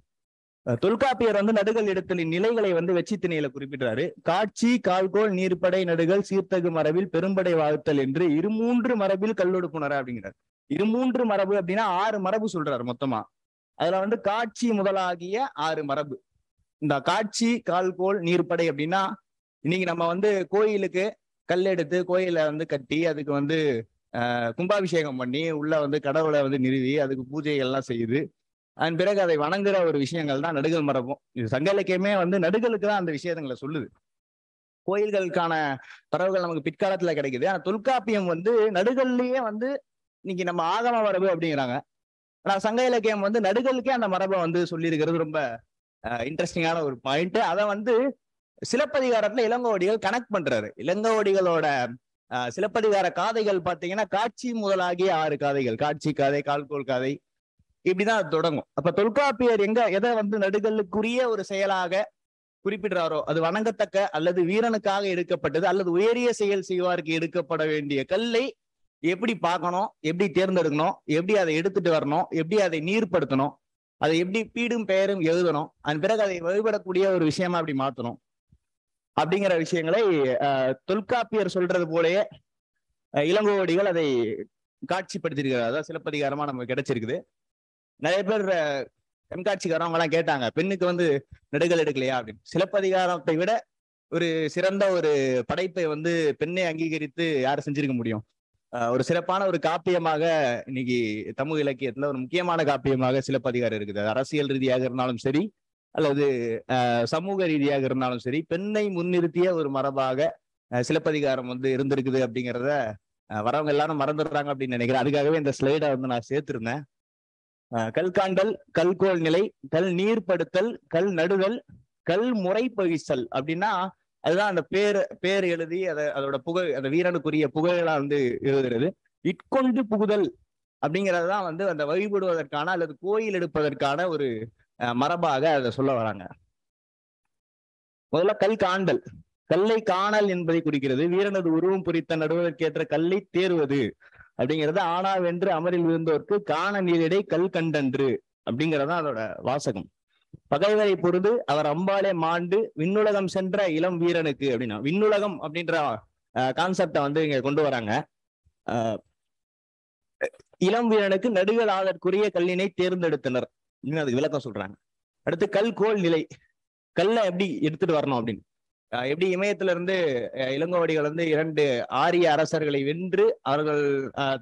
தொல்காப்பியர் வந்து நடுகள் இடத்தலின் நிலைகளை வந்து வெச்சி திணையில குறிப்பிடுறாரு காட்சி கால்கோல் நீர்ப்படை நடுகள் சீர்த்தகு மரபில் பெரும்படை வாழ்த்தல் என்று இரு மூன்று மரபில் கல்லொடுப்புணர் அப்படிங்கிறார் இரு மூன்று மரபு அப்படின்னா ஆறு மரபு சொல்றாரு மொத்தமா அதுல வந்து காட்சி முதலாகிய ஆறு மரபு இந்த காட்சி கால்கோல் நீர்ப்படை அப்படின்னா இன்னைக்கு நம்ம வந்து கோயிலுக்கு கல் எடுத்து கோயிலை வந்து கட்டி அதுக்கு வந்து கும்பாபிஷேகம் பண்ணி உள்ள வந்து கடவுளை வந்து நிறுவி அதுக்கு பூஜைகள்லாம் செய்யுது அதன் பிறகு அதை வணங்குற ஒரு விஷயங்கள் தான் நடுகள் மரபும் இது சங்க இலக்கியமே வந்து நடுகளுக்கு தான் அந்த விஷயங்களை சொல்லுது கோயில்களுக்கான தரவுகள் நமக்கு பிற்காலத்துல கிடைக்குது ஆனா தொல்காப்பியம் வந்து நடுகள்லயே வந்து இன்னைக்கு நம்ம ஆகம மரபு அப்படிங்கிறாங்க ஆனா சங்க இலக்கியம் வந்து நடுகளுக்கே அந்த மரபை வந்து சொல்லியிருக்கிறது ரொம்ப இன்ட்ரெஸ்டிங்கான ஒரு பாயிண்ட் அதை வந்து சிலப்பதிகாரத்துல இளங்கோவடிகள் கனெக்ட் பண்றாரு இளங்கோவடிகளோட சிலப்பதிகார காதைகள் பாத்தீங்கன்னா காட்சி முதலாகிய ஆறு காதைகள் காட்சி காதை கால்கோல் காதை இப்படிதான் தொடங்கும் அப்ப தொல்காப்பியர் எங்க எதை வந்து நடுகளுக்குரிய ஒரு செயலாக குறிப்பிடுறாரோ அது வணங்கத்தக்க அல்லது வீரனுக்காக எடுக்கப்பட்டது அல்லது உயரிய செயல் செய்வாருக்கு எடுக்கப்பட வேண்டிய கல்லை எப்படி பார்க்கணும் எப்படி தேர்ந்தெடுக்கணும் எப்படி அதை எடுத்துட்டு வரணும் எப்படி அதை நீர்படுத்தணும் அதை எப்படி பீடும் பெயரும் எழுதணும் அதன் பிறகு அதை வழிபடக்கூடிய ஒரு விஷயமா அப்படி மாத்தணும் அப்படிங்கிற விஷயங்களை தொல்காப்பியர் சொல்றது போலயே இளங்கோவடிகள் அதை காட்சிப்படுத்திருக்கிறார் அதாவது சிலப்பதிகாரமா நமக்கு கிடைச்சிருக்குது நிறைய பேர் கண்காட்சிக்காரவங்க எல்லாம் கேட்டாங்க பெண்ணுக்கு வந்து நெடுகள் எடுக்கலையா அப்படின்னு சிலப்பதிகாரத்தை விட ஒரு சிறந்த ஒரு படைப்பை வந்து பெண்ணை அங்கீகரித்து யாரும் செஞ்சிருக்க முடியும் ஒரு சிறப்பான ஒரு காப்பியமாக இன்னைக்கு தமிழ் இலக்கியத்துல ஒரு முக்கியமான காப்பியமாக சிலப்பதிகாரம் இருக்குது அரசியல் ரீதியாக இருந்தாலும் சரி அல்லது சமூக ரீதியாக இருந்தாலும் சரி பெண்ணை முன்னிறுத்திய ஒரு மரபாக சிலப்பதிகாரம் வந்து இருந்திருக்குது அப்படிங்கிறத வரவங்க எல்லாரும் மறந்துடுறாங்க அப்படின்னு நினைக்கிறேன் அதுக்காகவே இந்த ஸ்லைடை வந்து நான் சேர்த்திருந்தேன் கல்காண்டல் கல்கோல் நிலை கல் நீர்ப்படுத்தல் கல் நடுதல் கல் முறை பகிசல் அப்படின்னா அதுதான் அந்த பேர் பேர் எழுதி அதை அதோட புகழ் அந்த வீரனுக்குரிய புகழெல்லாம் வந்து எழுதுறது இட்கொண்டு புகுதல் அப்படிங்கிறது தான் வந்து அந்த வழிபடுவதற்கான அல்லது கோயில் எடுப்பதற்கான ஒரு மரபாக அதை சொல்ல வராங்க முதல்ல கல் காண்டல் கல்லை காணல் என்பதை குறிக்கிறது வீரனது உருவம் குறித்த நடுவதற்கேற்ற கல்லை தேர்வது அப்படிங்கிறது ஆனாவென்று அமரில் விழுந்தோர்க்கு காண நீரிடை கல் கண்டன்று அப்படிங்கிறதான் அதோட வாசகம் பகைவரை பொருது அவர் அம்பாலே மாண்டு விண்ணுலகம் சென்ற இளம் வீரனுக்கு அப்படின்னா விண்ணுலகம் அப்படின்ற கான்செப்டை வந்து இங்க கொண்டு வராங்க இளம் வீரனுக்கு நடுகள் ஆதற்குரிய கல்லினை தேர்ந்தெடுத்தனர் இன்னும் அதுக்கு விளக்கம் சொல்றாங்க அடுத்து கல் கோல் நிலை கல்லை எப்படி எடுத்துட்டு வரணும் அப்படின்னு எப்படி இமயத்துல இருந்து இளங்கோவடிகள் வந்து இரண்டு ஆரிய அரசர்களை வென்று அவர்கள்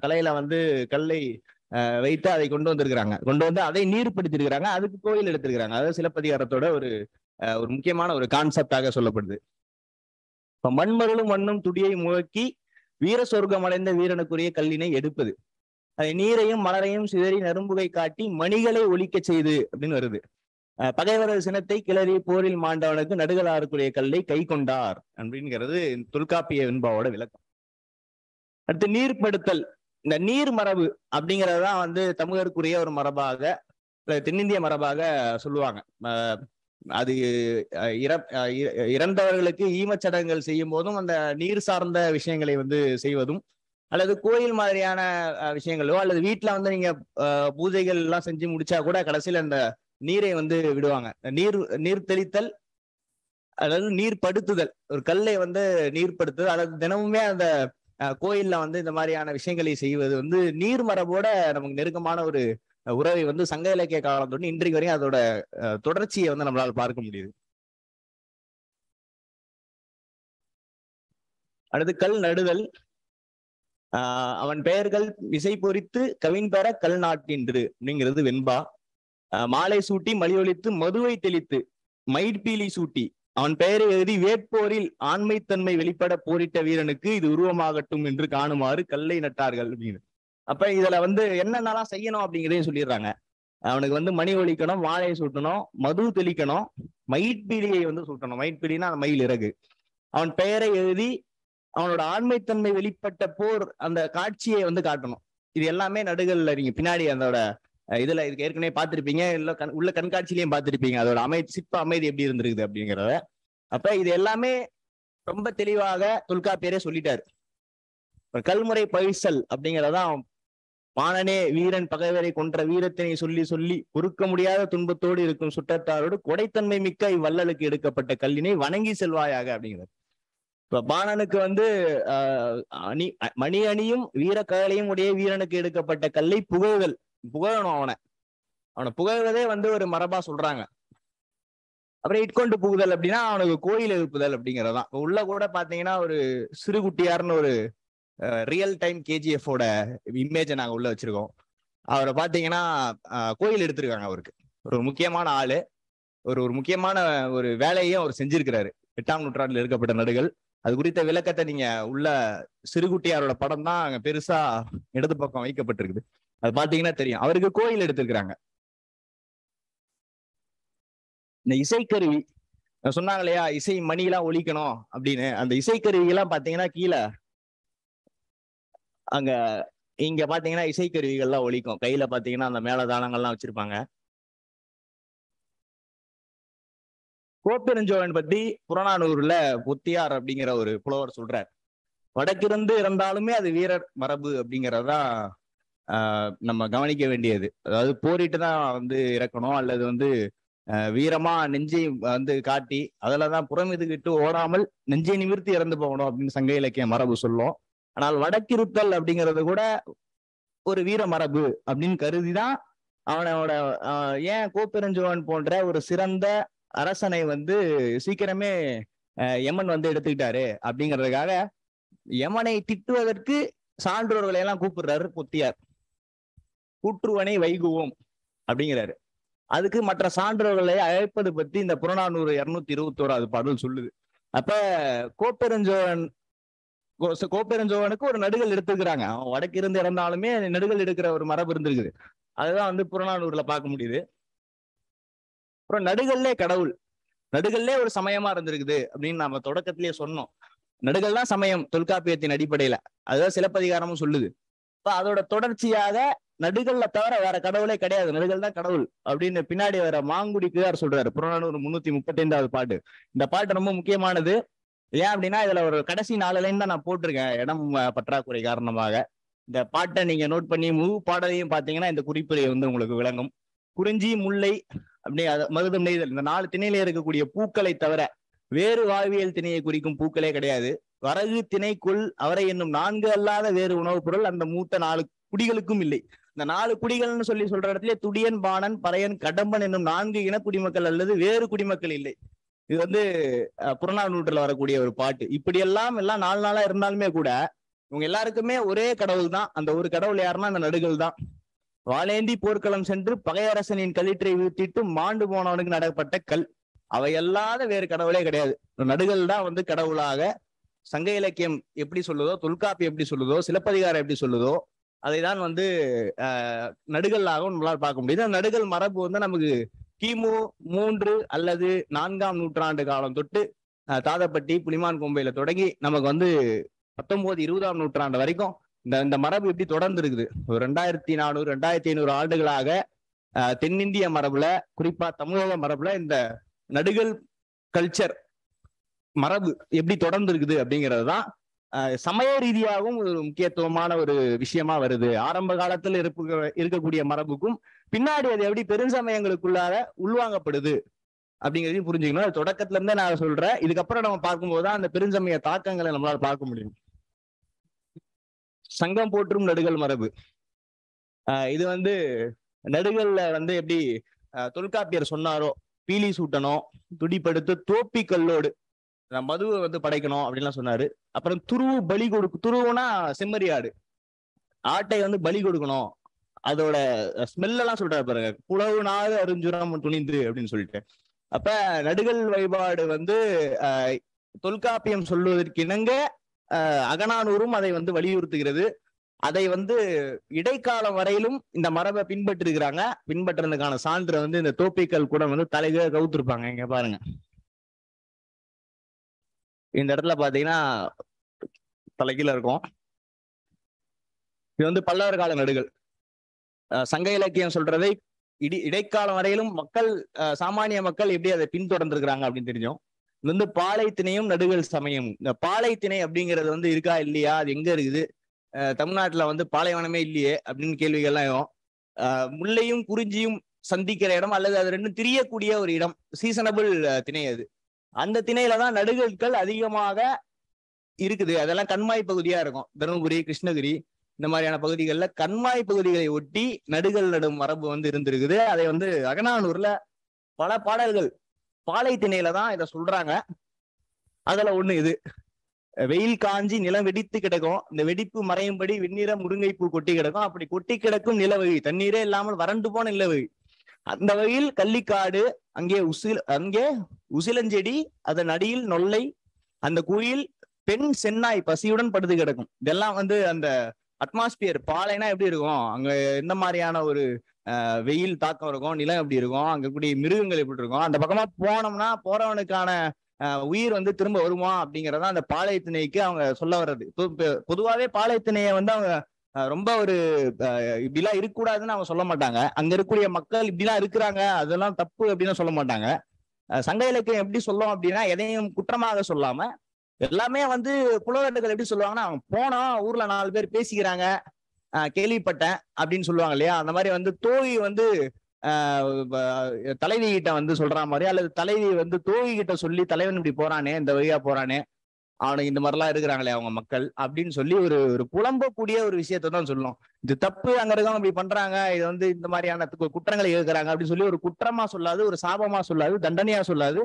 தலையில வந்து கல்லை வைத்து அதை கொண்டு வந்திருக்கிறாங்க கொண்டு வந்து அதை நீர்படுத்திருக்கிறாங்க அதுக்கு கோயில் எடுத்திருக்கிறாங்க அதாவது சிலப்பதிகாரத்தோட ஒரு ஒரு முக்கியமான ஒரு கான்செப்டாக சொல்லப்படுது இப்ப மண்மருளும் மண்ணும் துடியை முழக்கி வீர சொர்க்கம் அடைந்த வீரனுக்குரிய கல்லினை எடுப்பது நீரையும் மலரையும் சிதறி நரும்புகை காட்டி மணிகளை ஒழிக்க செய்து அப்படின்னு வருது பகைவரது சினத்தை கிளறி போரில் மாண்டவனுக்கு நடுகளாறுக்குரிய கல்லை கை கொண்டார் அப்படிங்கிறது தொல்காப்பிய வெண்பாவோட விளக்கம் அடுத்து நீர்படுத்தல் இந்த நீர் மரபு அப்படிங்கறதான் வந்து தமிழருக்குரிய ஒரு மரபாக தென்னிந்திய மரபாக சொல்லுவாங்க அது இறந்தவர்களுக்கு ஈமச்சடங்குகள் செய்யும் போதும் அந்த நீர் சார்ந்த விஷயங்களை வந்து செய்வதும் அல்லது கோயில் மாதிரியான விஷயங்களோ அல்லது வீட்டுல வந்து நீங்க பூஜைகள் எல்லாம் செஞ்சு முடிச்சா கூட கடைசியில அந்த நீரை வந்து விடுவாங்க நீர் நீர் தெளித்தல் அதாவது நீர் படுத்துதல் ஒரு கல்லை வந்து நீர் படுத்துதல் அதாவது தினமுமே அந்த கோயில்ல வந்து இந்த மாதிரியான விஷயங்களை செய்வது வந்து நீர் மரபோட நமக்கு நெருக்கமான ஒரு உறவை வந்து சங்க இலக்கிய காலம் தொட்டு இன்றைக்கு வரையும் அதோட தொடர்ச்சியை வந்து நம்மளால பார்க்க முடியுது அடுத்து கல் நடுதல் ஆஹ் அவன் பெயர்கள் இசை பொறித்து கவின் பெற கல் நாட்டின்று அப்படிங்கிறது வெண்பா மாலை சூட்டி மலியொழித்து மதுவை தெளித்து மயிர்பீலி சூட்டி அவன் பெயரை எழுதி வேட்போரில் ஆண்மைத்தன்மை வெளிப்பட போரிட்ட வீரனுக்கு இது உருவமாகட்டும் என்று காணுமாறு கல்லை நட்டார்கள் அப்படின்னு அப்ப இதுல வந்து என்னென்னலாம் செய்யணும் அப்படிங்கிறதையும் சொல்லிடுறாங்க அவனுக்கு வந்து மணி ஒழிக்கணும் வாழையை சூட்டணும் மது தெளிக்கணும் மயிட்பீலியை வந்து சுட்டணும் மயிட்பீலினா அந்த மயில் இறகு அவன் பெயரை எழுதி அவனோட ஆண்மைத்தன்மை வெளிப்பட்ட போர் அந்த காட்சியை வந்து காட்டணும் இது எல்லாமே நடுகள்ல நீங்க பின்னாடி அதோட இதுல இதுக்கு ஏற்கனவே பார்த்திருப்பீங்க இல்ல உள்ள கண்காட்சியிலயும் பார்த்திருப்பீங்க அதோட அமை சிற்ப அமைதி எப்படி இருந்திருக்குது அப்படிங்கிறத அப்ப இது எல்லாமே ரொம்ப தெளிவாக தொல்காப்பியரே சொல்லிட்டாரு கல்முறை பைசல் அப்படிங்கிறதான் வானனே வீரன் பகைவரை கொன்ற வீரத்தினை சொல்லி சொல்லி பொறுக்க முடியாத துன்பத்தோடு இருக்கும் சுற்றத்தாரோடு கொடைத்தன்மை மிக்க இவ்வள்ளலுக்கு எடுக்கப்பட்ட கல்லினை வணங்கி செல்வாயாக அப்படிங்கிறது இப்ப பாணனுக்கு வந்து அணி மணி அணியும் வீர கலையும் உடைய வீரனுக்கு எடுக்கப்பட்ட கல்லை புகழ்கள் புகழணும் அவனை அவனை புகழ்வதே வந்து ஒரு மரபா சொல்றாங்க அப்புறம் இட்கொண்டு புகுதல் அப்படின்னா அவனுக்கு கோயில் எழுப்புதல் அப்படிங்கறதான் உள்ள கூட பாத்தீங்கன்னா ஒரு சிறுகுட்டியார்னு ஒரு ரியல் டைம் கேஜிஎஃபோட இமேஜை நாங்க உள்ள வச்சிருக்கோம் அவரை பாத்தீங்கன்னா கோயில் எடுத்திருக்காங்க அவருக்கு ஒரு முக்கியமான ஆளு ஒரு ஒரு முக்கியமான ஒரு வேலையையும் அவர் செஞ்சிருக்கிறாரு எட்டாம் நூற்றாண்டில் இருக்கப்பட்ட நடுகள் அது குறித்த விளக்கத்தை நீங்க உள்ள சிறுகுட்டியாரோட படம் தான் அங்க பெருசா இடது பக்கம் வைக்கப்பட்டிருக்குது அது பாத்தீங்கன்னா தெரியும் அவருக்கு கோயில் எடுத்திருக்கிறாங்க இந்த இசைக்கருவி சொன்னாங்க இல்லையா இசை மணிலாம் ஒழிக்கணும் அப்படின்னு அந்த இசைக்கருவிகள்லாம் பாத்தீங்கன்னா கீழே அங்க இங்க பாத்தீங்கன்னா இசைக்கருவிகள்லாம் ஒழிக்கும் கையில பாத்தீங்கன்னா அந்த மேலதானங்கள்லாம் வச்சிருப்பாங்க கோப்பெருஞ்சோழன் பத்தி புறநானூர்ல புத்தியார் அப்படிங்கிற ஒரு புலவர் சொல்றார் வடக்கிருந்து இறந்தாலுமே அது வீரர் மரபு அப்படிங்கிறதா நம்ம கவனிக்க வேண்டியது அதாவது போரிட்டு தான் வந்து இறக்கணும் அல்லது வந்து வீரமா நெஞ்சை வந்து காட்டி அதில் தான் புறமிதுகிட்டு ஓடாமல் நெஞ்சை நிமிர்த்தி இறந்து போகணும் அப்படின்னு சங்க இலக்கிய மரபு சொல்லும் ஆனால் வடக்கிருத்தல் அப்படிங்கிறது கூட ஒரு வீர மரபு அப்படின்னு கருதி தான் அவனோட ஏன் கோப்பெருஞ்சோவன் போன்ற ஒரு சிறந்த அரசனை வந்து சீக்கிரமே யமன் வந்து எடுத்துக்கிட்டாரு அப்படிங்கிறதுக்காக யமனை திட்டுவதற்கு சான்றோர்களை எல்லாம் கூப்பிடுறாரு புத்தியார் கூற்றுவனை வைகுவோம் அப்படிங்கிறாரு அதுக்கு மற்ற சான்றோர்களை அழைப்பது பத்தி இந்த புறநானூறு இருநூத்தி இருபத்தி ஓராது பாடல் சொல்லுது அப்ப கோப்பெருஞ்சோழன் கோப்பெருஞ்சோழனுக்கு ஒரு நடுகள் எடுத்துக்கிறாங்க அவன் வடக்கு இருந்து இறந்தாலுமே நடுகள் எடுக்கிற ஒரு மரபு இருந்திருக்குது அதுதான் வந்து புறநானூர்ல பார்க்க முடியுது அப்புறம் நடுகள்லே கடவுள் நடுகள்லே ஒரு சமயமா இருந்திருக்குது அப்படின்னு நாம தொடக்கத்திலேயே சொன்னோம் நடுகள் தான் சமயம் தொல்காப்பியத்தின் அடிப்படையில அதுதான் சிலப்பதிகாரமும் சொல்லுது இப்ப அதோட தொடர்ச்சியாக நடுகள்ல தவிர வேற கடவுளே கிடையாது நடுகள் தான் கடவுள் அப்படின்னு பின்னாடி வர மாங்குடி சொல்றாரு புறநானூறு முன்னூத்தி முப்பத்தி ஐந்தாவது பாட்டு இந்த பாட்டு ரொம்ப முக்கியமானது ஏன் அப்படின்னா இதுல ஒரு கடைசி நாலு லைன் தான் நான் போட்டிருக்கேன் இடம் பற்றாக்குறை காரணமாக இந்த பாட்டை நீங்க நோட் பண்ணி முழு பாடலையும் பாத்தீங்கன்னா இந்த குறிப்புரை வந்து உங்களுக்கு விளங்கும் குறிஞ்சி முல்லை அப்படி மருதம் நெய்தல் இந்த நாலு திணையில இருக்கக்கூடிய பூக்களை தவிர வேறு வாழ்வியல் திணையை குறிக்கும் பூக்களே கிடையாது வரகு திணைக்குள் அவரை என்னும் நான்கு அல்லாத வேறு உணவுப் பொருள் அந்த மூத்த நாலு குடிகளுக்கும் இல்லை இந்த நாலு குடிகள்னு சொல்லி சொல்ற இடத்துல துடியன் பாணன் பறையன் கடம்பன் என்னும் நான்கு இன குடிமக்கள் அல்லது வேறு குடிமக்கள் இல்லை இது வந்து புறநாள் நூற்றில் வரக்கூடிய ஒரு பாட்டு இப்படியெல்லாம் எல்லாம் நாலு நாளா இருந்தாலுமே கூட இவங்க எல்லாருக்குமே ஒரே கடவுள் தான் அந்த ஒரு கடவுள் யாருன்னா அந்த நடுகள் தான் வாளேந்தி போர்க்களம் சென்று பகையரசனின் கலிற்றை வீழ்த்திட்டு மாண்டு போனவனுக்கு நடப்பட்ட கல் அவையல்லாத வேறு கடவுளே கிடையாது நடுகள் தான் வந்து கடவுளாக சங்க இலக்கியம் எப்படி சொல்லுதோ தொல்காப்பி எப்படி சொல்லுதோ சிலப்பதிகாரம் எப்படி சொல்லுதோ அதை தான் வந்து நடுகல்லாகவும் நம்மளால் பார்க்க முடியுது நடுகள் மரபு வந்து நமக்கு கிமு மூன்று அல்லது நான்காம் நூற்றாண்டு காலம் தொட்டு தாதப்பட்டி புலிமான் கொம்பையில தொடங்கி நமக்கு வந்து பத்தொன்பது இருபதாம் நூற்றாண்டு வரைக்கும் இந்த இந்த மரபு எப்படி தொடர்ந்து இருக்குது ஒரு ரெண்டாயிரத்தி நானூறு ரெண்டாயிரத்தி ஐநூறு ஆண்டுகளாக தென்னிந்திய மரபுல குறிப்பா தமிழக மரபுல இந்த நடுகள் கல்ச்சர் மரபு எப்படி தொடர்ந்து இருக்குது அப்படிங்கிறது தான் சமய ரீதியாகவும் ஒரு முக்கியத்துவமான ஒரு விஷயமா வருது ஆரம்ப காலத்துல இருப்பு இருக்கக்கூடிய மரபுக்கும் பின்னாடி அது எப்படி பெருஞ்சமயங்களுக்குள்ளார உள்வாங்கப்படுது அப்படிங்கிறதையும் புரிஞ்சுக்கணும் தொடக்கத்துல இருந்தே நான் சொல்றேன் இதுக்கப்புறம் நம்ம பார்க்கும்போது அந்த பெருஞ்சமய தாக்கங்களை நம்மளால பார்க்க முடியும் சங்கம் போற்றும் நடுகள் மரபு இது வந்து நடுகள்ல வந்து எப்படி தொல்காப்பியர் சொன்னாரோ பீலி சூட்டணும் துடிப்படுத்து தோப்பி கல்லோடு மதுவை வந்து படைக்கணும் அப்படின்லாம் சொன்னாரு அப்புறம் துருவு பலி கொடுக்கு துருவுனா செம்மறி ஆடு ஆட்டை வந்து பலி கொடுக்கணும் அதோட ஸ்மெல்லாம் சொல்றாரு பாருங்க புலவு நாடு அறிஞ்சுரம் துணிந்து அப்படின்னு சொல்லிட்டு அப்ப நடுகள் வழிபாடு வந்து தொல்காப்பியம் சொல்வதற்கு இணங்க அகனானூரும் அதை வந்து வலியுறுத்துகிறது அதை வந்து இடைக்காலம் வரையிலும் இந்த மரபை பின்பற்றிருக்கிறாங்க பின்பற்றுறதுக்கான சான்று வந்து இந்த தோப்பிக்கல் கூட வந்து தலைக கவுத்துருப்பாங்க இங்க பாருங்க இந்த இடத்துல பாத்தீங்கன்னா தலைகீழ இருக்கும் இது வந்து பல்லவர் கால நடுகள் சங்க இலக்கியம் சொல்றதை இடி இடைக்காலம் வரையிலும் மக்கள் சாமானிய மக்கள் எப்படி அதை பின்தொடர்ந்துருக்கிறாங்க அப்படின்னு தெரிஞ்சோம் இது வந்து பாலைத்திணையும் நடுகள் சமயம் இந்த பாலைத்திணை அப்படிங்கிறது வந்து இருக்கா இல்லையா அது எங்க இருக்குது தமிழ்நாட்டில் வந்து பாலைவனமே இல்லையே அப்படின்னு கேள்விகள்லாம் முல்லையும் குறிஞ்சியும் சந்திக்கிற இடம் அல்லது அது ரெண்டும் திரியக்கூடிய ஒரு இடம் சீசனபிள் திணை அது அந்த திணையில தான் நடுகற்கள் அதிகமாக இருக்குது அதெல்லாம் கண்மாய் பகுதியா இருக்கும் தருமபுரி கிருஷ்ணகிரி இந்த மாதிரியான பகுதிகளில் கண்மாய் பகுதிகளை ஒட்டி நடுகள் நடும் மரபு வந்து இருந்திருக்குது அதை வந்து அகனானூர்ல பல பாடல்கள் பாலை திணையில தான் இதை சொல்றாங்க அதுல ஒண்ணு இது வெயில் காஞ்சி நிலம் வெடித்து கிடக்கும் இந்த வெடிப்பு மறையும்படி வெண்ணிற முருங்கைப்பூ கொட்டி கிடக்கும் அப்படி கொட்டி கிடக்கும் நிலவகை தண்ணீரே இல்லாமல் வறண்டு போன நிலவகை அந்த வகையில் கள்ளிக்காடு அங்கே உசில் அங்கே உசிலஞ்செடி அதன் அடியில் நொல்லை அந்த குயில் பெண் சென்னாய் பசியுடன் படுத்து கிடக்கும் இதெல்லாம் வந்து அந்த அட்மாஸ்பியர் பாலைனா எப்படி இருக்கும் அங்க எந்த மாதிரியான ஒரு வெயில் தாக்கம் இருக்கும் நிலம் எப்படி இருக்கும் அங்க கூடிய மிருகங்கள் எப்படி இருக்கும் அந்த பக்கமா போனோம்னா போறவனுக்கான உயிர் வந்து திரும்ப வருமா அப்படிங்கறத அந்த பாளையத்திணைக்கு அவங்க சொல்ல வர்றது பொதுவாவே பாளையத்திணைய வந்து அவங்க ரொம்ப ஒரு இப்படிலாம் இருக்கக்கூடாதுன்னு அவங்க சொல்ல மாட்டாங்க அங்க இருக்கக்கூடிய மக்கள் இப்படிலாம் இருக்கிறாங்க அதெல்லாம் தப்பு அப்படின்னு சொல்ல மாட்டாங்க சங்க இலக்கியம் எப்படி சொல்லும் அப்படின்னா எதையும் குற்றமாக சொல்லாம எல்லாமே வந்து புலவர்கள் எப்படி சொல்லுவாங்கன்னா அவங்க போனோம் ஊர்ல நாலு பேர் பேசிக்கிறாங்க கேள்விப்பட்டேன் அப்படின்னு சொல்லுவாங்க இல்லையா அந்த மாதிரி வந்து தோழி வந்து தலைவி கிட்ட வந்து சொல்ற மாதிரி அல்லது தலைவி வந்து தோழி கிட்ட சொல்லி தலைவன் இப்படி போறானே இந்த வழியா போறானே அவனுக்கு இந்த மாதிரிலாம் இருக்கிறாங்களே அவங்க மக்கள் அப்படின்னு சொல்லி ஒரு ஒரு புலம்பக்கூடிய ஒரு விஷயத்த தான் சொல்லும் இது தப்பு அங்க இருக்கவங்க இப்படி பண்றாங்க இது வந்து இந்த மாதிரியான குற்றங்களை இருக்கிறாங்க அப்படின்னு சொல்லி ஒரு குற்றமா சொல்லாது ஒரு சாபமா சொல்லாது தண்டனையா சொல்லாது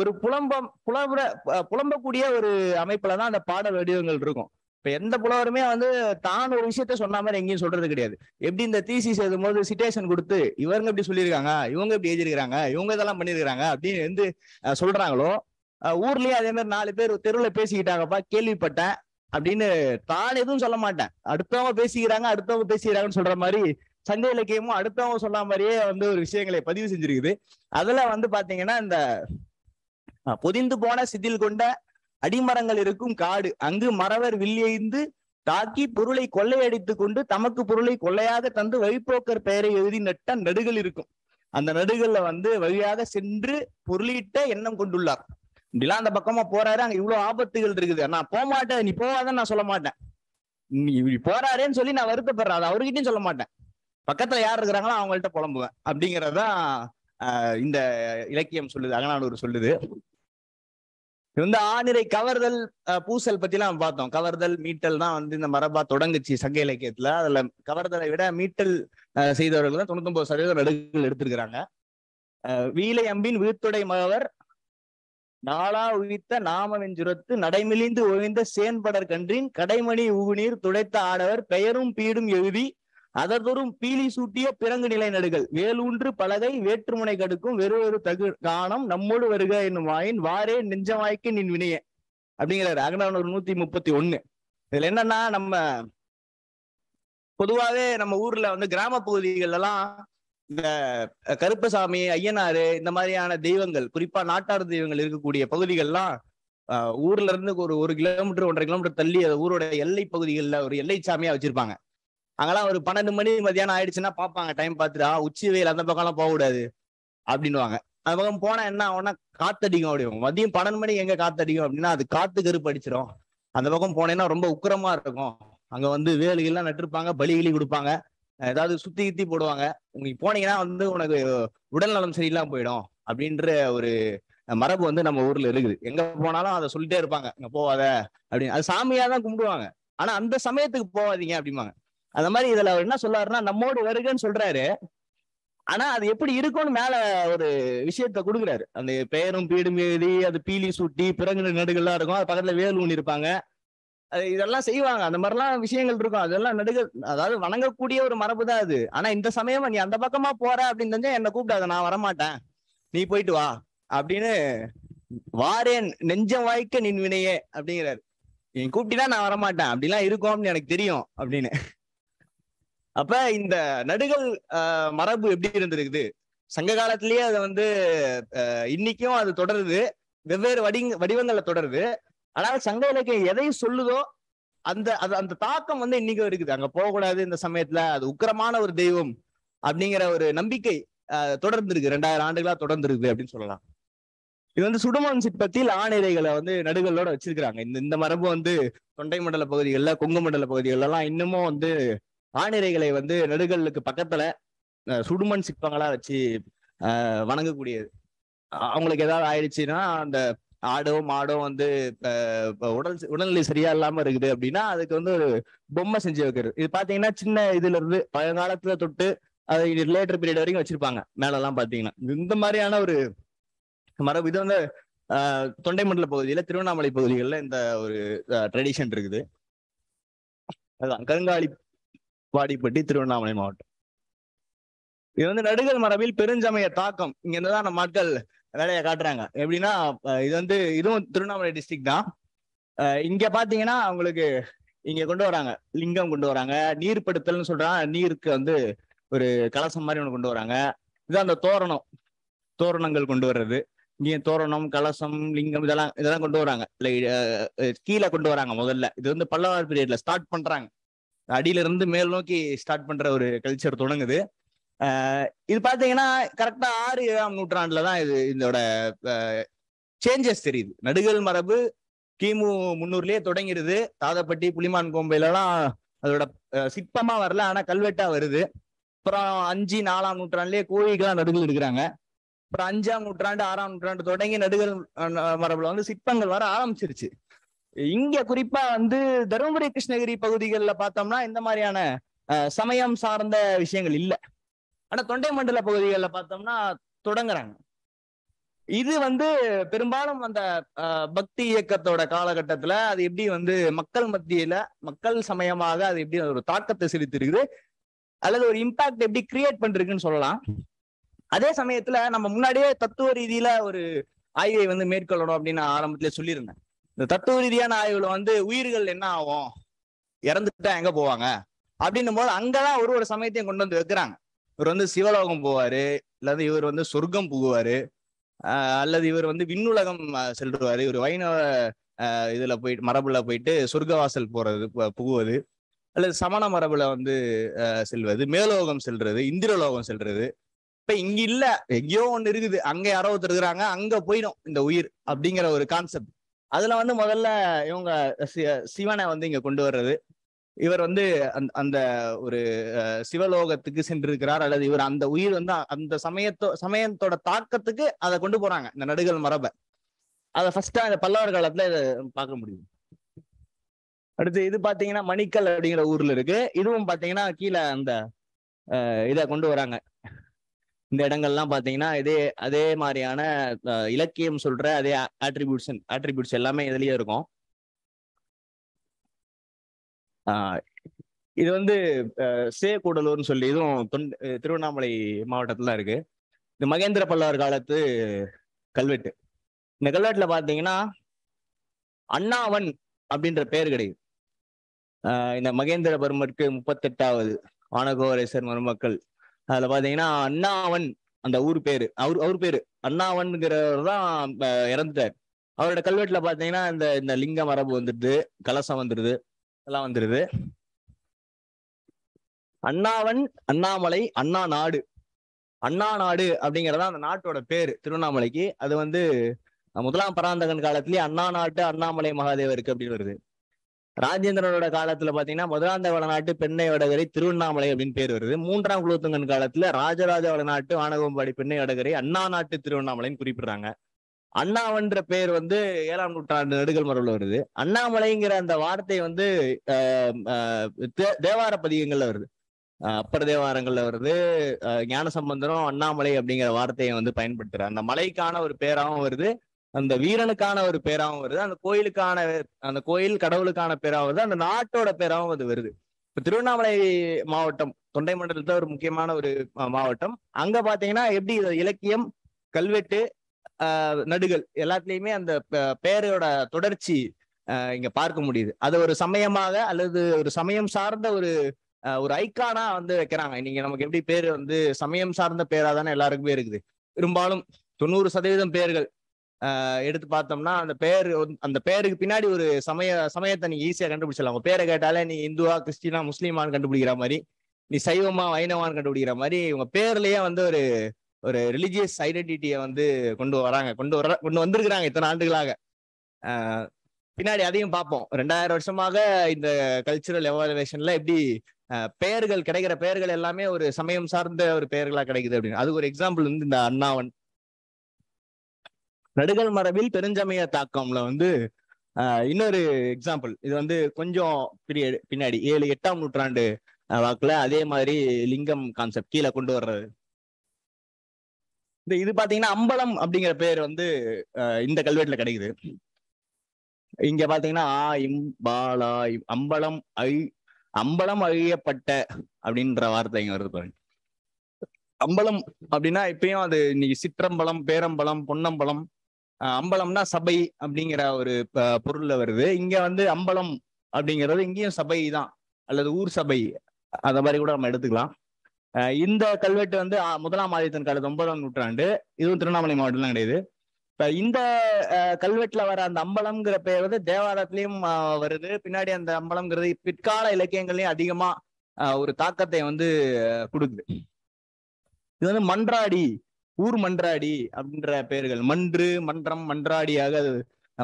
ஒரு புலம்பம் புலம்புற புலம்பக்கூடிய ஒரு அமைப்புல தான் அந்த பாடல் வடிவங்கள் இருக்கும் இப்ப எந்த புலவருமே வந்து தான் ஒரு விஷயத்த சொன்ன மாதிரி எங்கேயும் சொல்றது கிடையாது எப்படி இந்த தீசிஸ் போது சிட்டேஷன் கொடுத்து இவங்க இப்படி சொல்லியிருக்காங்க இவங்க இப்படி எழுதியிருக்காங்க இவங்க இதெல்லாம் பண்ணிருக்காங்க அப்படின்னு வந்து சொல்றாங்களோ ஊர்லயே அதே மாதிரி நாலு பேர் தெருவில் பேசிக்கிட்டாங்கப்பா கேள்விப்பட்டேன் அப்படின்னு தான் எதுவும் சொல்ல மாட்டேன் அடுத்தவங்க பேசிக்கிறாங்க அடுத்தவங்க பேசிக்கிறாங்கன்னு சொல்ற மாதிரி சங்க இலக்கியமும் அடுத்தவங்க சொல்ல மாதிரியே வந்து ஒரு விஷயங்களை பதிவு செஞ்சிருக்குது அதுல வந்து பாத்தீங்கன்னா இந்த பொதிந்து போன சிதில் கொண்ட அடிமரங்கள் இருக்கும் காடு அங்கு மறவர் வில்லியைந்து தாக்கி பொருளை கொள்ளையடித்து கொண்டு தமக்கு பொருளை கொள்ளையாக தந்து வழிபோக்கர் பெயரை எழுதி நட்ட நடுகள் இருக்கும் அந்த நடுகள்ல வந்து வழியாக சென்று பொருளீட்ட எண்ணம் கொண்டுள்ளார் இப்படிலாம் அந்த பக்கமா போறாரு அங்க இவ்வளவு ஆபத்துகள் இருக்குது நான் போக மாட்டேன் நீ போவாதன்னு நான் சொல்ல மாட்டேன் நீ இப்படி போறாருன்னு சொல்லி நான் வருத்தப்படுறேன் அது அவர்கிட்டயும் சொல்ல மாட்டேன் பக்கத்துல யார் இருக்கிறாங்களோ அவங்கள்ட்ட புலம்புவேன் அப்படிங்கறதுதான் இந்த இலக்கியம் சொல்லுது அகநானூர் சொல்லுது இந்த ஆணிரை கவர்தல் பூசல் பத்தி எல்லாம் பார்த்தோம் கவர்தல் மீட்டல் தான் வந்து இந்த மரபா தொடங்குச்சு சங்க இலக்கியத்துல அதுல கவர்தலை விட மீட்டல் செய்தவர்கள் தான் ஒன்பது சதவீதம் நடுகள் எடுத்திருக்கிறாங்க வீலை அம்பின் வீழ்த்துடை மகவர் நாளா உயித்த நாமவெஞ்சுரத்து நடைமிழிந்து ஒழிந்த சேன்படர் கன்றின் கடைமணி ஊகுநீர் துடைத்த ஆடவர் பெயரும் பீடும் எழுதி அதற்தொரும் பீலி சூட்டிய பிறங்கு நிலை நடுகள் வேலூன்று பலகை வேற்றுமுனை கடுக்கும் வெறு வெறு தகு காணம் நம்மோடு வருக என்னும் வாயின் வாரே நெஞ்சமாய்க்கு நின் வினைய அப்படிங்கிறாரு ஒரு நூத்தி முப்பத்தி ஒண்ணு இதுல என்னன்னா நம்ம பொதுவாகவே நம்ம ஊர்ல வந்து கிராம பகுதிகள் எல்லாம் இந்த கருப்பசாமி ஐயனாறு இந்த மாதிரியான தெய்வங்கள் குறிப்பா நாட்டார் தெய்வங்கள் இருக்கக்கூடிய பகுதிகள்லாம் ஊர்ல இருந்து ஒரு ஒரு கிலோமீட்டர் ஒன்றரை கிலோமீட்டர் தள்ளி ஊரோட எல்லை பகுதிகளில் ஒரு எல்லை சாமியா வச்சிருப்பாங்க அங்கெல்லாம் ஒரு பன்னெண்டு மணி மதியானம் ஆயிடுச்சுன்னா பாப்பாங்க டைம் பாத்துட்டா உச்சி வெயில் அந்த பக்கம்லாம் கூடாது அப்படின்வாங்க அந்த பக்கம் போனா என்ன ஆகும்னா காத்தடிக்கும் அப்படி மதியம் பன்னெண்டு மணிக்கு எங்க காத்தடிக்கும் அப்படின்னா அது காத்து கருப்பு அடிச்சிடும் அந்த பக்கம் போனேன்னா ரொம்ப உக்கிரமா இருக்கும் அங்க வந்து வேலுகள்லாம் நட்டிருப்பாங்க பலி கிளி கொடுப்பாங்க ஏதாவது சுத்தி கித்தி போடுவாங்க உங்களுக்கு போனீங்கன்னா வந்து உனக்கு உடல் நலம் சரியில்லாம போயிடும் அப்படின்ற ஒரு மரபு வந்து நம்ம ஊர்ல இருக்குது எங்க போனாலும் அதை சொல்லிட்டே இருப்பாங்க இங்க போவாத அப்படின்னு அது சாமியா தான் கும்பிடுவாங்க ஆனா அந்த சமயத்துக்கு போவாதீங்க அப்படிம்பாங்க அந்த மாதிரி இதுல அவர் என்ன சொல்லாருன்னா நம்மோடு வருகன்னு சொல்றாரு ஆனா அது எப்படி இருக்கும்னு மேல ஒரு விஷயத்த கொடுக்குறாரு அந்த பெயரும் பீடும் எழுதி அது பீலி சுட்டி பிறங்கு நடுகள்லாம் இருக்கும் அது பக்கத்துல வேல் ஊன் இருப்பாங்க அது இதெல்லாம் செய்வாங்க அந்த மாதிரிலாம் விஷயங்கள் இருக்கும் அதெல்லாம் நடுக அதாவது வணங்கக்கூடிய ஒரு மரபு தான் அது ஆனா இந்த சமயமா நீ அந்த பக்கமா போற அப்படின்னு தெரிஞ்சா என்ன கூப்பிடாத நான் வரமாட்டேன் நீ போயிட்டு வா அப்படின்னு வாரேன் நெஞ்சம் வாய்க்க நின் வினையே அப்படிங்கிறாரு நீ கூப்பிட்டா நான் வரமாட்டேன் அப்படிலாம் இருக்கும் அப்படின்னு எனக்கு தெரியும் அப்படின்னு அப்ப இந்த நடுகள் மரபு எப்படி இருந்திருக்குது சங்க காலத்திலேயே அது வந்து இன்னைக்கும் அது தொடருது வெவ்வேறு வடி வடிவங்களை தொடருது ஆனால் சங்க இலக்கியம் எதை சொல்லுதோ அந்த அது அந்த தாக்கம் வந்து இன்னைக்கும் இருக்குது அங்க போகக்கூடாது இந்த சமயத்துல அது உக்கரமான ஒரு தெய்வம் அப்படிங்கிற ஒரு நம்பிக்கை தொடர்ந்து இருக்கு ரெண்டாயிரம் ஆண்டுகளா தொடர்ந்து இருக்குது அப்படின்னு சொல்லலாம் இது வந்து சுடுமண் சிற்பத்தில் ஆணிரைகளை வந்து நடுகளோட வச்சிருக்கிறாங்க இந்த இந்த மரபு வந்து தொண்டை மண்டல பகுதிகளில் கொங்கு மண்டல பகுதிகளெல்லாம் இன்னமும் வந்து ஆணிரைகளை வந்து நெடுகல்லுக்கு பக்கத்துல சுடுமண் சிற்பங்களா வச்சு வணங்கக்கூடியது அவங்களுக்கு ஏதாவது ஆயிடுச்சுன்னா அந்த ஆடோ மாடோ வந்து உடல் உடல்நிலை சரியா இல்லாம இருக்குது அப்படின்னா அதுக்கு வந்து ஒரு பொம்மை செஞ்சு வைக்கிறது இது பாத்தீங்கன்னா சின்ன இதுல இருந்து பழங்காலத்துல தொட்டு அது ரிலேட்டர் பீரியட் வரைக்கும் வச்சிருப்பாங்க மேல எல்லாம் பாத்தீங்கன்னா இந்த மாதிரியான ஒரு மரபு இது வந்து தொண்டைமண்டல பகுதியில திருவண்ணாமலை பகுதிகளில் இந்த ஒரு ட்ரெடிஷன் இருக்குது அதுதான் கருங்காலி வாடிப்பட்டி திருவண்ணாமலை மாவட்டம் இது வந்து நடுகள் மரபில் பெருஞ்சமய தாக்கம் இங்க இருந்துதான் நம்ம மக்கள் வேலையை காட்டுறாங்க எப்படின்னா இது வந்து இதுவும் திருவண்ணாமலை டிஸ்ட்ரிக் தான் இங்க பாத்தீங்கன்னா அவங்களுக்கு இங்க கொண்டு வராங்க லிங்கம் கொண்டு வராங்க நீர்படுத்தல்னு சொல்றாங்க நீருக்கு வந்து ஒரு கலசம் மாதிரி ஒன்று கொண்டு வராங்க இதுதான் அந்த தோரணம் தோரணங்கள் கொண்டு வர்றது இங்கே தோரணம் கலசம் லிங்கம் இதெல்லாம் இதெல்லாம் கொண்டு வராங்க கீழே கொண்டு வராங்க முதல்ல இது வந்து பல்லவார் பீரியட்ல ஸ்டார்ட் பண்றாங்க அடியில இருந்து மேல் நோக்கி ஸ்டார்ட் பண்ற ஒரு கல்ச்சர் தொடங்குது இது பாத்தீங்கன்னா கரெக்டா ஆறு ஏழாம் நூற்றாண்டுலதான் தான் இது இதோட சேஞ்சஸ் தெரியுது நடுகள் மரபு கிமு முன்னூறுலயே தொடங்கிருது தாதப்பட்டி புலிமான் கோம்பையிலலாம் அதோட சிற்பமா வரல ஆனா கல்வெட்டா வருது அப்புறம் அஞ்சு நாலாம் நூற்றாண்டுலயே கோழிக்கெல்லாம் நடுகள் எடுக்கிறாங்க அப்புறம் அஞ்சாம் நூற்றாண்டு ஆறாம் நூற்றாண்டு தொடங்கி நடுகள் மரபுல வந்து சிற்பங்கள் வர ஆரம்பிச்சிருச்சு இங்க குறிப்பா வந்து தருமபுரி கிருஷ்ணகிரி பகுதிகளில் பார்த்தோம்னா இந்த மாதிரியான சமயம் சார்ந்த விஷயங்கள் இல்லை ஆனா தொண்டை மண்டல பகுதிகளில் பார்த்தோம்னா தொடங்குறாங்க இது வந்து பெரும்பாலும் அந்த பக்தி இயக்கத்தோட காலகட்டத்துல அது எப்படி வந்து மக்கள் மத்தியில மக்கள் சமயமாக அது எப்படி ஒரு தாக்கத்தை செலுத்திருக்குது அல்லது ஒரு இம்பாக்ட் எப்படி கிரியேட் பண்றதுக்குன்னு சொல்லலாம் அதே சமயத்துல நம்ம முன்னாடியே தத்துவ ரீதியில ஒரு ஆய்வை வந்து மேற்கொள்ளணும் அப்படின்னு ஆரம்பத்துல சொல்லியிருந்தேன் இந்த தத்துவ ரீதியான ஆய்வுல வந்து உயிர்கள் என்ன ஆகும் இறந்துட்டா எங்க போவாங்க அப்படின்னும் போது அங்கதான் ஒரு ஒரு சமயத்தையும் கொண்டு வந்து வைக்கிறாங்க இவர் வந்து சிவலோகம் போவாரு அல்லது இவர் வந்து சொர்க்கம் புகுவாரு அல்லது இவர் வந்து விண்ணுலகம் செல்றாரு இவர் வைணவ இதுல போயிட்டு மரபுல போயிட்டு சொர்க்கவாசல் போறது புகுவது அல்லது சமண மரபுல வந்து செல்வது மேலோகம் செல்றது இந்திரலோகம் செல்றது இப்ப இங்க இல்ல எங்கேயோ ஒண்ணு இருக்குது அங்க யாரோ ஒருத்தர் இருக்கிறாங்க அங்க போயிடும் இந்த உயிர் அப்படிங்கிற ஒரு கான்செப்ட் அதுல வந்து முதல்ல இவங்க சிவனை வந்து இங்க கொண்டு வர்றது இவர் வந்து அந்த ஒரு சிவலோகத்துக்கு சென்றிருக்கிறார் அல்லது இவர் அந்த உயிர் வந்து அந்த சமயத்தோ சமயத்தோட தாக்கத்துக்கு அதை கொண்டு போறாங்க இந்த நடுகள் மரபை அதை ஃபர்ஸ்டா இந்த பல்லவர் காலத்துல இதை பார்க்க முடியும் அடுத்து இது பாத்தீங்கன்னா மணிக்கல் அப்படிங்கிற ஊர்ல இருக்கு இதுவும் பாத்தீங்கன்னா கீழே அந்த இதை கொண்டு வராங்க இந்த இடங்கள்லாம் பாத்தீங்கன்னா இதே அதே மாதிரியான இலக்கியம் சொல்ற அதே ஆட்ரிபியூட்ஸ் ஆட்ரிபியூட்ஸ் எல்லாமே இதுலயே இருக்கும் இது வந்து சே கூடலூர்னு சொல்லி இதுவும் திருவண்ணாமலை மாவட்டத்துல இருக்கு இது மகேந்திர பல்லவர் காலத்து கல்வெட்டு இந்த கல்வெட்டுல பாத்தீங்கன்னா அண்ணாவன் அப்படின்ற பெயர் கிடையாது இந்த மகேந்திர பர்மருக்கு முப்பத்தெட்டாவது ஆனகோரேசர் மருமக்கள் அதுல பாத்தீங்கன்னா அண்ணாவன் அந்த ஊர் பேரு அவர் அவர் பேரு அண்ணாவன்ங்கிறவர் தான் இறந்துட்டார் அவரோட கல்வெட்டுல பாத்தீங்கன்னா இந்த இந்த லிங்க மரபு வந்துடுது கலசம் வந்துடுது எல்லாம் வந்துடுது அண்ணாவன் அண்ணாமலை அண்ணா நாடு அண்ணா நாடு அப்படிங்கிறதா அந்த நாட்டோட பேர் திருவண்ணாமலைக்கு அது வந்து முதலாம் பராந்தகன் காலத்திலேயே அண்ணா நாட்டு அண்ணாமலை மகாதேவருக்கு அப்படின்னு வருது ராஜேந்திரனோட காலத்துல பாத்தீங்கன்னா முதலாந்த வளநாட்டு பெண்ணை வடகரை திருவண்ணாமலை அப்படின்னு பேர் வருது மூன்றாம் குலத்துங்கன் காலத்துல ராஜராஜ வளநாட்டு ஆனகோம்பாடி பெண்ணை வடகரை அண்ணா நாட்டு திருவண்ணாமலைன்னு குறிப்பிடுறாங்க அண்ணாவன்ற பெயர் வந்து ஏழாம் நூற்றாண்டு நெடுகள் மரபுல வருது அண்ணாமலைங்கிற அந்த வார்த்தை வந்து தேவார பதிகங்கள்ல வருது அப்பர் தேவாரங்கள்ல வருது ஞான அண்ணாமலை அப்படிங்கிற வார்த்தையை வந்து பயன்படுத்துறாரு அந்த மலைக்கான ஒரு பேராகவும் வருது அந்த வீரனுக்கான ஒரு பேராகவும் வருது அந்த கோயிலுக்கான அந்த கோயில் கடவுளுக்கான பேராகவும் வருது அந்த நாட்டோட பேராகவும் அது வருது இப்ப திருவண்ணாமலை மாவட்டம் தொண்டை மண்டலத்துல ஒரு முக்கியமான ஒரு மாவட்டம் அங்க பாத்தீங்கன்னா எப்படி இலக்கியம் கல்வெட்டு நடுகள் எல்லாத்துலயுமே அந்த பேரோட தொடர்ச்சி இங்க பார்க்க முடியுது அதை ஒரு சமயமாக அல்லது ஒரு சமயம் சார்ந்த ஒரு ஒரு ஐக்கானா வந்து வைக்கிறாங்க இன்னைக்கு நமக்கு எப்படி பேர் வந்து சமயம் சார்ந்த பேரா தானே எல்லாருக்குமே இருக்குது பெரும்பாலும் தொண்ணூறு சதவீதம் பேர்கள் எடுத்து பார்த்தோம்னா அந்த பேர் அந்த பேருக்கு பின்னாடி ஒரு சமய சமயத்தை நீங்க ஈஸியா கண்டுபிடிச்சிடலாம் உங்க பேரை கேட்டாலே நீ இந்துவா கிறிஸ்டினா முஸ்லீமான்னு கண்டுபிடிக்கிற மாதிரி நீ சைவமா வைணவான்னு கண்டுபிடிக்கிற மாதிரி உங்க பேர்லயே வந்து ஒரு ஒரு ரிலிஜியஸ் ஐடென்டிட்டியை வந்து கொண்டு வராங்க கொண்டு வர கொண்டு வந்திருக்கிறாங்க இத்தனை ஆண்டுகளாக பின்னாடி அதையும் பார்ப்போம் ரெண்டாயிரம் வருஷமாக இந்த கல்ச்சுரல் எவாலுவேஷன்ல எப்படி பெயர்கள் கிடைக்கிற பெயர்கள் எல்லாமே ஒரு சமயம் சார்ந்த ஒரு பெயர்களா கிடைக்குது அப்படின்னு அதுக்கு ஒரு எக்ஸாம்பிள் வந்து இந்த அண்ணாவன் நடுகள் மரபில் பெருஞ்சமய தாக்கம்ல வந்து இன்னொரு எக்ஸாம்பிள் இது வந்து கொஞ்சம் பீரியட் பின்னாடி ஏழு எட்டாம் நூற்றாண்டு வாக்குல அதே மாதிரி லிங்கம் கான்செப்ட் கீழே கொண்டு வர்றது இந்த இது பாத்தீங்கன்னா அம்பலம் அப்படிங்கிற பேர் வந்து இந்த கல்வெட்டுல கிடைக்குது இங்க பாத்தீங்கன்னா ஆ இம் பாலா அம்பலம் அழி அம்பலம் அழியப்பட்ட அப்படின்ற வார்த்தை இங்க வருது பாருங்க அம்பலம் அப்படின்னா இப்பயும் அது இன்னைக்கு சிற்றம்பலம் பேரம்பலம் பொன்னம்பலம் அம்பலம்னா சபை அப்படிங்கிற ஒரு பொருள்ல வருது இங்க வந்து அம்பலம் அப்படிங்கிறது இங்கேயும் சபை தான் அல்லது ஊர் சபை அந்த மாதிரி கூட நம்ம எடுத்துக்கலாம் இந்த கல்வெட்டு வந்து முதலாம் ஆதித்தன் காலத்து ஒன்பதாம் நூற்றாண்டு இதுவும் திருவண்ணாமலை மாவட்டம் தான் கிடையாது இப்ப இந்த கல்வெட்டுல வர அந்த அம்பலம்ங்கிற பெயர் வந்து தேவாரத்திலயும் வருது பின்னாடி அந்த அம்பலம்ங்கிறது பிற்கால இலக்கியங்கள்லயும் அதிகமா ஒரு தாக்கத்தை வந்து கொடுக்குது இது வந்து மன்றாடி ஊர் மன்றாடி அப்படின்ற பெயர்கள் மன்று மன்றம் மன்றாடியாக அது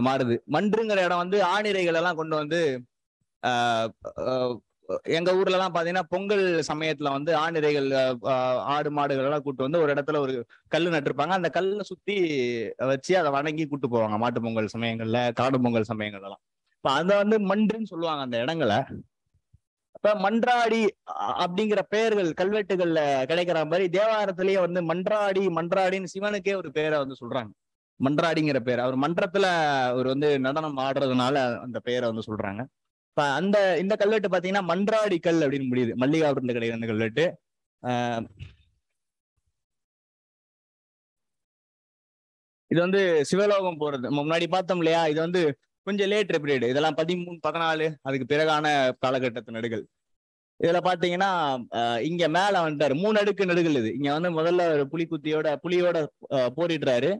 மாறுது மன்றுங்கிற இடம் வந்து ஆணிரைகள் எல்லாம் கொண்டு வந்து எங்க ஊர்ல எல்லாம் பாத்தீங்கன்னா பொங்கல் சமயத்துல வந்து ஆணிரைகள் ஆடு மாடுகள் எல்லாம் கூட்டு வந்து ஒரு இடத்துல ஒரு கல் நட்டுருப்பாங்க அந்த கல்லை சுத்தி வச்சு அதை வணங்கி கூட்டு போவாங்க மாட்டு பொங்கல் சமயங்கள்ல காடு பொங்கல் சமயங்கள்ல எல்லாம் இப்ப அதை வந்து மன்றுன்னு சொல்லுவாங்க அந்த இடங்களை இப்ப மன்றாடி அப்படிங்கிற பெயர்கள் கல்வெட்டுகள்ல கிடைக்கிற மாதிரி தேவாரத்திலேயே வந்து மன்றாடி மன்றாடின்னு சிவனுக்கே ஒரு பேரை வந்து சொல்றாங்க மன்றாடிங்கிற பேர் அவர் மன்றத்துல அவர் வந்து நடனம் ஆடுறதுனால அந்த பெயரை வந்து சொல்றாங்க இப்ப அந்த இந்த கல்வெட்டு பாத்தீங்கன்னா மன்றாடி கல் அப்படின்னு முடியுது மல்லிகாபுரத்துல கிடையாது அந்த கல்வெட்டு இது வந்து சிவலோகம் போறது முன்னாடி பார்த்தோம் இல்லையா இது வந்து கொஞ்சம் லேட் பீரியடு இதெல்லாம் பதிமூணு பதினாலு அதுக்கு பிறகான காலகட்டத்து நடுகள் இதுல பாத்தீங்கன்னா இங்க மேல வந்துட்டாரு மூணு அடுக்கு நடுகள் இது இங்க வந்து முதல்ல ஒரு குத்தியோட புலியோட போரிடுறாரு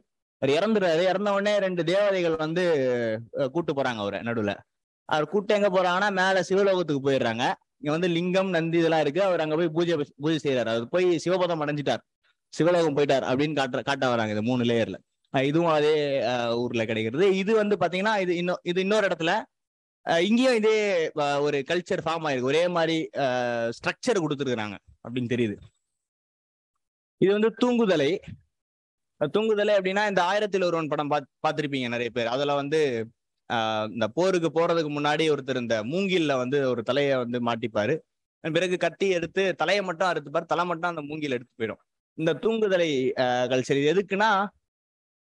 அவர் இறந்துடுறாரு இறந்த உடனே ரெண்டு தேவதைகள் வந்து கூட்டு போறாங்க அவரை நடுவுல அவர் கூட்டு எங்க போறாங்கன்னா மேல சிவலோகத்துக்கு போயிடுறாங்க இங்க வந்து லிங்கம் நந்தி இதெல்லாம் இருக்கு அவர் அங்க போய் பூஜை பூஜை செய்யறாரு அவர் போய் சிவபதம் அடைஞ்சிட்டார் சிவலோகம் போயிட்டார் அப்படின்னு காட்டுற காட்ட வராங்க இது மூணு லேயர்ல இதுவும் அதே ஊர்ல கிடைக்கிறது இது வந்து பாத்தீங்கன்னா இது இன்னும் இது இன்னொரு இடத்துல இங்கேயும் இதே ஒரு கல்ச்சர் ஃபார்ம் ஆயிருக்கு ஒரே மாதிரி ஸ்ட்ரக்சர் கொடுத்துருக்குறாங்க அப்படின்னு தெரியுது இது வந்து தூங்குதலை தூங்குதலை அப்படின்னா இந்த ஆயிரத்தில் ஒருவன் படம் பாத் பார்த்துருப்பீங்க நிறைய பேர் அதுல வந்து இந்த போருக்கு போறதுக்கு முன்னாடி ஒருத்தர் இந்த மூங்கில்ல வந்து ஒரு தலையை வந்து மாட்டிப்பாரு பிறகு கத்தி எடுத்து தலையை மட்டும் அறுத்துப்பார் தலை மட்டும் அந்த மூங்கில் எடுத்து போயிடும் இந்த தூங்குதலை கல்ச்சர் இது எதுக்குன்னா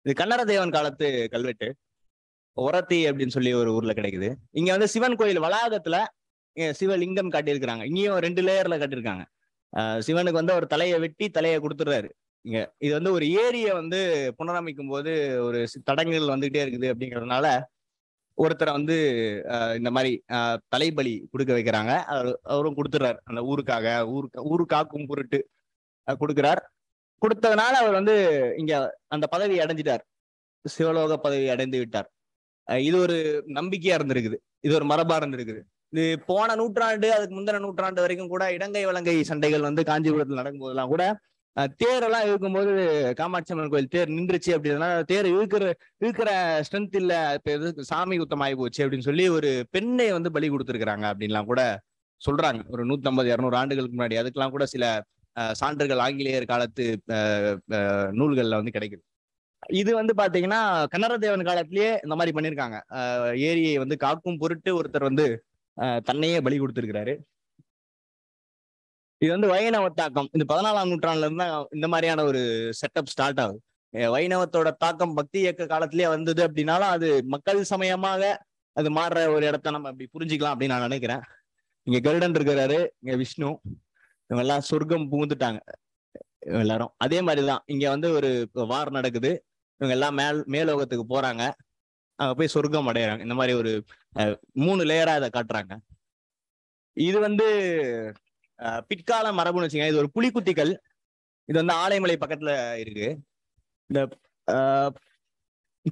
இது தேவன் காலத்து கல்வெட்டு உரத்தி அப்படின்னு சொல்லி ஒரு ஊர்ல கிடைக்குது இங்க வந்து சிவன் கோயில் வளாகத்துல சிவலிங்கம் காட்டியிருக்கிறாங்க இங்கேயும் ரெண்டு லேயர்ல கட்டியிருக்காங்க சிவனுக்கு வந்து ஒரு தலையை வெட்டி தலையை கொடுத்துடுறாரு இங்க இது வந்து ஒரு ஏரியை வந்து புனரமைக்கும் போது ஒரு தடங்குகள் வந்துகிட்டே இருக்குது அப்படிங்கிறதுனால ஒருத்தரை வந்து இந்த மாதிரி தலைபலி கொடுக்க வைக்கிறாங்க அவரும் கொடுத்துறாரு அந்த ஊருக்காக ஊருக்கு ஊரு காக்கும் பொருட்டு கொடுக்குறார் கொடுத்ததுனால அவர் வந்து இங்க அந்த பதவி அடைஞ்சிட்டார் சிவலோக பதவி அடைந்து விட்டார் இது ஒரு நம்பிக்கையா இருந்திருக்குது இது ஒரு மரபா இருந்திருக்குது இது போன நூற்றாண்டு அதுக்கு முந்தின நூற்றாண்டு வரைக்கும் கூட இடங்கை வழங்கை சண்டைகள் வந்து காஞ்சிபுரத்தில் நடக்கும்போதெல்லாம் கூட தேரெல்லாம் இழுக்கும்போது காமாட்சி அம்மன் கோயில் தேர் நின்றுச்சு அப்படின்னா தேர் இழுக்கிற இழுக்கிற ஸ்ட்ரென்த் இல்ல இப்போ எதுக்கு சாமி குத்தம் ஆகி போச்சு அப்படின்னு சொல்லி ஒரு பெண்ணை வந்து பலி கொடுத்துருக்குறாங்க அப்படின்லாம் கூட சொல்றாங்க ஒரு நூத்தி ஐம்பது இரநூறு ஆண்டுகளுக்கு முன்னாடி அதுக்கெல்லாம் கூட சில சான்றுகள் ஆங்கிலேயர் காலத்து நூல்களில் வந்து கிடைக்குது இது வந்து பாத்தீங்கன்னா கன்னரதேவன் காலத்திலேயே இந்த மாதிரி பண்ணியிருக்காங்க ஏரியை வந்து காக்கும் பொருட்டு ஒருத்தர் வந்து தன்னையே பலி கொடுத்துருக்கிறாரு இது வந்து வைணவ தாக்கம் இந்த பதினாலாம் நூற்றாண்டுல இருந்தா இந்த மாதிரியான ஒரு செட்டப் ஸ்டார்ட் ஆகுது வைணவத்தோட தாக்கம் பக்தி இயக்க காலத்திலேயே வந்தது அப்படின்னாலும் அது மக்கள் சமயமாக அது மாறுற ஒரு இடத்த நம்ம அப்படி புரிஞ்சுக்கலாம் அப்படின்னு நான் நினைக்கிறேன் இங்க கருடன் இருக்கிறாரு இங்க விஷ்ணு இவங்க எல்லாம் சொர்க்கம் புகுந்துட்டாங்க எல்லாரும் அதே மாதிரிதான் இங்க வந்து ஒரு வார் நடக்குது இவங்க எல்லாம் மேல் மேலோகத்துக்கு போறாங்க அங்க போய் சொர்க்கம் அடையிறாங்க இந்த மாதிரி ஒரு மூணு லேயரா இதை காட்டுறாங்க இது வந்து பிற்கால மரபுன்னு வச்சுங்க இது ஒரு புலிக்குத்திகள் இது வந்து ஆலைமலை பக்கத்துல இருக்கு இந்த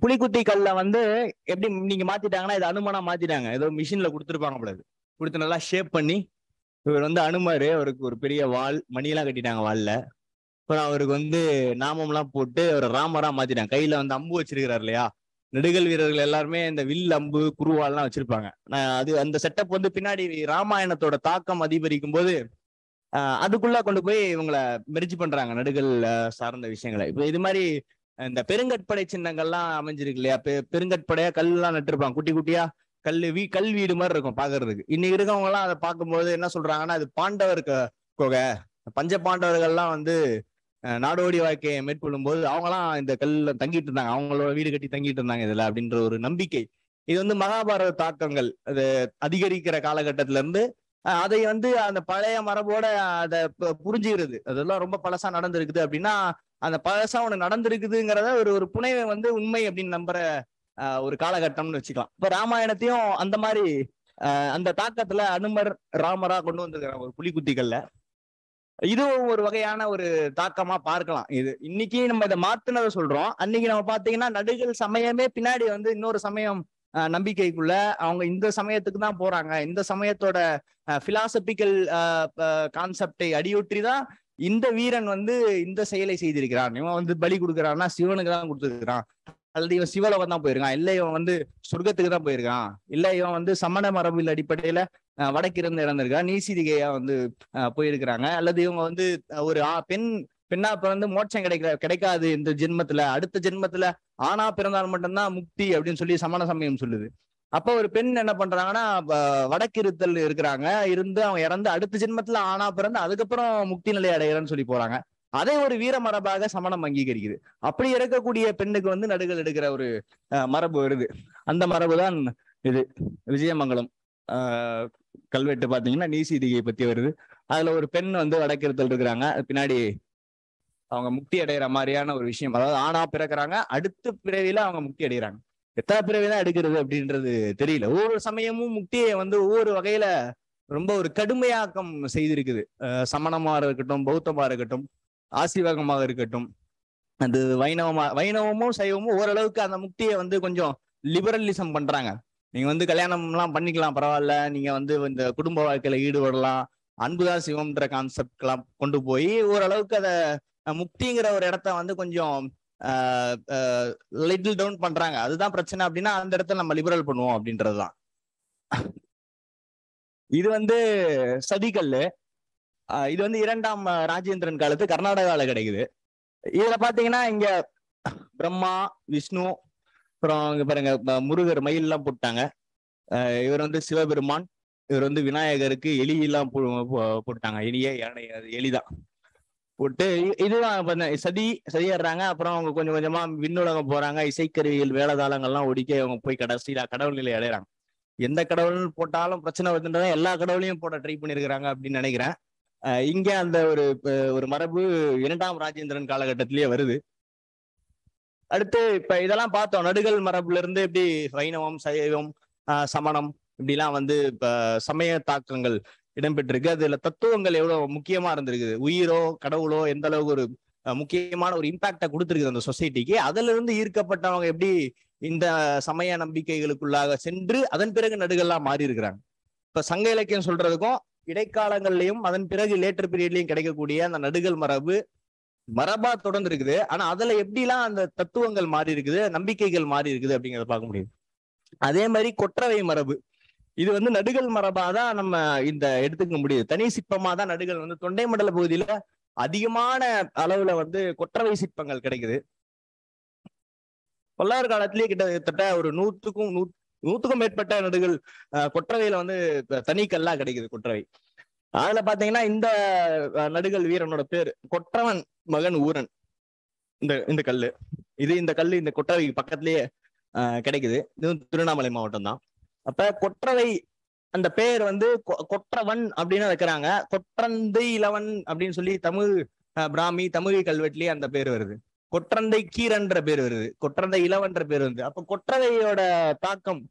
புலிக்குத்தி கல்ல வந்து எப்படி நீங்க மாத்திட்டாங்கன்னா இது அனுமானம் மாத்திட்டாங்க ஏதோ மிஷின்ல கொடுத்துருப்பாங்க போல கொடுத்து நல்லா ஷேப் பண்ணி இவர் வந்து அனுமாரு அவருக்கு ஒரு பெரிய வால் மணியெல்லாம் கட்டிட்டாங்க வால்ல அப்புறம் அவருக்கு வந்து நாமம்லாம் போட்டு அவர் ராமரா மாத்திட்டாங்க கையில வந்து அம்பு வச்சிருக்கிறார் இல்லையா நெடுகள் வீரர்கள் எல்லாருமே இந்த வில் அம்பு குருவால்லாம் வச்சிருப்பாங்க அது அந்த செட்டப் வந்து பின்னாடி ராமாயணத்தோட தாக்கம் அதிகரிக்கும் போது அதுக்குள்ள கொண்டு போய் இவங்களை மெரிச்சு பண்றாங்க நெடுகள் சார்ந்த விஷயங்களை இப்போ இது மாதிரி இந்த பெருங்கற்படை சின்னங்கள்லாம் அமைஞ்சிருக்கு இல்லையா பெருங்கற்படையா கல்லாம் நட்டுருப்பாங்க குட்டி குட்டியா கல்வி கல்வீடு மாதிரி இருக்கும் பாக்குறதுக்கு இன்னைக்கு இருக்கவங்க எல்லாம் அதை பார்க்கும்போது என்ன சொல்றாங்கன்னா அது பாண்டவர் கொகை பஞ்ச பாண்டவர்கள்லாம் வந்து நாடோடி வாழ்க்கையை மேற்கொள்ளும் போது அவங்களாம் இந்த கல்ல தங்கிட்டு இருந்தாங்க அவங்களோட வீடு கட்டி தங்கிட்டு இருந்தாங்க இதுல அப்படின்ற ஒரு நம்பிக்கை இது வந்து மகாபாரத தாக்கங்கள் அது அதிகரிக்கிற காலகட்டத்தில இருந்து அதை வந்து அந்த பழைய மரபோட அதை புரிஞ்சுக்கிறது அதெல்லாம் ரொம்ப பழசா நடந்திருக்குது அப்படின்னா அந்த பழசா ஒண்ணு நடந்திருக்குதுங்கிறத ஒரு ஒரு புனைவை வந்து உண்மை அப்படின்னு நம்புற ஒரு காலகட்டம்னு வச்சுக்கலாம் இப்ப ராமாயணத்தையும் அந்த மாதிரி அந்த தாக்கத்துல அனுமர் ராமரா கொண்டு வந்திருக்கிறாங்க ஒரு புலிக்குத்திகள்ல இதுவும் ஒரு வகையான ஒரு தாக்கமா பார்க்கலாம் இது இன்னைக்கு நம்ம இதை மாத்தினதை சொல்றோம் அன்னைக்கு நம்ம பாத்தீங்கன்னா நடுகள் சமயமே பின்னாடி வந்து இன்னொரு சமயம் நம்பிக்கைக்குள்ள அவங்க இந்த சமயத்துக்கு தான் போறாங்க இந்த சமயத்தோட பிலாசபிக்கல் கான்செப்டை அடியொற்றி தான் இந்த வீரன் வந்து இந்த செயலை செய்திருக்கிறான் இவன் வந்து பலி கொடுக்கறான்னா சிவனுக்கு தான் கொடுத்துருக்கிறான் அல்லது இவன் சிவலோகம் தான் போயிருக்கான் இல்லை இவன் வந்து சொர்க்கத்துக்கு தான் போயிருக்கான் இல்லை இவன் வந்து சமண மரபில் அடிப்படையில வடக்கிருந்து இருந்து இறந்திருக்கா நீசிதிகையா வந்து போயிருக்கிறாங்க அல்லது இவங்க வந்து ஒரு பெண் பெண்ணா பிறந்து மோட்சம் கிடைக்க கிடைக்காது இந்த ஜென்மத்துல அடுத்த ஜென்மத்துல ஆணா பிறந்தால் மட்டும்தான் முக்தி அப்படின்னு சொல்லி சமண சமயம் சொல்லுது அப்ப ஒரு பெண் என்ன பண்றாங்கன்னா வடக்கிருத்தல் இருக்கிறாங்க இருந்து அவன் இறந்து அடுத்த ஜென்மத்துல ஆணா பிறந்து அதுக்கப்புறம் முக்தி நிலை அடைகிறேன்னு சொல்லி போறாங்க அதை ஒரு வீர மரபாக சமணம் அங்கீகரிக்குது அப்படி இறக்கக்கூடிய பெண்ணுக்கு வந்து நடுகள் எடுக்கிற ஒரு மரபு வருது அந்த மரபு தான் இது விஜயமங்கலம் ஆஹ் கல்வெட்டு பாத்தீங்கன்னா நீசிதிகை பத்தி வருது அதுல ஒரு பெண் வந்து வடக்கிறத்தல் இருக்கிறாங்க பின்னாடி அவங்க முக்தி அடைகிற மாதிரியான ஒரு விஷயம் அதாவது ஆணா பிறக்கிறாங்க அடுத்த பிறவியில அவங்க முக்தி அடைகிறாங்க எத்தனை பிறவிதான் எடுக்கிறது அப்படின்றது தெரியல ஒவ்வொரு சமயமும் முக்தியை வந்து ஒவ்வொரு வகையில ரொம்ப ஒரு கடுமையாக்கம் செய்திருக்குது சமணமா இருக்கட்டும் பௌத்தமா இருக்கட்டும் ஆசீர்வாதமாக இருக்கட்டும் அது வைணவமா வைணவமும் சைவமும் ஓரளவுக்கு அந்த முக்தியை வந்து கொஞ்சம் லிபரலிசம் பண்றாங்க நீங்க வந்து கல்யாணம்லாம் பண்ணிக்கலாம் பரவாயில்ல நீங்க வந்து இந்த குடும்ப வாழ்க்கையில ஈடுபடலாம் அன்புதான் சிவம்ன்ற கான்செப்ட்லாம் கொண்டு போய் ஓரளவுக்கு அதை முக்திங்கிற ஒரு இடத்த வந்து கொஞ்சம் லிட்டில் டவுன் பண்றாங்க அதுதான் பிரச்சனை அப்படின்னா அந்த இடத்துல நம்ம லிபரல் பண்ணுவோம் அப்படின்றதுதான் இது வந்து சதிகல்லு இது வந்து இரண்டாம் ராஜேந்திரன் காலத்து கர்நாடகாவில் கிடைக்குது இதுல பாத்தீங்கன்னா இங்க பிரம்மா விஷ்ணு அப்புறம் இங்க பாருங்க முருகர் மயில் எல்லாம் போட்டாங்க இவர் வந்து சிவபெருமான் இவர் வந்து விநாயகருக்கு எலியெல்லாம் போட்டாங்க எலியே எலிதான் போட்டு இதுதான் சதி சதியாடுறாங்க அப்புறம் அவங்க கொஞ்சம் கொஞ்சமா விண்ணுலகம் போறாங்க இசைக்கருவிகள் வேலைதாளங்கள்லாம் ஒடிக்க அவங்க போய் கடைசியில கடவுள் நிலை அடையிறாங்க எந்த கடவுள்னு போட்டாலும் பிரச்சனை வருதுன்றதான் எல்லா கடவுளையும் போட ட்ரை பண்ணிருக்கிறாங்க அப்படின்னு நினைக்கிறேன் இங்க அந்த ஒரு ஒரு மரபு இரண்டாம் ராஜேந்திரன் காலகட்டத்திலேயே வருது அடுத்து இப்ப இதெல்லாம் பார்த்தோம் நடுகள் மரபுல இருந்து எப்படி வைணவம் சைவம் சமணம் இப்படிலாம் வந்து இப்ப சமய தாக்கங்கள் இடம்பெற்றிருக்கு அதுல தத்துவங்கள் எவ்வளவு முக்கியமா இருந்திருக்குது உயிரோ கடவுளோ எந்த அளவுக்கு ஒரு முக்கியமான ஒரு இம்பாக்டை கொடுத்துருக்குது அந்த சொசைட்டிக்கு அதுல இருந்து ஈர்க்கப்பட்டவங்க எப்படி இந்த சமய நம்பிக்கைகளுக்குள்ளாக சென்று அதன் பிறகு நடுகள்லாம் மாறி இருக்கிறாங்க இப்ப சங்க இலக்கியம் சொல்றதுக்கும் இடைக்காலங்கள்லயும் அதன் பிறகு லேட்டர் பீரியட்லயும் கிடைக்கக்கூடிய அந்த நடுகள் மரபு மரபா தொடர்ந்து இருக்குது ஆனா அதுல எப்படிலாம் அந்த தத்துவங்கள் மாறி இருக்குது நம்பிக்கைகள் மாறி இருக்குது அப்படிங்கறத பார்க்க முடியும் அதே மாதிரி கொற்றவை மரபு இது வந்து நடுகள் மரபா தான் நம்ம இந்த எடுத்துக்க முடியுது தனி சிற்பமா தான் நடுகள் வந்து தொண்டை மண்டல பகுதியில அதிகமான அளவுல வந்து கொற்றவை சிற்பங்கள் கிடைக்குது பல்லாயிரம் காலத்திலேயே கிட்டத்தட்ட ஒரு நூத்துக்கும் நூ நூத்துக்கும் மேற்பட்ட நடுகள் கொற்றவையில வந்து தனி கல்லா கிடைக்குது கொற்றவை அதுல பாத்தீங்கன்னா இந்த நடுகள் வீரனோட பேர் கொற்றவன் மகன் ஊரன் இந்த இந்த கல்லு இது இந்த கல்லு இந்த கொற்றவைக்கு பக்கத்துலயே கிடைக்குது இது திருவண்ணாமலை மாவட்டம் தான் அப்ப கொற்றவை அந்த பேர் வந்து கொற்றவன் அப்படின்னு வைக்கிறாங்க கொற்றந்தை இளவன் அப்படின்னு சொல்லி தமிழ் பிராமி தமிழ் கல்வெட்டுலயே அந்த பேர் வருது கொற்றந்தை கீரன்ற பேர் வருது கொற்றந்தை இளவன்ற பேர் வருது அப்ப கொற்றந்தையோட தாக்கம்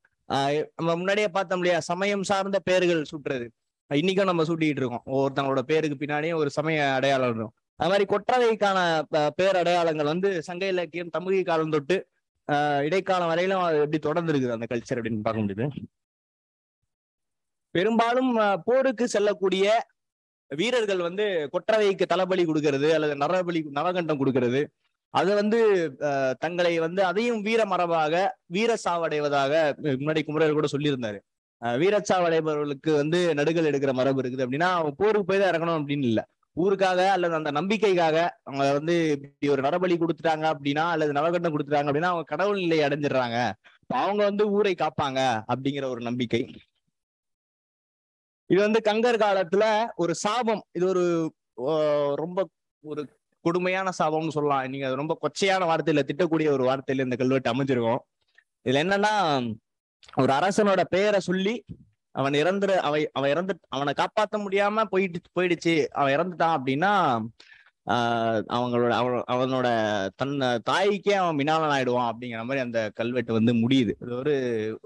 நம்ம முன்னாடியே பார்த்தோம் இல்லையா சமயம் சார்ந்த பேர்கள் சுட்டுறது இன்னைக்கும் நம்ம சுட்டிக்கிட்டு இருக்கோம் ஒவ்வொருத்தவங்களோட பேருக்கு பின்னாடியும் ஒரு சமய அடையாளம் இருக்கும் அது மாதிரி கொற்றவைக்கான பேர் அடையாளங்கள் வந்து சங்க இலக்கியம் தமிழ் காலம் தொட்டு இடைக்காலம் வரையிலும் அது எப்படி தொடர்ந்து இருக்குது அந்த கல்ச்சர் அப்படின்னு பார்க்க முடியுது பெரும்பாலும் போருக்கு செல்லக்கூடிய வீரர்கள் வந்து கொற்றவைக்கு தளபலி கொடுக்கறது அல்லது நரபலி நரகண்டம் கொடுக்கறது அது வந்து தங்களை வந்து அதையும் வீர மரபாக வீர சாவடைவதாக முன்னாடி குமரர் கூட சொல்லியிருந்தாரு வீரச்சாவடைபவர்களுக்கு வந்து நடுகள் எடுக்கிற மரபு இருக்குது அப்படின்னா அவங்க போருக்கு போய் தான் இறங்கணும் அப்படின்னு இல்லை ஊருக்காக அல்லது அந்த நம்பிக்கைக்காக அவங்க வந்து இப்படி ஒரு நடபலி கொடுத்துட்டாங்க அப்படின்னா அல்லது நவகண்டம் கொடுத்துட்டாங்க அப்படின்னா அவங்க கடவுள் நிலையை அடைஞ்சிடுறாங்க அவங்க வந்து ஊரை காப்பாங்க அப்படிங்கிற ஒரு நம்பிக்கை இது வந்து கங்கர் காலத்துல ஒரு சாபம் இது ஒரு ரொம்ப ஒரு கொடுமையான சாபம்னு சொல்லலாம் நீங்க ரொம்ப கொச்சையான வார்த்தையில திட்டக்கூடிய ஒரு வார்த்தையில இந்த கல்வெட்டு அமைஞ்சிருக்கும் இதுல என்னன்னா ஒரு அரசனோட பெயரை சொல்லி அவன் இறந்துற அவ அவன் இறந்து அவனை காப்பாற்ற முடியாம போயிட்டு போயிடுச்சு அவன் இறந்துட்டான் அப்படின்னா ஆஹ் அவங்களோட அவ அவனோட தன் தாய்க்கே அவன் மினாலன் ஆயிடுவான் அப்படிங்கிற மாதிரி அந்த கல்வெட்டு வந்து முடியுது அது ஒரு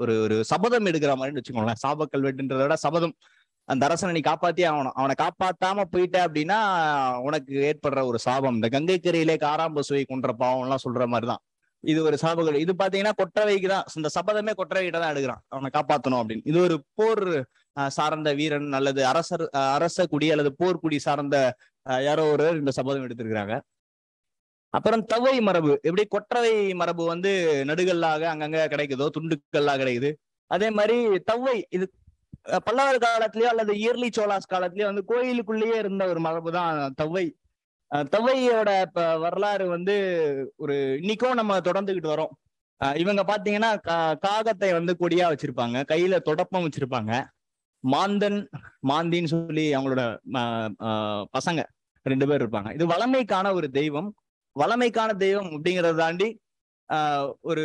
ஒரு ஒரு சபதம் எடுக்கிற மாதிரி வச்சுக்கோங்களேன் சாப கல்வெட்டுன்றத விட சபதம் அந்த அரசனை நீ காப்பாத்தி ஆகணும் அவனை காப்பாத்தாம போயிட்ட அப்படின்னா உனக்கு ஏற்படுற ஒரு சாபம் இந்த கங்கை கரையிலே காராம்ப சுவை கொன்ற பாவம் எல்லாம் சொல்ற மாதிரிதான் இது ஒரு சாபங்கள் இது பாத்தீங்கன்னா கொற்றவைக்கு தான் இந்த சபதமே கொற்றவைகிட்ட தான் எடுக்கிறான் அவனை காப்பாத்தணும் அப்படின்னு இது ஒரு போர் சார்ந்த வீரன் அல்லது அரசர் அரச குடி அல்லது போர்க்குடி சார்ந்த யாரோ ஒரு இந்த சபதம் எடுத்திருக்கிறாங்க அப்புறம் தவை மரபு எப்படி கொற்றவை மரபு வந்து நடுகல்லாக அங்கங்க கிடைக்குதோ துண்டுக்கல்லாக கிடைக்குது அதே மாதிரி தவ்வை இது பல்லவர் காலத்திலயோ அல்லது இயர்லி சோலாஸ் காலத்திலயோ வந்து கோயிலுக்குள்ளேயே இருந்த ஒரு மரபு தான் தவ்வை தவ்வையோட வரலாறு வந்து ஒரு இன்னைக்கும் நம்ம தொடர்ந்துகிட்டு வரோம் இவங்க பாத்தீங்கன்னா காகத்தை வந்து கொடியா வச்சிருப்பாங்க கையில தொடப்பம் வச்சிருப்பாங்க மாந்தன் மாந்தின்னு சொல்லி அவங்களோட பசங்க ரெண்டு பேர் இருப்பாங்க இது வளமைக்கான ஒரு தெய்வம் வளமைக்கான தெய்வம் அப்படிங்கறத தாண்டி ஒரு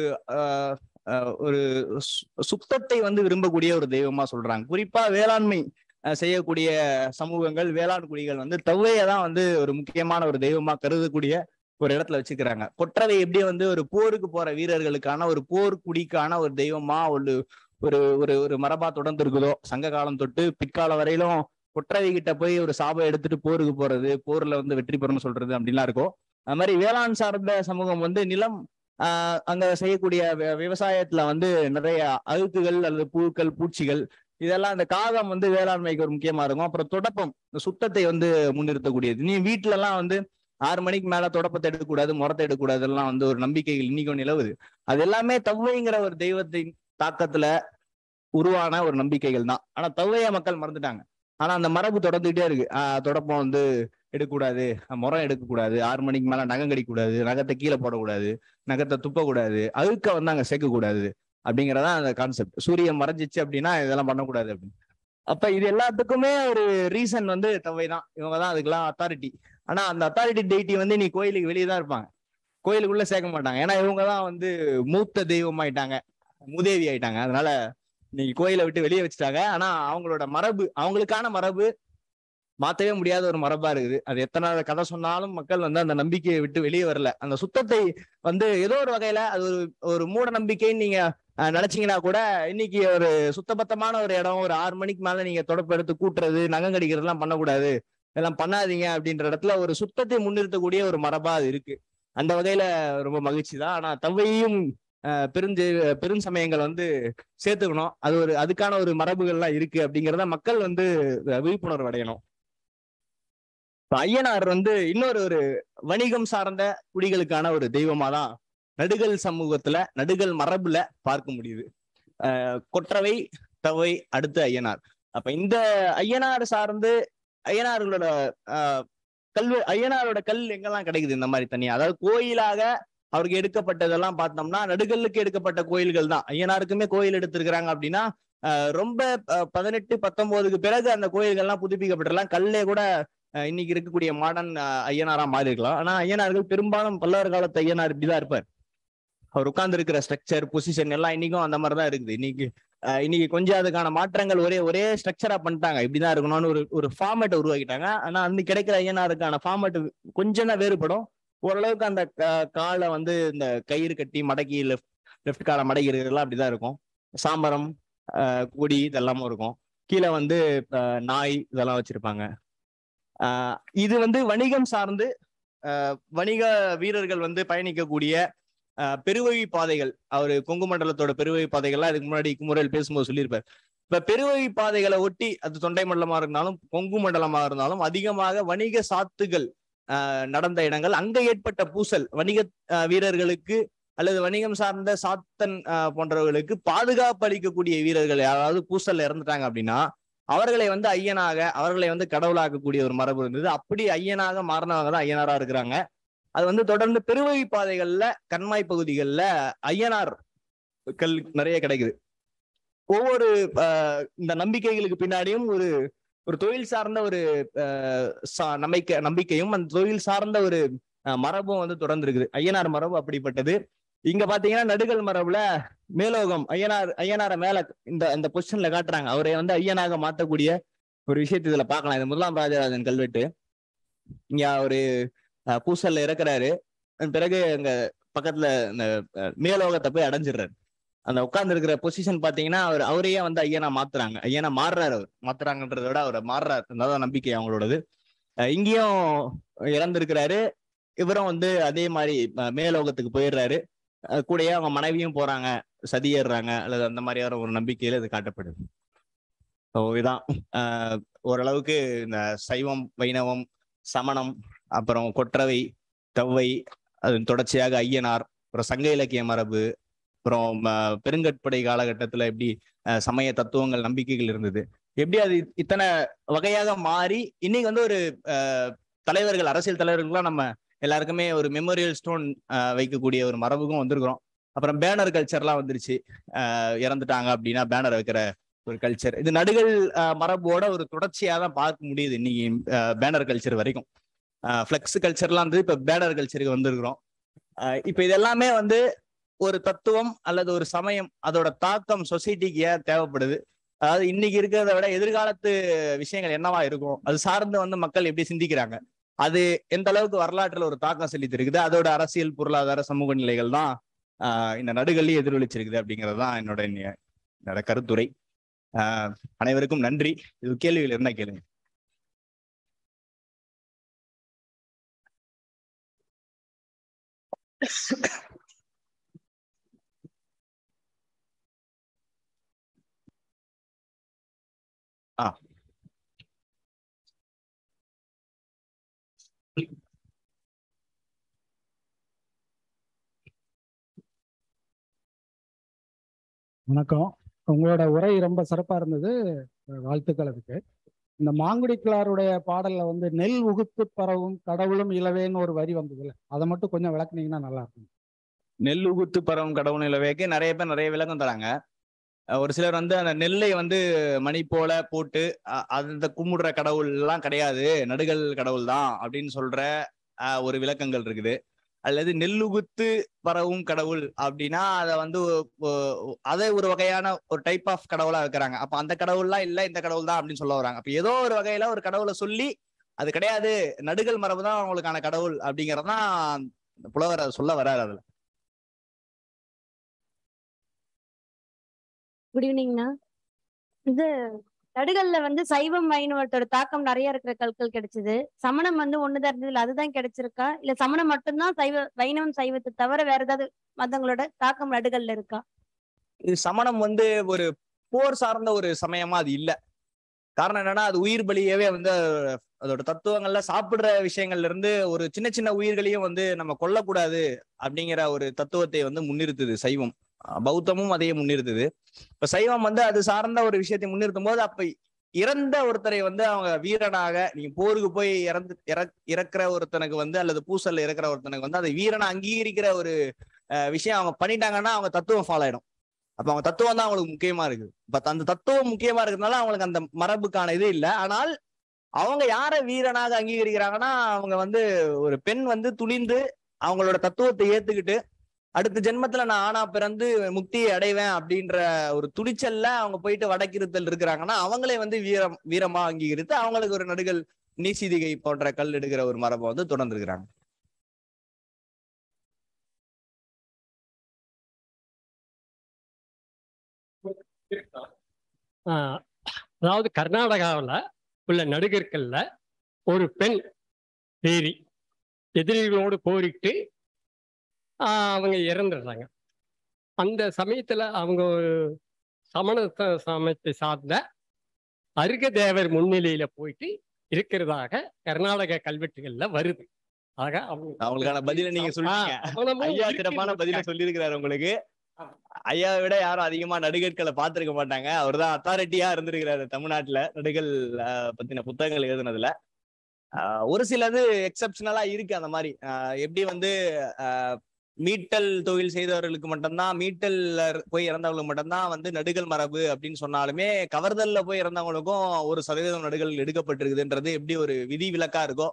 ஒரு சுத்தத்தை வந்து விரும்பக்கூடிய ஒரு தெய்வமா சொல்றாங்க குறிப்பா வேளாண்மை செய்யக்கூடிய சமூகங்கள் வேளாண் குடிகள் வந்து தவ்வையை தான் வந்து ஒரு முக்கியமான ஒரு தெய்வமா கருதக்கூடிய ஒரு இடத்துல வச்சுக்கிறாங்க கொற்றவை எப்படி வந்து ஒரு போருக்கு போற வீரர்களுக்கான ஒரு போர் குடிக்கான ஒரு தெய்வமா ஒரு ஒரு ஒரு ஒரு மரபா தொடர்ந்து இருக்குதோ சங்க காலம் தொட்டு பிற்கால வரையிலும் கொற்றவை கிட்ட போய் ஒரு சாபம் எடுத்துட்டு போருக்கு போறது போர்ல வந்து வெற்றி பெறணும்னு சொல்றது அப்படின்லாம் இருக்கும் அது மாதிரி வேளாண் சார்ந்த சமூகம் வந்து நிலம் ஆஹ் அங்க செய்யக்கூடிய விவசாயத்துல வந்து நிறைய அழுக்குகள் அல்லது புழுக்கள் பூச்சிகள் இதெல்லாம் அந்த காகம் வந்து வேளாண்மைக்கு ஒரு முக்கியமா இருக்கும் அப்புறம் தொடப்பம் சுத்தத்தை வந்து முன்னிறுத்தக்கூடியது நீ வீட்டுல எல்லாம் வந்து ஆறு மணிக்கு மேல தொடப்பத்தை எடுக்கக்கூடாது முரத்தை எடுக்கக்கூடாது எல்லாம் வந்து ஒரு நம்பிக்கைகள் இன்னைக்கும் நிலவுது அது எல்லாமே தவ்வைங்கிற ஒரு தெய்வத்தின் தாக்கத்துல உருவான ஒரு நம்பிக்கைகள் தான் ஆனா தவ்வைய மக்கள் மறந்துட்டாங்க ஆனா அந்த மரபு தொடர்ந்துகிட்டே இருக்கு ஆஹ் தொடப்பம் வந்து எடுக்கக்கூடாது முறம் எடுக்கக்கூடாது ஆறு மணிக்கு மேலே நகம் கடிக்கக்கூடாது நகத்தை கீழே போடக்கூடாது நகத்தை துப்பக்கூடாது அழுக்க வந்து அங்கே சேர்க்கக்கூடாது அப்படிங்கிறதா அந்த கான்செப்ட் சூரியன் மறைஞ்சிச்சு அப்படின்னா இதெல்லாம் பண்ணக்கூடாது அப்படின்னு அப்ப இது எல்லாத்துக்குமே ஒரு ரீசன் வந்து தவை தான் இவங்க தான் அதுக்கெல்லாம் அத்தாரிட்டி ஆனா அந்த அத்தாரிட்டி டெய்ட்டி வந்து நீ கோயிலுக்கு வெளியே தான் இருப்பாங்க கோயிலுக்குள்ள சேர்க்க மாட்டாங்க ஏன்னா இவங்க தான் வந்து மூத்த தெய்வம் ஆயிட்டாங்க மூதேவி ஆயிட்டாங்க அதனால நீ கோயிலை விட்டு வெளியே வச்சுட்டாங்க ஆனா அவங்களோட மரபு அவங்களுக்கான மரபு மாத்தவே முடியாத ஒரு மரபா இருக்குது அது எத்தனை கதை சொன்னாலும் மக்கள் வந்து அந்த நம்பிக்கையை விட்டு வெளியே வரல அந்த சுத்தத்தை வந்து ஏதோ ஒரு வகையில அது ஒரு ஒரு மூட நம்பிக்கைன்னு நீங்க நினைச்சீங்கன்னா கூட இன்னைக்கு ஒரு சுத்தபத்தமான ஒரு இடம் ஒரு ஆறு மணிக்கு மேல நீங்க தொடப்பு எடுத்து கூட்டுறது நகம் எல்லாம் பண்ணக்கூடாது இதெல்லாம் பண்ணாதீங்க அப்படின்ற இடத்துல ஒரு சுத்தத்தை முன்னிறுத்தக்கூடிய ஒரு மரபா அது இருக்கு அந்த வகையில ரொம்ப மகிழ்ச்சி தான் ஆனா தவையும் பெருஞ்சு பெரும் சமயங்கள் வந்து சேர்த்துக்கணும் அது ஒரு அதுக்கான ஒரு மரபுகள்லாம் இருக்கு அப்படிங்கிறத மக்கள் வந்து விழிப்புணர்வு அடையணும் ஐயனார் வந்து இன்னொரு ஒரு வணிகம் சார்ந்த குடிகளுக்கான ஒரு தெய்வமா தான் நடுகள் சமூகத்துல நடுகள் மரபுல பார்க்க முடியுது கொற்றவை தவை அடுத்து ஐயனார் அப்ப இந்த ஐயனார் சார்ந்து ஐயனார்களோட கல்வி ஐயனாரோட கல் எங்கெல்லாம் கிடைக்குது இந்த மாதிரி தனியா அதாவது கோயிலாக அவருக்கு எடுக்கப்பட்டதெல்லாம் பார்த்தோம்னா நடுகல்லுக்கு எடுக்கப்பட்ட கோயில்கள் தான் ஐயனாருக்குமே கோயில் எடுத்திருக்கிறாங்க அப்படின்னா ரொம்ப பதினெட்டு பத்தொன்பதுக்கு பிறகு அந்த கோயில்கள்லாம் புதுப்பிக்கப்பட்டலாம் கல்லே கூட இன்னைக்கு இருக்கக்கூடிய மாடர்ன் ஐயனாரா மாறி இருக்கலாம் ஆனா ஐயனார்கள் பெரும்பாலும் பல்லவர் காலத்து ஐயனார் இப்படிதான் இருப்பார் அவர் உட்கார்ந்து இருக்கிற ஸ்ட்ரக்சர் பொசிஷன் எல்லாம் இன்னைக்கும் அந்த மாதிரிதான் இருக்குது இன்னைக்கு இன்னைக்கு கொஞ்சம் அதுக்கான மாற்றங்கள் ஒரே ஒரே ஸ்ட்ரக்சரா பண்ணிட்டாங்க இப்படிதான் இருக்கணும்னு ஒரு ஒரு ஃபார்மேட்டை உருவாக்கிட்டாங்க ஆனா அந்த கிடைக்கிற ஐயனாருக்கான ஃபார்மேட் கொஞ்சம் தான் வேறுபடும் ஓரளவுக்கு அந்த காலை வந்து இந்த கயிறு கட்டி மடக்கி லெஃப்ட் லெஃப்ட் காலை மடக்கி இருக்கிறதுலாம் அப்படிதான் இருக்கும் சாம்பரம் கொடி இதெல்லாமும் இருக்கும் கீழே வந்து நாய் இதெல்லாம் வச்சிருப்பாங்க இது வந்து வணிகம் சார்ந்து வணிக வீரர்கள் வந்து பயணிக்கக்கூடிய பெருவழி பாதைகள் அவர் கொங்கு மண்டலத்தோட பெருவழி பாதைகள்லாம் இதுக்கு முன்னாடி முறையில் பேசும்போது சொல்லியிருப்பார் இப்ப பெருவழி பாதைகளை ஒட்டி அது தொண்டை மண்டலமா இருந்தாலும் கொங்கு மண்டலமா இருந்தாலும் அதிகமாக வணிக சாத்துகள் நடந்த இடங்கள் அங்க ஏற்பட்ட பூசல் வணிக வீரர்களுக்கு அல்லது வணிகம் சார்ந்த சாத்தன் போன்றவர்களுக்கு பாதுகாப்பு அளிக்கக்கூடிய வீரர்கள் யாராவது பூசல்ல இறந்துட்டாங்க அப்படின்னா அவர்களை வந்து ஐயனாக அவர்களை வந்து கடவுளாக்கக்கூடிய ஒரு மரபு இருந்தது அப்படி ஐயனாக மாறினவங்க தான் ஐயனாரா இருக்கிறாங்க அது வந்து தொடர்ந்து பெருவழி பாதைகள்ல கண்மாய் பகுதிகளில் ஐயனார் கல் நிறைய கிடைக்குது ஒவ்வொரு இந்த நம்பிக்கைகளுக்கு பின்னாடியும் ஒரு ஒரு தொழில் சார்ந்த ஒரு நம்பிக்கை நம்பிக்கையும் அந்த தொழில் சார்ந்த ஒரு மரபும் வந்து தொடர்ந்து இருக்குது ஐயனார் மரபு அப்படிப்பட்டது இங்க பாத்தீங்கன்னா நடுகள் மரபுல மேலோகம் ஐயனார் ஐயனார மேல இந்த இந்த பொசிஷன்ல காட்டுறாங்க அவரை வந்து ஐயனாக மாத்தக்கூடிய ஒரு விஷயத்தை இதுல பாக்கலாம் இது முதலாம் ராஜராஜன் கல்வெட்டு இங்க அவரு பூசல்ல இறக்குறாரு பிறகு அங்க பக்கத்துல இந்த மேலோகத்தை போய் அடைஞ்சிடுறாரு அந்த உட்கார்ந்து இருக்கிற பொசிஷன் பாத்தீங்கன்னா அவர் அவரையே வந்து ஐயனா மாத்துறாங்க ஐயனா மாறுறாரு அவர் மாத்துறாங்கன்றத விட அவர் மாறுறாரு தான் நம்பிக்கை அவங்களோடது இங்கேயும் இறந்திருக்கிறாரு இவரும் வந்து அதே மாதிரி மேலோகத்துக்கு போயிடுறாரு கூடயே அவங்க மனைவியும் போறாங்க சதியேறாங்க அல்லது அந்த மாதிரியான ஒரு நம்பிக்கையில இது காட்டப்படுது ஸோ இதான் ஓரளவுக்கு இந்த சைவம் வைணவம் சமணம் அப்புறம் கொற்றவை தவ்வை அது தொடர்ச்சியாக ஐயனார் அப்புறம் சங்க இலக்கிய மரபு அப்புறம் பெருங்கற்படை காலகட்டத்தில் எப்படி சமய தத்துவங்கள் நம்பிக்கைகள் இருந்தது எப்படி அது இத்தனை வகையாக மாறி இன்னைக்கு வந்து ஒரு தலைவர்கள் அரசியல் தலைவர்கள்லாம் நம்ம எல்லாருக்குமே ஒரு மெமோரியல் ஸ்டோன் வைக்கக்கூடிய ஒரு மரபுக்கும் வந்திருக்கிறோம் அப்புறம் பேனர் கல்ச்சர்லாம் வந்துருச்சு இறந்துட்டாங்க அப்படின்னா பேனர் வைக்கிற ஒரு கல்ச்சர் இது நடுகள் மரபோட ஒரு தொடர்ச்சியாக தான் பார்க்க முடியுது இன்னைக்கு பேனர் கல்ச்சர் வரைக்கும் ஃப்ளெக்ஸ் கல்ச்சர்லாம் வந்து இப்போ பேனர் கல்ச்சருக்கு வந்திருக்கிறோம் இப்போ இதெல்லாமே வந்து ஒரு தத்துவம் அல்லது ஒரு சமயம் அதோட தாக்கம் சொசைட்டிக்கு ஏன் தேவைப்படுது அதாவது இன்னைக்கு இருக்கிறத விட எதிர்காலத்து விஷயங்கள் என்னவா இருக்கும் அது சார்ந்து வந்து மக்கள் எப்படி சிந்திக்கிறாங்க அது எந்த அளவுக்கு வரலாற்றுல ஒரு தாக்கம் செலுத்திருக்குது அதோட அரசியல் பொருளாதார சமூக நிலைகள் தான் இந்த நடுகள்லயும் எதிரொலிச்சிருக்குது அப்படிங்கிறது தான் என்னோட என்னோட கருத்துரை அனைவருக்கும் நன்றி இது கேள்விகள் என்ன கேளுங்க Thank வணக்கம் உங்களோட உரை ரொம்ப சிறப்பாக இருந்தது வாழ்த்துக்கள் அதுக்கு இந்த மாங்குடி கிளாருடைய பாடலில் வந்து நெல் உகுத்து பரவும் கடவுளும் இளவேன்னு ஒரு வரி வந்ததுல அதை மட்டும் கொஞ்சம் விளக்குனீங்கன்னா நல்லா இருக்கும் நெல் உகுத்து பரவும் கடவுளும் இளவேக்கு நிறைய பேர் நிறைய விளக்கம் தராங்க ஒரு சிலர் வந்து அந்த நெல்லை வந்து மணி போல போட்டு அந்த கும்பிடுற கடவுள் எல்லாம் கிடையாது நடுகள் கடவுள் தான் அப்படின்னு சொல்ற ஒரு விளக்கங்கள் இருக்குது அல்லது நெல்லுகுத்து பரவும் கடவுள் அப்படின்னா அதை வந்து அதை ஒரு வகையான ஒரு டைப் ஆஃப் கடவுளா இருக்கிறாங்க அப்ப அந்த கடவுள்லாம் இல்ல இந்த கடவுள் தான் அப்படின்னு சொல்ல வராங்க அப்ப ஏதோ ஒரு வகையில ஒரு கடவுளை சொல்லி அது கிடையாது நடுகள் மரபு தான் அவங்களுக்கான கடவுள் அப்படிங்கறதான் புலவர் சொல்ல வராது அதுல குட் ஈவினிங்ண்ணா இது நடுகல்ல வந்து சைவம் வைணவத்தோட தாக்கம் நிறைய இருக்கிற கற்கள் கிடைச்சது சமணம் வந்து ஒண்ணுதான் இருந்ததுல அதுதான் கிடைச்சிருக்கா இல்ல சமணம் மட்டும்தான் சைவ வைணவம் சைவத்தை தவிர வேற ஏதாவது மதங்களோட தாக்கம் நடுகல்ல இருக்கா இது சமணம் வந்து ஒரு போர் சார்ந்த ஒரு சமயமா அது இல்ல காரணம் என்னன்னா அது உயிர் பலியவே வந்து அதோட தத்துவங்கள்ல சாப்பிடுற விஷயங்கள்ல இருந்து ஒரு சின்ன சின்ன உயிர்களையும் வந்து நம்ம கொல்லக்கூடாது அப்படிங்கிற ஒரு தத்துவத்தை வந்து முன்னிறுத்துது சைவம் பௌத்தமும் அதையே முன்னிறுத்துது இப்ப சைவம் வந்து அது சார்ந்த ஒரு விஷயத்தை முன்னிறுத்தும் போது அப்ப இறந்த ஒருத்தரை வந்து அவங்க வீரனாக நீங்க போருக்கு போய் இறந்து இறக்குற ஒருத்தனுக்கு வந்து அல்லது பூசல்ல இறக்குற ஒருத்தனுக்கு வந்து அதை வீரனை அங்கீகரிக்கிற ஒரு விஷயம் அவங்க பண்ணிட்டாங்கன்னா அவங்க தத்துவம் ஃபாலோ ஆயிடும் அப்ப அவங்க தத்துவம் தான் அவங்களுக்கு முக்கியமா இருக்குது இப்ப அந்த தத்துவம் முக்கியமா இருக்கிறதுனால அவங்களுக்கு அந்த மரபுக்கான இது இல்லை ஆனால் அவங்க யார வீரனாக அங்கீகரிக்கிறாங்கன்னா அவங்க வந்து ஒரு பெண் வந்து துணிந்து அவங்களோட தத்துவத்தை ஏத்துக்கிட்டு அடுத்த ஜென்மத்துல நான் ஆனா பிறந்து முக்தியை அடைவேன் அப்படின்ற ஒரு துணிச்சல்ல அவங்க போயிட்டு வடக்கிருத்தல் இருக்கிறாங்கன்னா அவங்களே வந்து வீரம் வீரமா அங்கீகரித்து அவங்களுக்கு ஒரு நடுகள் நீசிதிகை போன்ற கல் எடுக்கிற ஒரு மரபை வந்து தொடர்ந்து இருக்கிறாங்க அதாவது கர்நாடகாவில் உள்ள நடுகற்களில் ஒரு பெண் தேவி எதிரிகளோடு போரிட்டு அவங்க இறந்துடுறாங்க அந்த சமயத்தில் அவங்க ஒரு சமண சமயத்தை சார்ந்த அருக தேவர் முன்னிலையில போயிட்டு இருக்கிறதாக கர்நாடக கல்வெட்டுகள்ல வருது ஆக அவங்களுக்கான பதில நீங்க சொல்லுங்க ஐயா சிறப்பான பதில சொல்லியிருக்கிறாரு உங்களுக்கு ஐயாவை விட யாரும் அதிகமா நடுகற்களை பார்த்திருக்க மாட்டாங்க அவர் தான் அத்தாரிட்டியா இருந்திருக்கிறாரு தமிழ்நாட்டுல நடுகள் பத்தின புத்தகங்கள் எழுதுனதுல ஒரு சிலது எக்ஸப்ஷனலா இருக்கு அந்த மாதிரி எப்படி வந்து மீட்டல் தொழில் செய்தவர்களுக்கு மட்டும்தான் மீட்டல்ல போய் இறந்தவங்களுக்கு மட்டும்தான் வந்து நடுகள் மரபு அப்படின்னு சொன்னாலுமே கவர்தல்ல போய் இறந்தவங்களுக்கும் ஒரு சதவீதம் நடுகள் எடுக்கப்பட்டிருக்குதுன்றது எப்படி ஒரு விதி விலக்கா இருக்கோ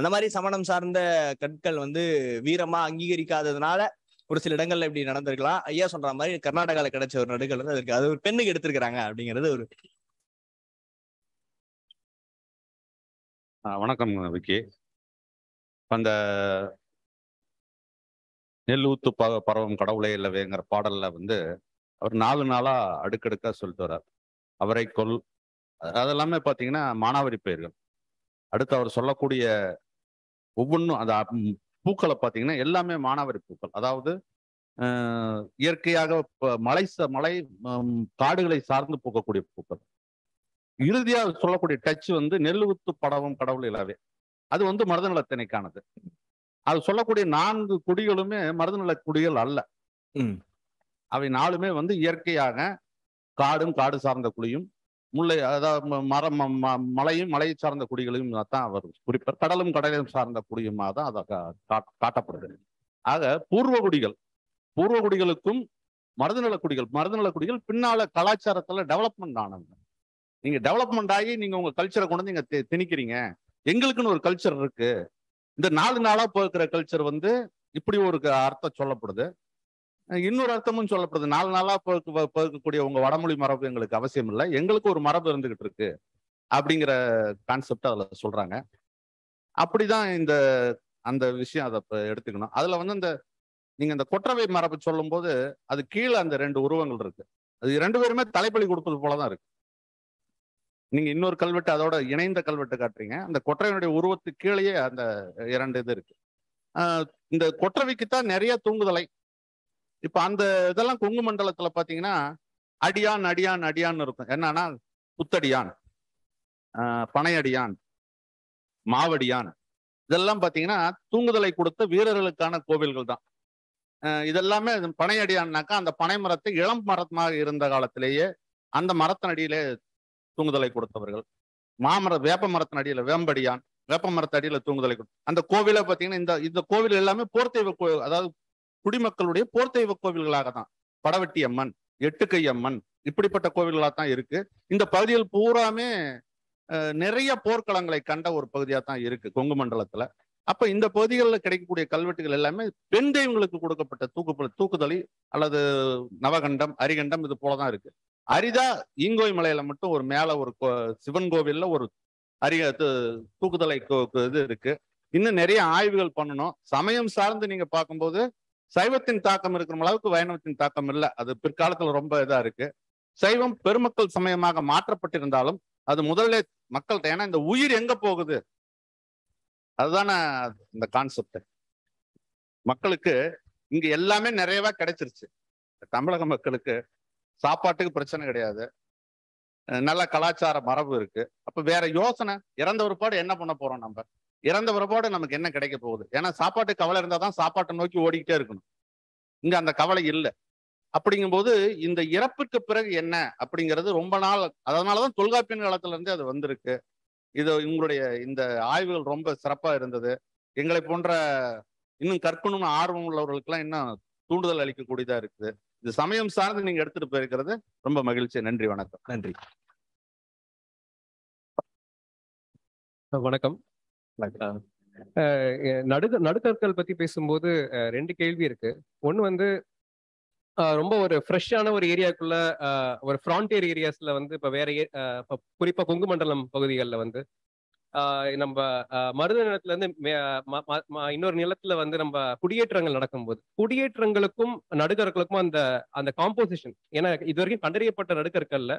அந்த மாதிரி சமணம் சார்ந்த கற்கள் வந்து வீரமா அங்கீகரிக்காததுனால ஒரு சில இடங்கள்ல இப்படி நடந்திருக்கலாம் ஐயா சொல்ற மாதிரி கர்நாடகாவில கிடைச்ச ஒரு நடுகள் வந்து அதுக்கு அது ஒரு பெண்ணுக்கு எடுத்திருக்கிறாங்க அப்படிங்கிறது ஒரு வணக்கம் விக்கி அந்த நெல் ஊத்து ப பரவும் கடவுளே இல்லவேங்கிற பாடலில் வந்து அவர் நாலு நாளாக அடுக்கடுக்காக சொல்லிட்டு வர்றார் அவரை கொல் அதெல்லாமே பார்த்தீங்கன்னா மானாவரி பயிர்கள் அடுத்து அவர் சொல்லக்கூடிய ஒவ்வொன்றும் அந்த பூக்களை பார்த்தீங்கன்னா எல்லாமே மானாவரி பூக்கள் அதாவது இயற்கையாக மலை மலை காடுகளை சார்ந்து பூக்கக்கூடிய பூக்கள் இறுதியாக சொல்லக்கூடிய டச் வந்து நெல் ஊத்து படவும் கடவுள் இல்லாவே அது வந்து மருதநலத்தினைக்கானது அது சொல்லக்கூடிய நான்கு குடிகளுமே மருதநல குடிகள் அல்ல அவை நாலுமே வந்து இயற்கையாக காடும் காடு சார்ந்த குழியும் முல்லை அதாவது மரம் மலையும் மலையை சார்ந்த குடிகளையும் தான் வரும் குறிப்பாக கடலும் கடலையும் சார்ந்த குடியுமாக தான் அதை காட்டப்படுது ஆக பூர்வ குடிகள் பூர்வ குடிகளுக்கும் மருதநல குடிகள் மருதநல குடிகள் பின்னால கலாச்சாரத்துல டெவலப்மெண்ட் ஆனவங்க நீங்க டெவலப்மெண்ட் ஆகி நீங்க உங்க கல்ச்சரை கொண்டு நீங்க திணிக்கிறீங்க எங்களுக்குன்னு ஒரு கல்ச்சர் இருக்கு இந்த நாலு நாளா போயிருக்கிற கல்ச்சர் வந்து இப்படி ஒரு அர்த்தம் சொல்லப்படுது இன்னொரு அர்த்தமும் சொல்லப்படுது நாலு நாளா போக்கு போக்கக்கூடிய உங்க வடமொழி மரபு எங்களுக்கு அவசியம் இல்லை எங்களுக்கு ஒரு மரபு இருந்துகிட்டு இருக்கு அப்படிங்கிற கான்செப்ட் அதுல சொல்றாங்க அப்படிதான் இந்த அந்த விஷயம் அதை எடுத்துக்கணும் அதுல வந்து இந்த நீங்க இந்த கொற்றவை மரபு சொல்லும்போது அது கீழே அந்த ரெண்டு உருவங்கள் இருக்கு அது ரெண்டு பேருமே தலைப்பலி கொடுப்பது போலதான் இருக்கு நீங்க இன்னொரு கல்வெட்டு அதோட இணைந்த கல்வெட்டு காட்டுறீங்க அந்த கொற்றவையினுடைய உருவத்துக்கு கீழேயே அந்த இரண்டு இது இருக்கு இந்த கொற்றவைக்குத்தான் நிறைய தூங்குதலை இப்ப அந்த இதெல்லாம் குங்கு மண்டலத்துல பாத்தீங்கன்னா அடியான் அடியான் அடியான் இருக்கும் என்னன்னா புத்தடியான் பனையடியான் மாவடியான் இதெல்லாம் பாத்தீங்கன்னா தூங்குதலை கொடுத்த வீரர்களுக்கான கோவில்கள் தான் இதெல்லாமே பனையடியான்னாக்கா அந்த பனை மரத்தை இளம் மரமாக இருந்த காலத்திலேயே அந்த மரத்தினடியிலே தூங்குதலை கொடுத்தவர்கள் மாமர வேப்ப மரத்தின் அடியில் வேம்படியான் வேப்ப மரத்து அடியில் தூங்குதலை கொடுத்து அந்த கோவிலை பார்த்தீங்கன்னா இந்த இந்த கோவில் எல்லாமே போர்த்தெய்வ கோவில் அதாவது குடிமக்களுடைய போர்த்தெய்வ கோவில்களாக தான் படவெட்டி அம்மன் எட்டுக்கை அம்மன் இப்படிப்பட்ட கோவில்களாக தான் இருக்கு இந்த பகுதியில் பூராமே நிறைய போர்க்களங்களை கண்ட ஒரு பகுதியாக தான் இருக்கு கொங்கு மண்டலத்துல அப்ப இந்த பகுதிகளில் கிடைக்கக்கூடிய கல்வெட்டுகள் எல்லாமே பெண் தெய்வங்களுக்கு கொடுக்கப்பட்ட தூக்கு தூக்குதலி அல்லது நவகண்டம் அரிகண்டம் இது போலதான் இருக்கு அரிதா ஈங்கோய் மலையில மட்டும் ஒரு மேல ஒரு சிவன் கோவில்ல ஒரு அரிய தூக்குதலை இது இருக்கு இன்னும் நிறைய ஆய்வுகள் பண்ணணும் சமயம் சார்ந்து நீங்க பார்க்கும்போது சைவத்தின் தாக்கம் இருக்கிற அளவுக்கு வைணவத்தின் தாக்கம் இல்லை அது பிற்காலத்துல ரொம்ப இதா இருக்கு சைவம் பெருமக்கள் சமயமாக மாற்றப்பட்டிருந்தாலும் அது முதல்ல மக்கள்கிட்ட ஏன்னா இந்த உயிர் எங்க போகுது அதுதானே இந்த கான்செப்ட் மக்களுக்கு இங்க எல்லாமே நிறையவா கிடைச்சிருச்சு தமிழக மக்களுக்கு சாப்பாட்டுக்கு பிரச்சனை கிடையாது நல்ல கலாச்சார மரபு இருக்கு அப்ப வேற யோசனை இறந்த ஒருபாடு என்ன பண்ண போறோம் நம்ம இறந்த ஒருபாடு நமக்கு என்ன கிடைக்க போகுது ஏன்னா சாப்பாட்டு கவலை இருந்தால் தான் சாப்பாட்டை நோக்கி ஓடிக்கிட்டே இருக்கணும் இங்க அந்த கவலை இல்லை அப்படிங்கும்போது இந்த இறப்புக்கு பிறகு என்ன அப்படிங்கிறது ரொம்ப நாள் அதனாலதான் தொல்காப்பியன் காலத்துல இருந்தே அது வந்திருக்கு இது உங்களுடைய இந்த ஆய்வுகள் ரொம்ப சிறப்பா இருந்தது எங்களை போன்ற இன்னும் கற்கணும்னு ஆர்வம் உள்ளவர்களுக்கெல்லாம் இன்னும் தூண்டுதல் அளிக்கக்கூடியதா இருக்குது இந்த சமயம் சார்ந்து நீங்க எடுத்துட்டு போயிருக்கிறது ரொம்ப மகிழ்ச்சி நன்றி வணக்கம் நன்றி வணக்கம் நடுக நடுக்கற்கள் பத்தி பேசும்போது ரெண்டு கேள்வி இருக்கு ஒண்ணு வந்து ரொம்ப ஒரு ஃப்ரெஷ்ஷான ஒரு ஏரியாக்குள்ள ஒரு ஃப்ரான்டியர் ஏரியாஸ்ல வந்து இப்ப வேற குறிப்பா கொங்கு மண்டலம் பகுதிகளில் வந்து நம்ம மருத நிலத்துல இருந்து இன்னொரு நிலத்துல வந்து நம்ம குடியேற்றங்கள் நடக்கும்போது குடியேற்றங்களுக்கும் நடுக்கர்களுக்கும் அந்த அந்த காம்போசிஷன் ஏன்னா இது வரைக்கும் கண்டறியப்பட்ட நடுக்கற்கள்ல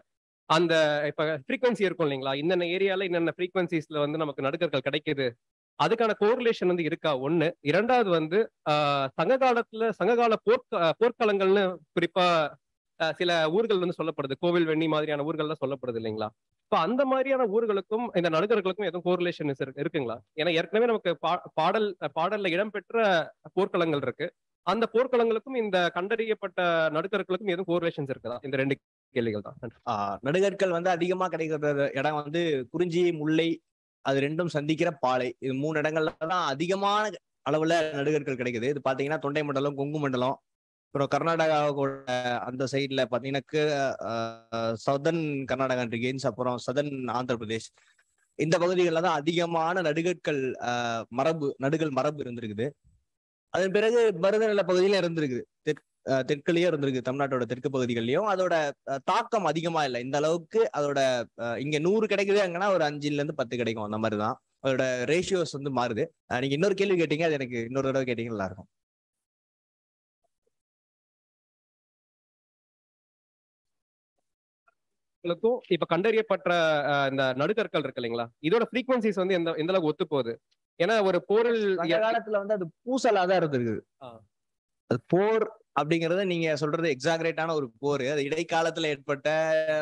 அந்த இப்ப ஃப்ரீக்வன்சி இருக்கும் இல்லைங்களா என்னென்ன ஏரியால என்னென்ன ஃப்ரீக்வன்சிஸ்ல வந்து நமக்கு நடுக்கற்கள் கிடைக்குது அதுக்கான கோரிலேஷன் வந்து இருக்கா ஒண்ணு இரண்டாவது வந்து சங்க காலத்துல சங்க கால போர்க்க போர்க்களங்கள்னு குறிப்பா சில ஊர்கள் வந்து சொல்லப்படுது கோவில் வெண்ணி மாதிரியான ஊர்கள்லாம் சொல்லப்படுது இல்லைங்களா இப்போ அந்த மாதிரியான ஊர்களுக்கும் இந்த நடுகர்களுக்கும் எதுவும் கோரிலேஷன் இருக்குங்களா ஏன்னா ஏற்கனவே நமக்கு பாடல் பாடல்ல இடம்பெற்ற போர்க்களங்கள் இருக்கு அந்த போர்க்களங்களுக்கும் இந்த கண்டறியப்பட்ட நடுக்கர்களுக்கும் எதுவும் கோரிலேஷன்ஸ் இருக்குதா இந்த ரெண்டு கேள்விகள் தான் நடுகற்கள் வந்து அதிகமா கிடைக்கிற இடம் வந்து குறிஞ்சி முல்லை அது ரெண்டும் சந்திக்கிற பாலை இது மூணு இடங்கள்ல தான் அதிகமான அளவுல நடுகற்கள் கிடைக்குது இது பாத்தீங்கன்னா தொண்டை மண்டலம் கொங்கு மண்டலம் அப்புறம் கர்நாடகா கூட அந்த சைட்ல பார்த்தீங்கன்னா சதன் கர்நாடகா ரிகேன்ஸ் அப்புறம் சதன் ஆந்திர பிரதேஷ் இந்த பகுதிகளில் தான் அதிகமான நடுகற்கள் மரபு நடுகள் மரபு இருந்திருக்குது அதன் பிறகு மருதநில பகுதியில இருந்திருக்குது தெற் தெற்குலயும் இருந்திருக்கு தமிழ்நாட்டோட தெற்கு பகுதிகள்லயும் அதோட தாக்கம் அதிகமா இல்லை இந்த அளவுக்கு அதோட இங்க நூறு கிடைக்குது அங்கன்னா ஒரு அஞ்சுல இருந்து பத்து கிடைக்கும் அந்த மாதிரிதான் அதோட ரேஷியோஸ் வந்து மாறுது நீங்க இன்னொரு கேள்வி கேட்டீங்க அது எனக்கு இன்னொரு தடவை கேட்டீங்க நல்லா இருக்கும் களுக்கும் இப்ப கண்டறியப்பட்ட இந்த நடுக்கற்கள் இருக்கு இல்லைங்களா இதோட ஃப்ரீக்வன்சிஸ் வந்து எந்த எந்த அளவுக்கு ஒத்து போகுது ஏன்னா ஒரு போரில் காலத்துல வந்து அது பூசலா தான் இருந்திருக்கு அது போர் அப்படிங்கறத நீங்க சொல்றது எக்ஸாகரேட்டான ஒரு போர் அது இடைக்காலத்துல ஏற்பட்ட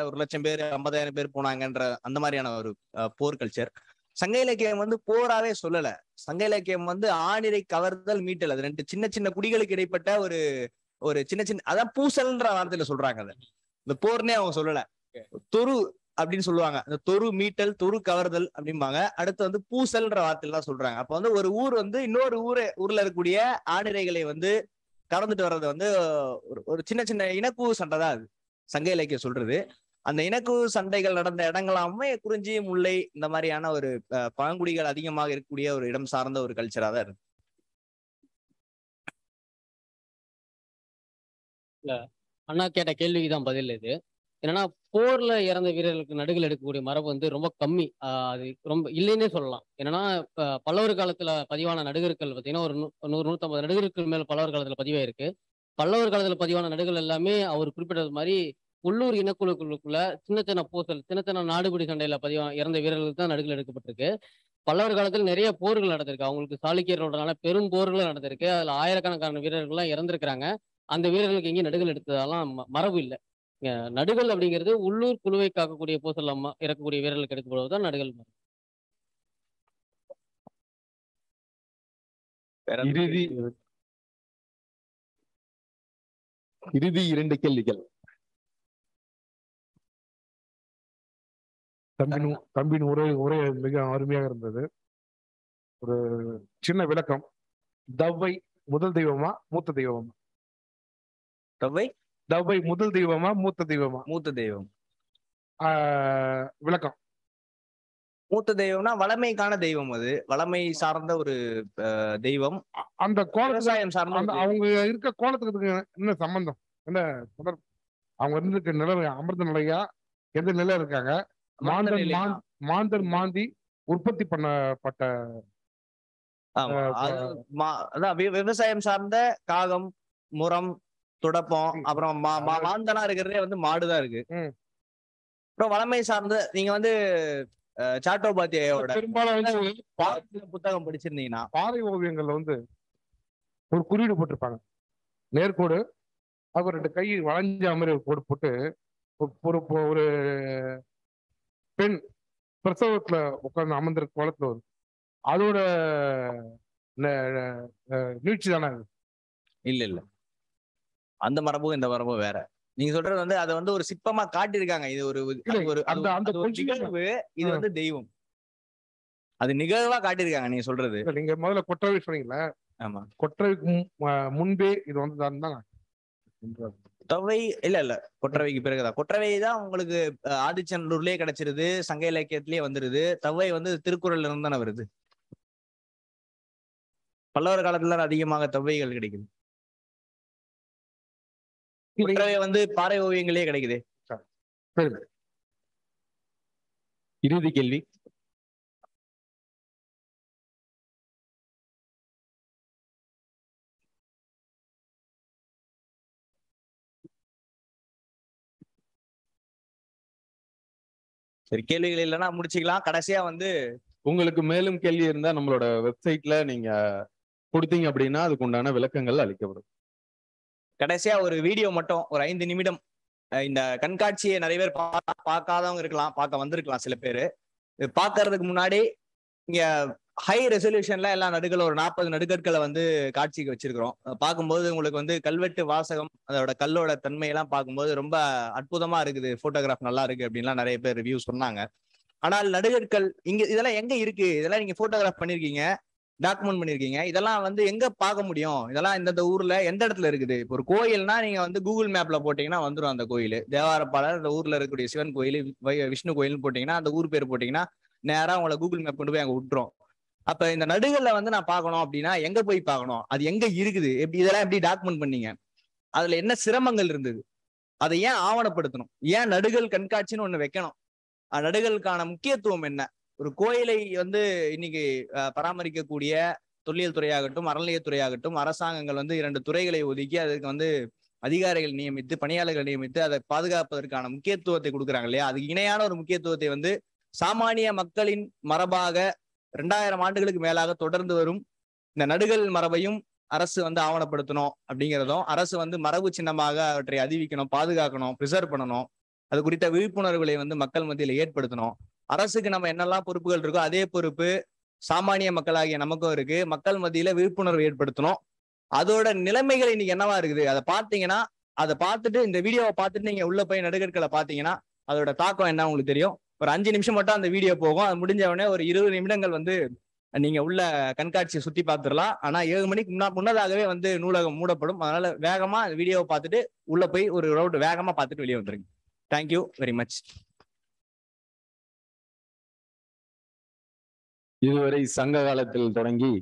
ஒரு லட்சம் பேர் ஐம்பதாயிரம் பேர் போனாங்கன்ற அந்த மாதிரியான ஒரு போர் கல்ச்சர் சங்க இலக்கியம் வந்து போராவே சொல்லல சங்க இலக்கியம் வந்து ஆணிரை கவர்தல் மீட்டல் அது ரெண்டு சின்ன சின்ன குடிகளுக்கு இடைப்பட்ட ஒரு ஒரு சின்ன சின்ன அதான் பூசல்ன்ற வார்த்தையில சொல்றாங்க அது இந்த போர்னே அவங்க சொல்லல தொரு அப்படின்னு சொல்லுவாங்க இந்த தொரு மீட்டல் தொரு கவர்தல் அப்படிம்பாங்க அடுத்து வந்து பூசல்ன்ற வார்த்தையெல்லாம் சொல்றாங்க அப்ப வந்து ஒரு ஊர் வந்து இன்னொரு ஊரே ஊர்ல இருக்கக்கூடிய ஆணிரைகளை வந்து கடந்துட்டு வர்றது வந்து ஒரு ஒரு சின்ன சின்ன இனக்கூவு சண்டை தான் அது சங்க இலக்கியம் சொல்றது அந்த இனக்குழு சண்டைகள் நடந்த இடங்களாமே குறிஞ்சி முல்லை இந்த மாதிரியான ஒரு பழங்குடிகள் அதிகமாக இருக்கக்கூடிய ஒரு இடம் சார்ந்த ஒரு கல்ச்சரா தான் இருக்கு அண்ணா கேட்ட கேள்விக்குதான் பதில் இது என்னன்னா போர்ல இறந்த வீரர்களுக்கு நடுகள் எடுக்கக்கூடிய மரபு வந்து ரொம்ப கம்மி அது ரொம்ப இல்லைன்னே சொல்லலாம் என்னன்னா பல்லவர் காலத்துல பதிவான நடுகர்கள் பார்த்தீங்கன்னா ஒரு நூறு நூற்றம்பது நடுகருக்கு மேல பல்லவர் காலத்துல பதிவாயிருக்கு பல்லவர் காலத்துல பதிவான நடுகள் எல்லாமே அவர் குறிப்பிட்டது மாதிரி உள்ளூர் இனக்குழுக்குள்ளுக்குள்ள சின்ன சின்ன போசல் சின்ன சின்ன நாடுபிடி சண்டையில பதிவா இறந்த வீரர்களுக்கு தான் நடுகள் எடுக்கப்பட்டிருக்கு பல்லவர் காலத்தில் நிறைய போர்கள் நடந்திருக்கு அவங்களுக்கு சாளுக்கியர்களோட பெரும் போர்கள் நடந்திருக்கு அதுல ஆயிரக்கணக்கான வீரர்கள்லாம் இறந்திருக்கிறாங்க அந்த வீரர்களுக்கு எங்கேயும் நடுகள் எடுத்ததெல்லாம் மரபு இல்லை நடுகள் அப்படிங்கிறது உள்ளூர் குழுவை காக்கக்கூடிய அம்மா இறக்கக்கூடிய வீரர்கள் கிடைக்கப்படுவதுதான் நடுகள் இறுதி இறுதி இரண்டு கேள்விகள் தம்பின் தம்பின் உரை உரை மிக அருமையாக இருந்தது ஒரு சின்ன விளக்கம் தவ்வை முதல் தெய்வமா மூத்த தெய்வமா தவ்வை தவை முதல் தெய்வமா மூத்த தெய்வமா மூத்த தெய்வம் விளக்கம் மூத்த தெய்வம்னா வளமைக்கான தெய்வம் அது வளமை சார்ந்த ஒரு தெய்வம் அந்த விவசாயம் சார்ந்த அவங்க இருக்க கோலத்துக்கு என்ன சம்பந்தம் என்ன அவங்க இருந்திருக்க நில அமிர்த நிலையா எந்த நிலை இருக்காங்க மாந்தர் மாந்தன் மாந்தி உற்பத்தி பண்ணப்பட்ட விவசாயம் சார்ந்த காகம் முரம் துடப்பம் அப்புறம் மாந்தனா இருக்கிறதே வந்து மாடுதான் இருக்கு அப்புறம் வளமை சார்ந்த நீங்க வந்து சாட்டோபாத்தியாயோட பெரும்பாலும் புத்தகம் படிச்சிருந்தீங்கன்னா பாறை ஓவியங்கள்ல வந்து ஒரு குறியீடு போட்டிருப்பாங்க நேர்கோடு அப்புறம் ரெண்டு கை வளைஞ்ச மாதிரி ஒரு கோடு போட்டு ஒரு ஒரு பெண் பிரசவத்துல உட்கார்ந்து அமர்ந்திருக்க கோலத்துல வரும் அதோட நீழ்ச்சி தானே இல்ல இல்ல அந்த மரபும் இந்த மரபும் வேற நீங்க சொல்றது வந்து அதை வந்து ஒரு சிற்பமா காட்டியிருக்காங்க இது ஒரு ஒரு நிகழ்வு இது வந்து தெய்வம் அது நிகழ்வா காட்டியிருக்காங்க நீங்க சொல்றது நீங்க முதல்ல கொற்றவை சொன்னீங்களா ஆமா கொற்றவைக்கு முன்பே இது வந்து தான் இல்ல இல்ல கொற்றவைக்கு பிறகுதான் கொற்றவை தான் உங்களுக்கு ஆதிச்சநல்லூர்லயே கிடைச்சிருது சங்க இலக்கியத்திலேயே வந்துருது தவை வந்து திருக்குறள்ல இருந்து தானே வருது பல்லவர் காலத்துல அதிகமாக தவைகள் கிடைக்குது வந்து பாறை ஓவியங்களே கிடைக்குது இறுதி கேள்வி சரி கேள்விகள் இல்லைன்னா முடிச்சுக்கலாம் கடைசியா வந்து உங்களுக்கு மேலும் கேள்வி இருந்தா நம்மளோட வெப்சைட்ல நீங்க கொடுத்தீங்க அப்படின்னா அதுக்கு உண்டான விளக்கங்கள் அளிக்கப்படும் கடைசியா ஒரு வீடியோ மட்டும் ஒரு ஐந்து நிமிடம் இந்த கண்காட்சியை நிறைய பேர் பார்க்காதவங்க இருக்கலாம் பார்க்க வந்திருக்கலாம் சில பேர் பார்க்கறதுக்கு முன்னாடி இங்க ஹை ரெசல்யூஷன்ல எல்லா நடுகள் ஒரு நாற்பது நடுகற்களை வந்து காட்சிக்கு வச்சிருக்கிறோம் பார்க்கும்போது உங்களுக்கு வந்து கல்வெட்டு வாசகம் அதோட கல்லோட தன்மையெல்லாம் பார்க்கும்போது ரொம்ப அற்புதமா இருக்குது போட்டோகிராஃப் நல்லா இருக்கு அப்படின்லாம் நிறைய பேர் ரிவ்யூ சொன்னாங்க ஆனால் நடுகற்கள் இங்க இதெல்லாம் எங்க இருக்கு இதெல்லாம் நீங்க போட்டோகிராஃப் பண்ணிருக்கீங்க டாக்குமெண்ட் பண்ணிருக்கீங்க இதெல்லாம் வந்து எங்க பார்க்க முடியும் இதெல்லாம் இந்தந்த ஊர்ல எந்த இடத்துல இருக்குது இப்போ ஒரு கோயில்னா நீங்க வந்து கூகுள் மேப்ல போட்டீங்கன்னா வந்துடும் அந்த கோயில் தேவாரப்பாளர் அந்த ஊர்ல இருக்கக்கூடிய சிவன் கோயில் விஷ்ணு கோயில்னு போட்டீங்கன்னா அந்த ஊர் பேர் போட்டீங்கன்னா நேராக உங்களை கூகுள் மேப் கொண்டு போய் அங்கே விட்டுரும் அப்ப இந்த நடுகளில் வந்து நான் பார்க்கணும் அப்படின்னா எங்க போய் பார்க்கணும் அது எங்க இருக்குது எப்படி இதெல்லாம் எப்படி டாக்குமெண்ட் பண்ணீங்க அதுல என்ன சிரமங்கள் இருந்தது அதை ஏன் ஆவணப்படுத்தணும் ஏன் நடுகள் கண்காட்சின்னு ஒண்ணு வைக்கணும் நடுகளுக்கான முக்கியத்துவம் என்ன ஒரு கோயிலை வந்து இன்னைக்கு பராமரிக்கக்கூடிய தொல்லியல் துறையாகட்டும் அறநிலையத்துறையாகட்டும் அரசாங்கங்கள் வந்து இரண்டு துறைகளை ஒதுக்கி அதுக்கு வந்து அதிகாரிகள் நியமித்து பணியாளர்கள் நியமித்து அதை பாதுகாப்பதற்கான முக்கியத்துவத்தை கொடுக்குறாங்க இல்லையா அதுக்கு இணையான ஒரு முக்கியத்துவத்தை வந்து சாமானிய மக்களின் மரபாக ரெண்டாயிரம் ஆண்டுகளுக்கு மேலாக தொடர்ந்து வரும் இந்த நடுகள் மரபையும் அரசு வந்து ஆவணப்படுத்தணும் அப்படிங்கிறதும் அரசு வந்து மரபு சின்னமாக அவற்றை அறிவிக்கணும் பாதுகாக்கணும் ப்ரிசர்வ் பண்ணணும் அது குறித்த விழிப்புணர்வுகளை வந்து மக்கள் மத்தியில் ஏற்படுத்தணும் அரசுக்கு நம்ம என்னெல்லாம் பொறுப்புகள் இருக்கோ அதே பொறுப்பு சாமானிய மக்களாகிய நமக்கும் இருக்கு மக்கள் மத்தியில விழிப்புணர்வு ஏற்படுத்தணும் அதோட நிலைமைகள் இன்னைக்கு என்னவா இருக்குது அதை பார்த்தீங்கன்னா அதை பார்த்துட்டு இந்த வீடியோவை பார்த்துட்டு நீங்க உள்ள போய் நடுகற்களை பார்த்தீங்கன்னா அதோட தாக்கம் என்ன உங்களுக்கு தெரியும் ஒரு அஞ்சு நிமிஷம் மட்டும் அந்த வீடியோ போகும் அது முடிஞ்ச உடனே ஒரு இருபது நிமிடங்கள் வந்து நீங்க உள்ள கண்காட்சியை சுத்தி பார்த்துடலாம் ஆனா ஏழு மணிக்கு முன்னா முன்னதாகவே வந்து நூலகம் மூடப்படும் அதனால வேகமா வீடியோவை பார்த்துட்டு உள்ள போய் ஒரு ரவுட் வேகமா பார்த்துட்டு வெளியே வந்துருங்க தேங்க்யூ வெரி மச் இதுவரை சங்க காலத்தில் தொடங்கி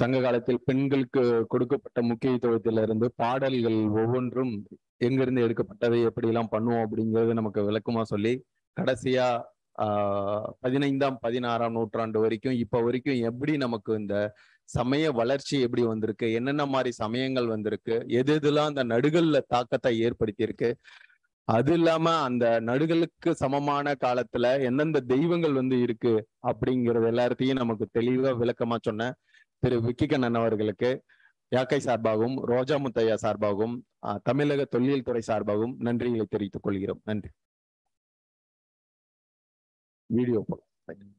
சங்க காலத்தில் பெண்களுக்கு கொடுக்கப்பட்ட முக்கியத்துவத்திலிருந்து பாடல்கள் ஒவ்வொன்றும் எங்கிருந்து எடுக்கப்பட்டதை எல்லாம் பண்ணுவோம் அப்படிங்கிறது நமக்கு விளக்கமா சொல்லி கடைசியா ஆஹ் பதினைந்தாம் பதினாறாம் நூற்றாண்டு வரைக்கும் இப்போ வரைக்கும் எப்படி நமக்கு இந்த சமய வளர்ச்சி எப்படி வந்திருக்கு என்னென்ன மாதிரி சமயங்கள் வந்திருக்கு எது எதுலாம் அந்த நடுகல்ல தாக்கத்தை ஏற்படுத்தியிருக்கு அது இல்லாம அந்த நடுகளுக்கு சமமான காலத்துல எந்தெந்த தெய்வங்கள் வந்து இருக்கு அப்படிங்கிறது எல்லாத்தையும் நமக்கு தெளிவா விளக்கமா சொன்ன திரு விக்கி கண்ணன் அவர்களுக்கு யாக்கை சார்பாகவும் ரோஜா முத்தையா சார்பாகவும் தமிழக தொல்லியல் துறை சார்பாகவும் நன்றிகளை தெரிவித்துக் கொள்கிறோம் நன்றி வீடியோ போகலாம்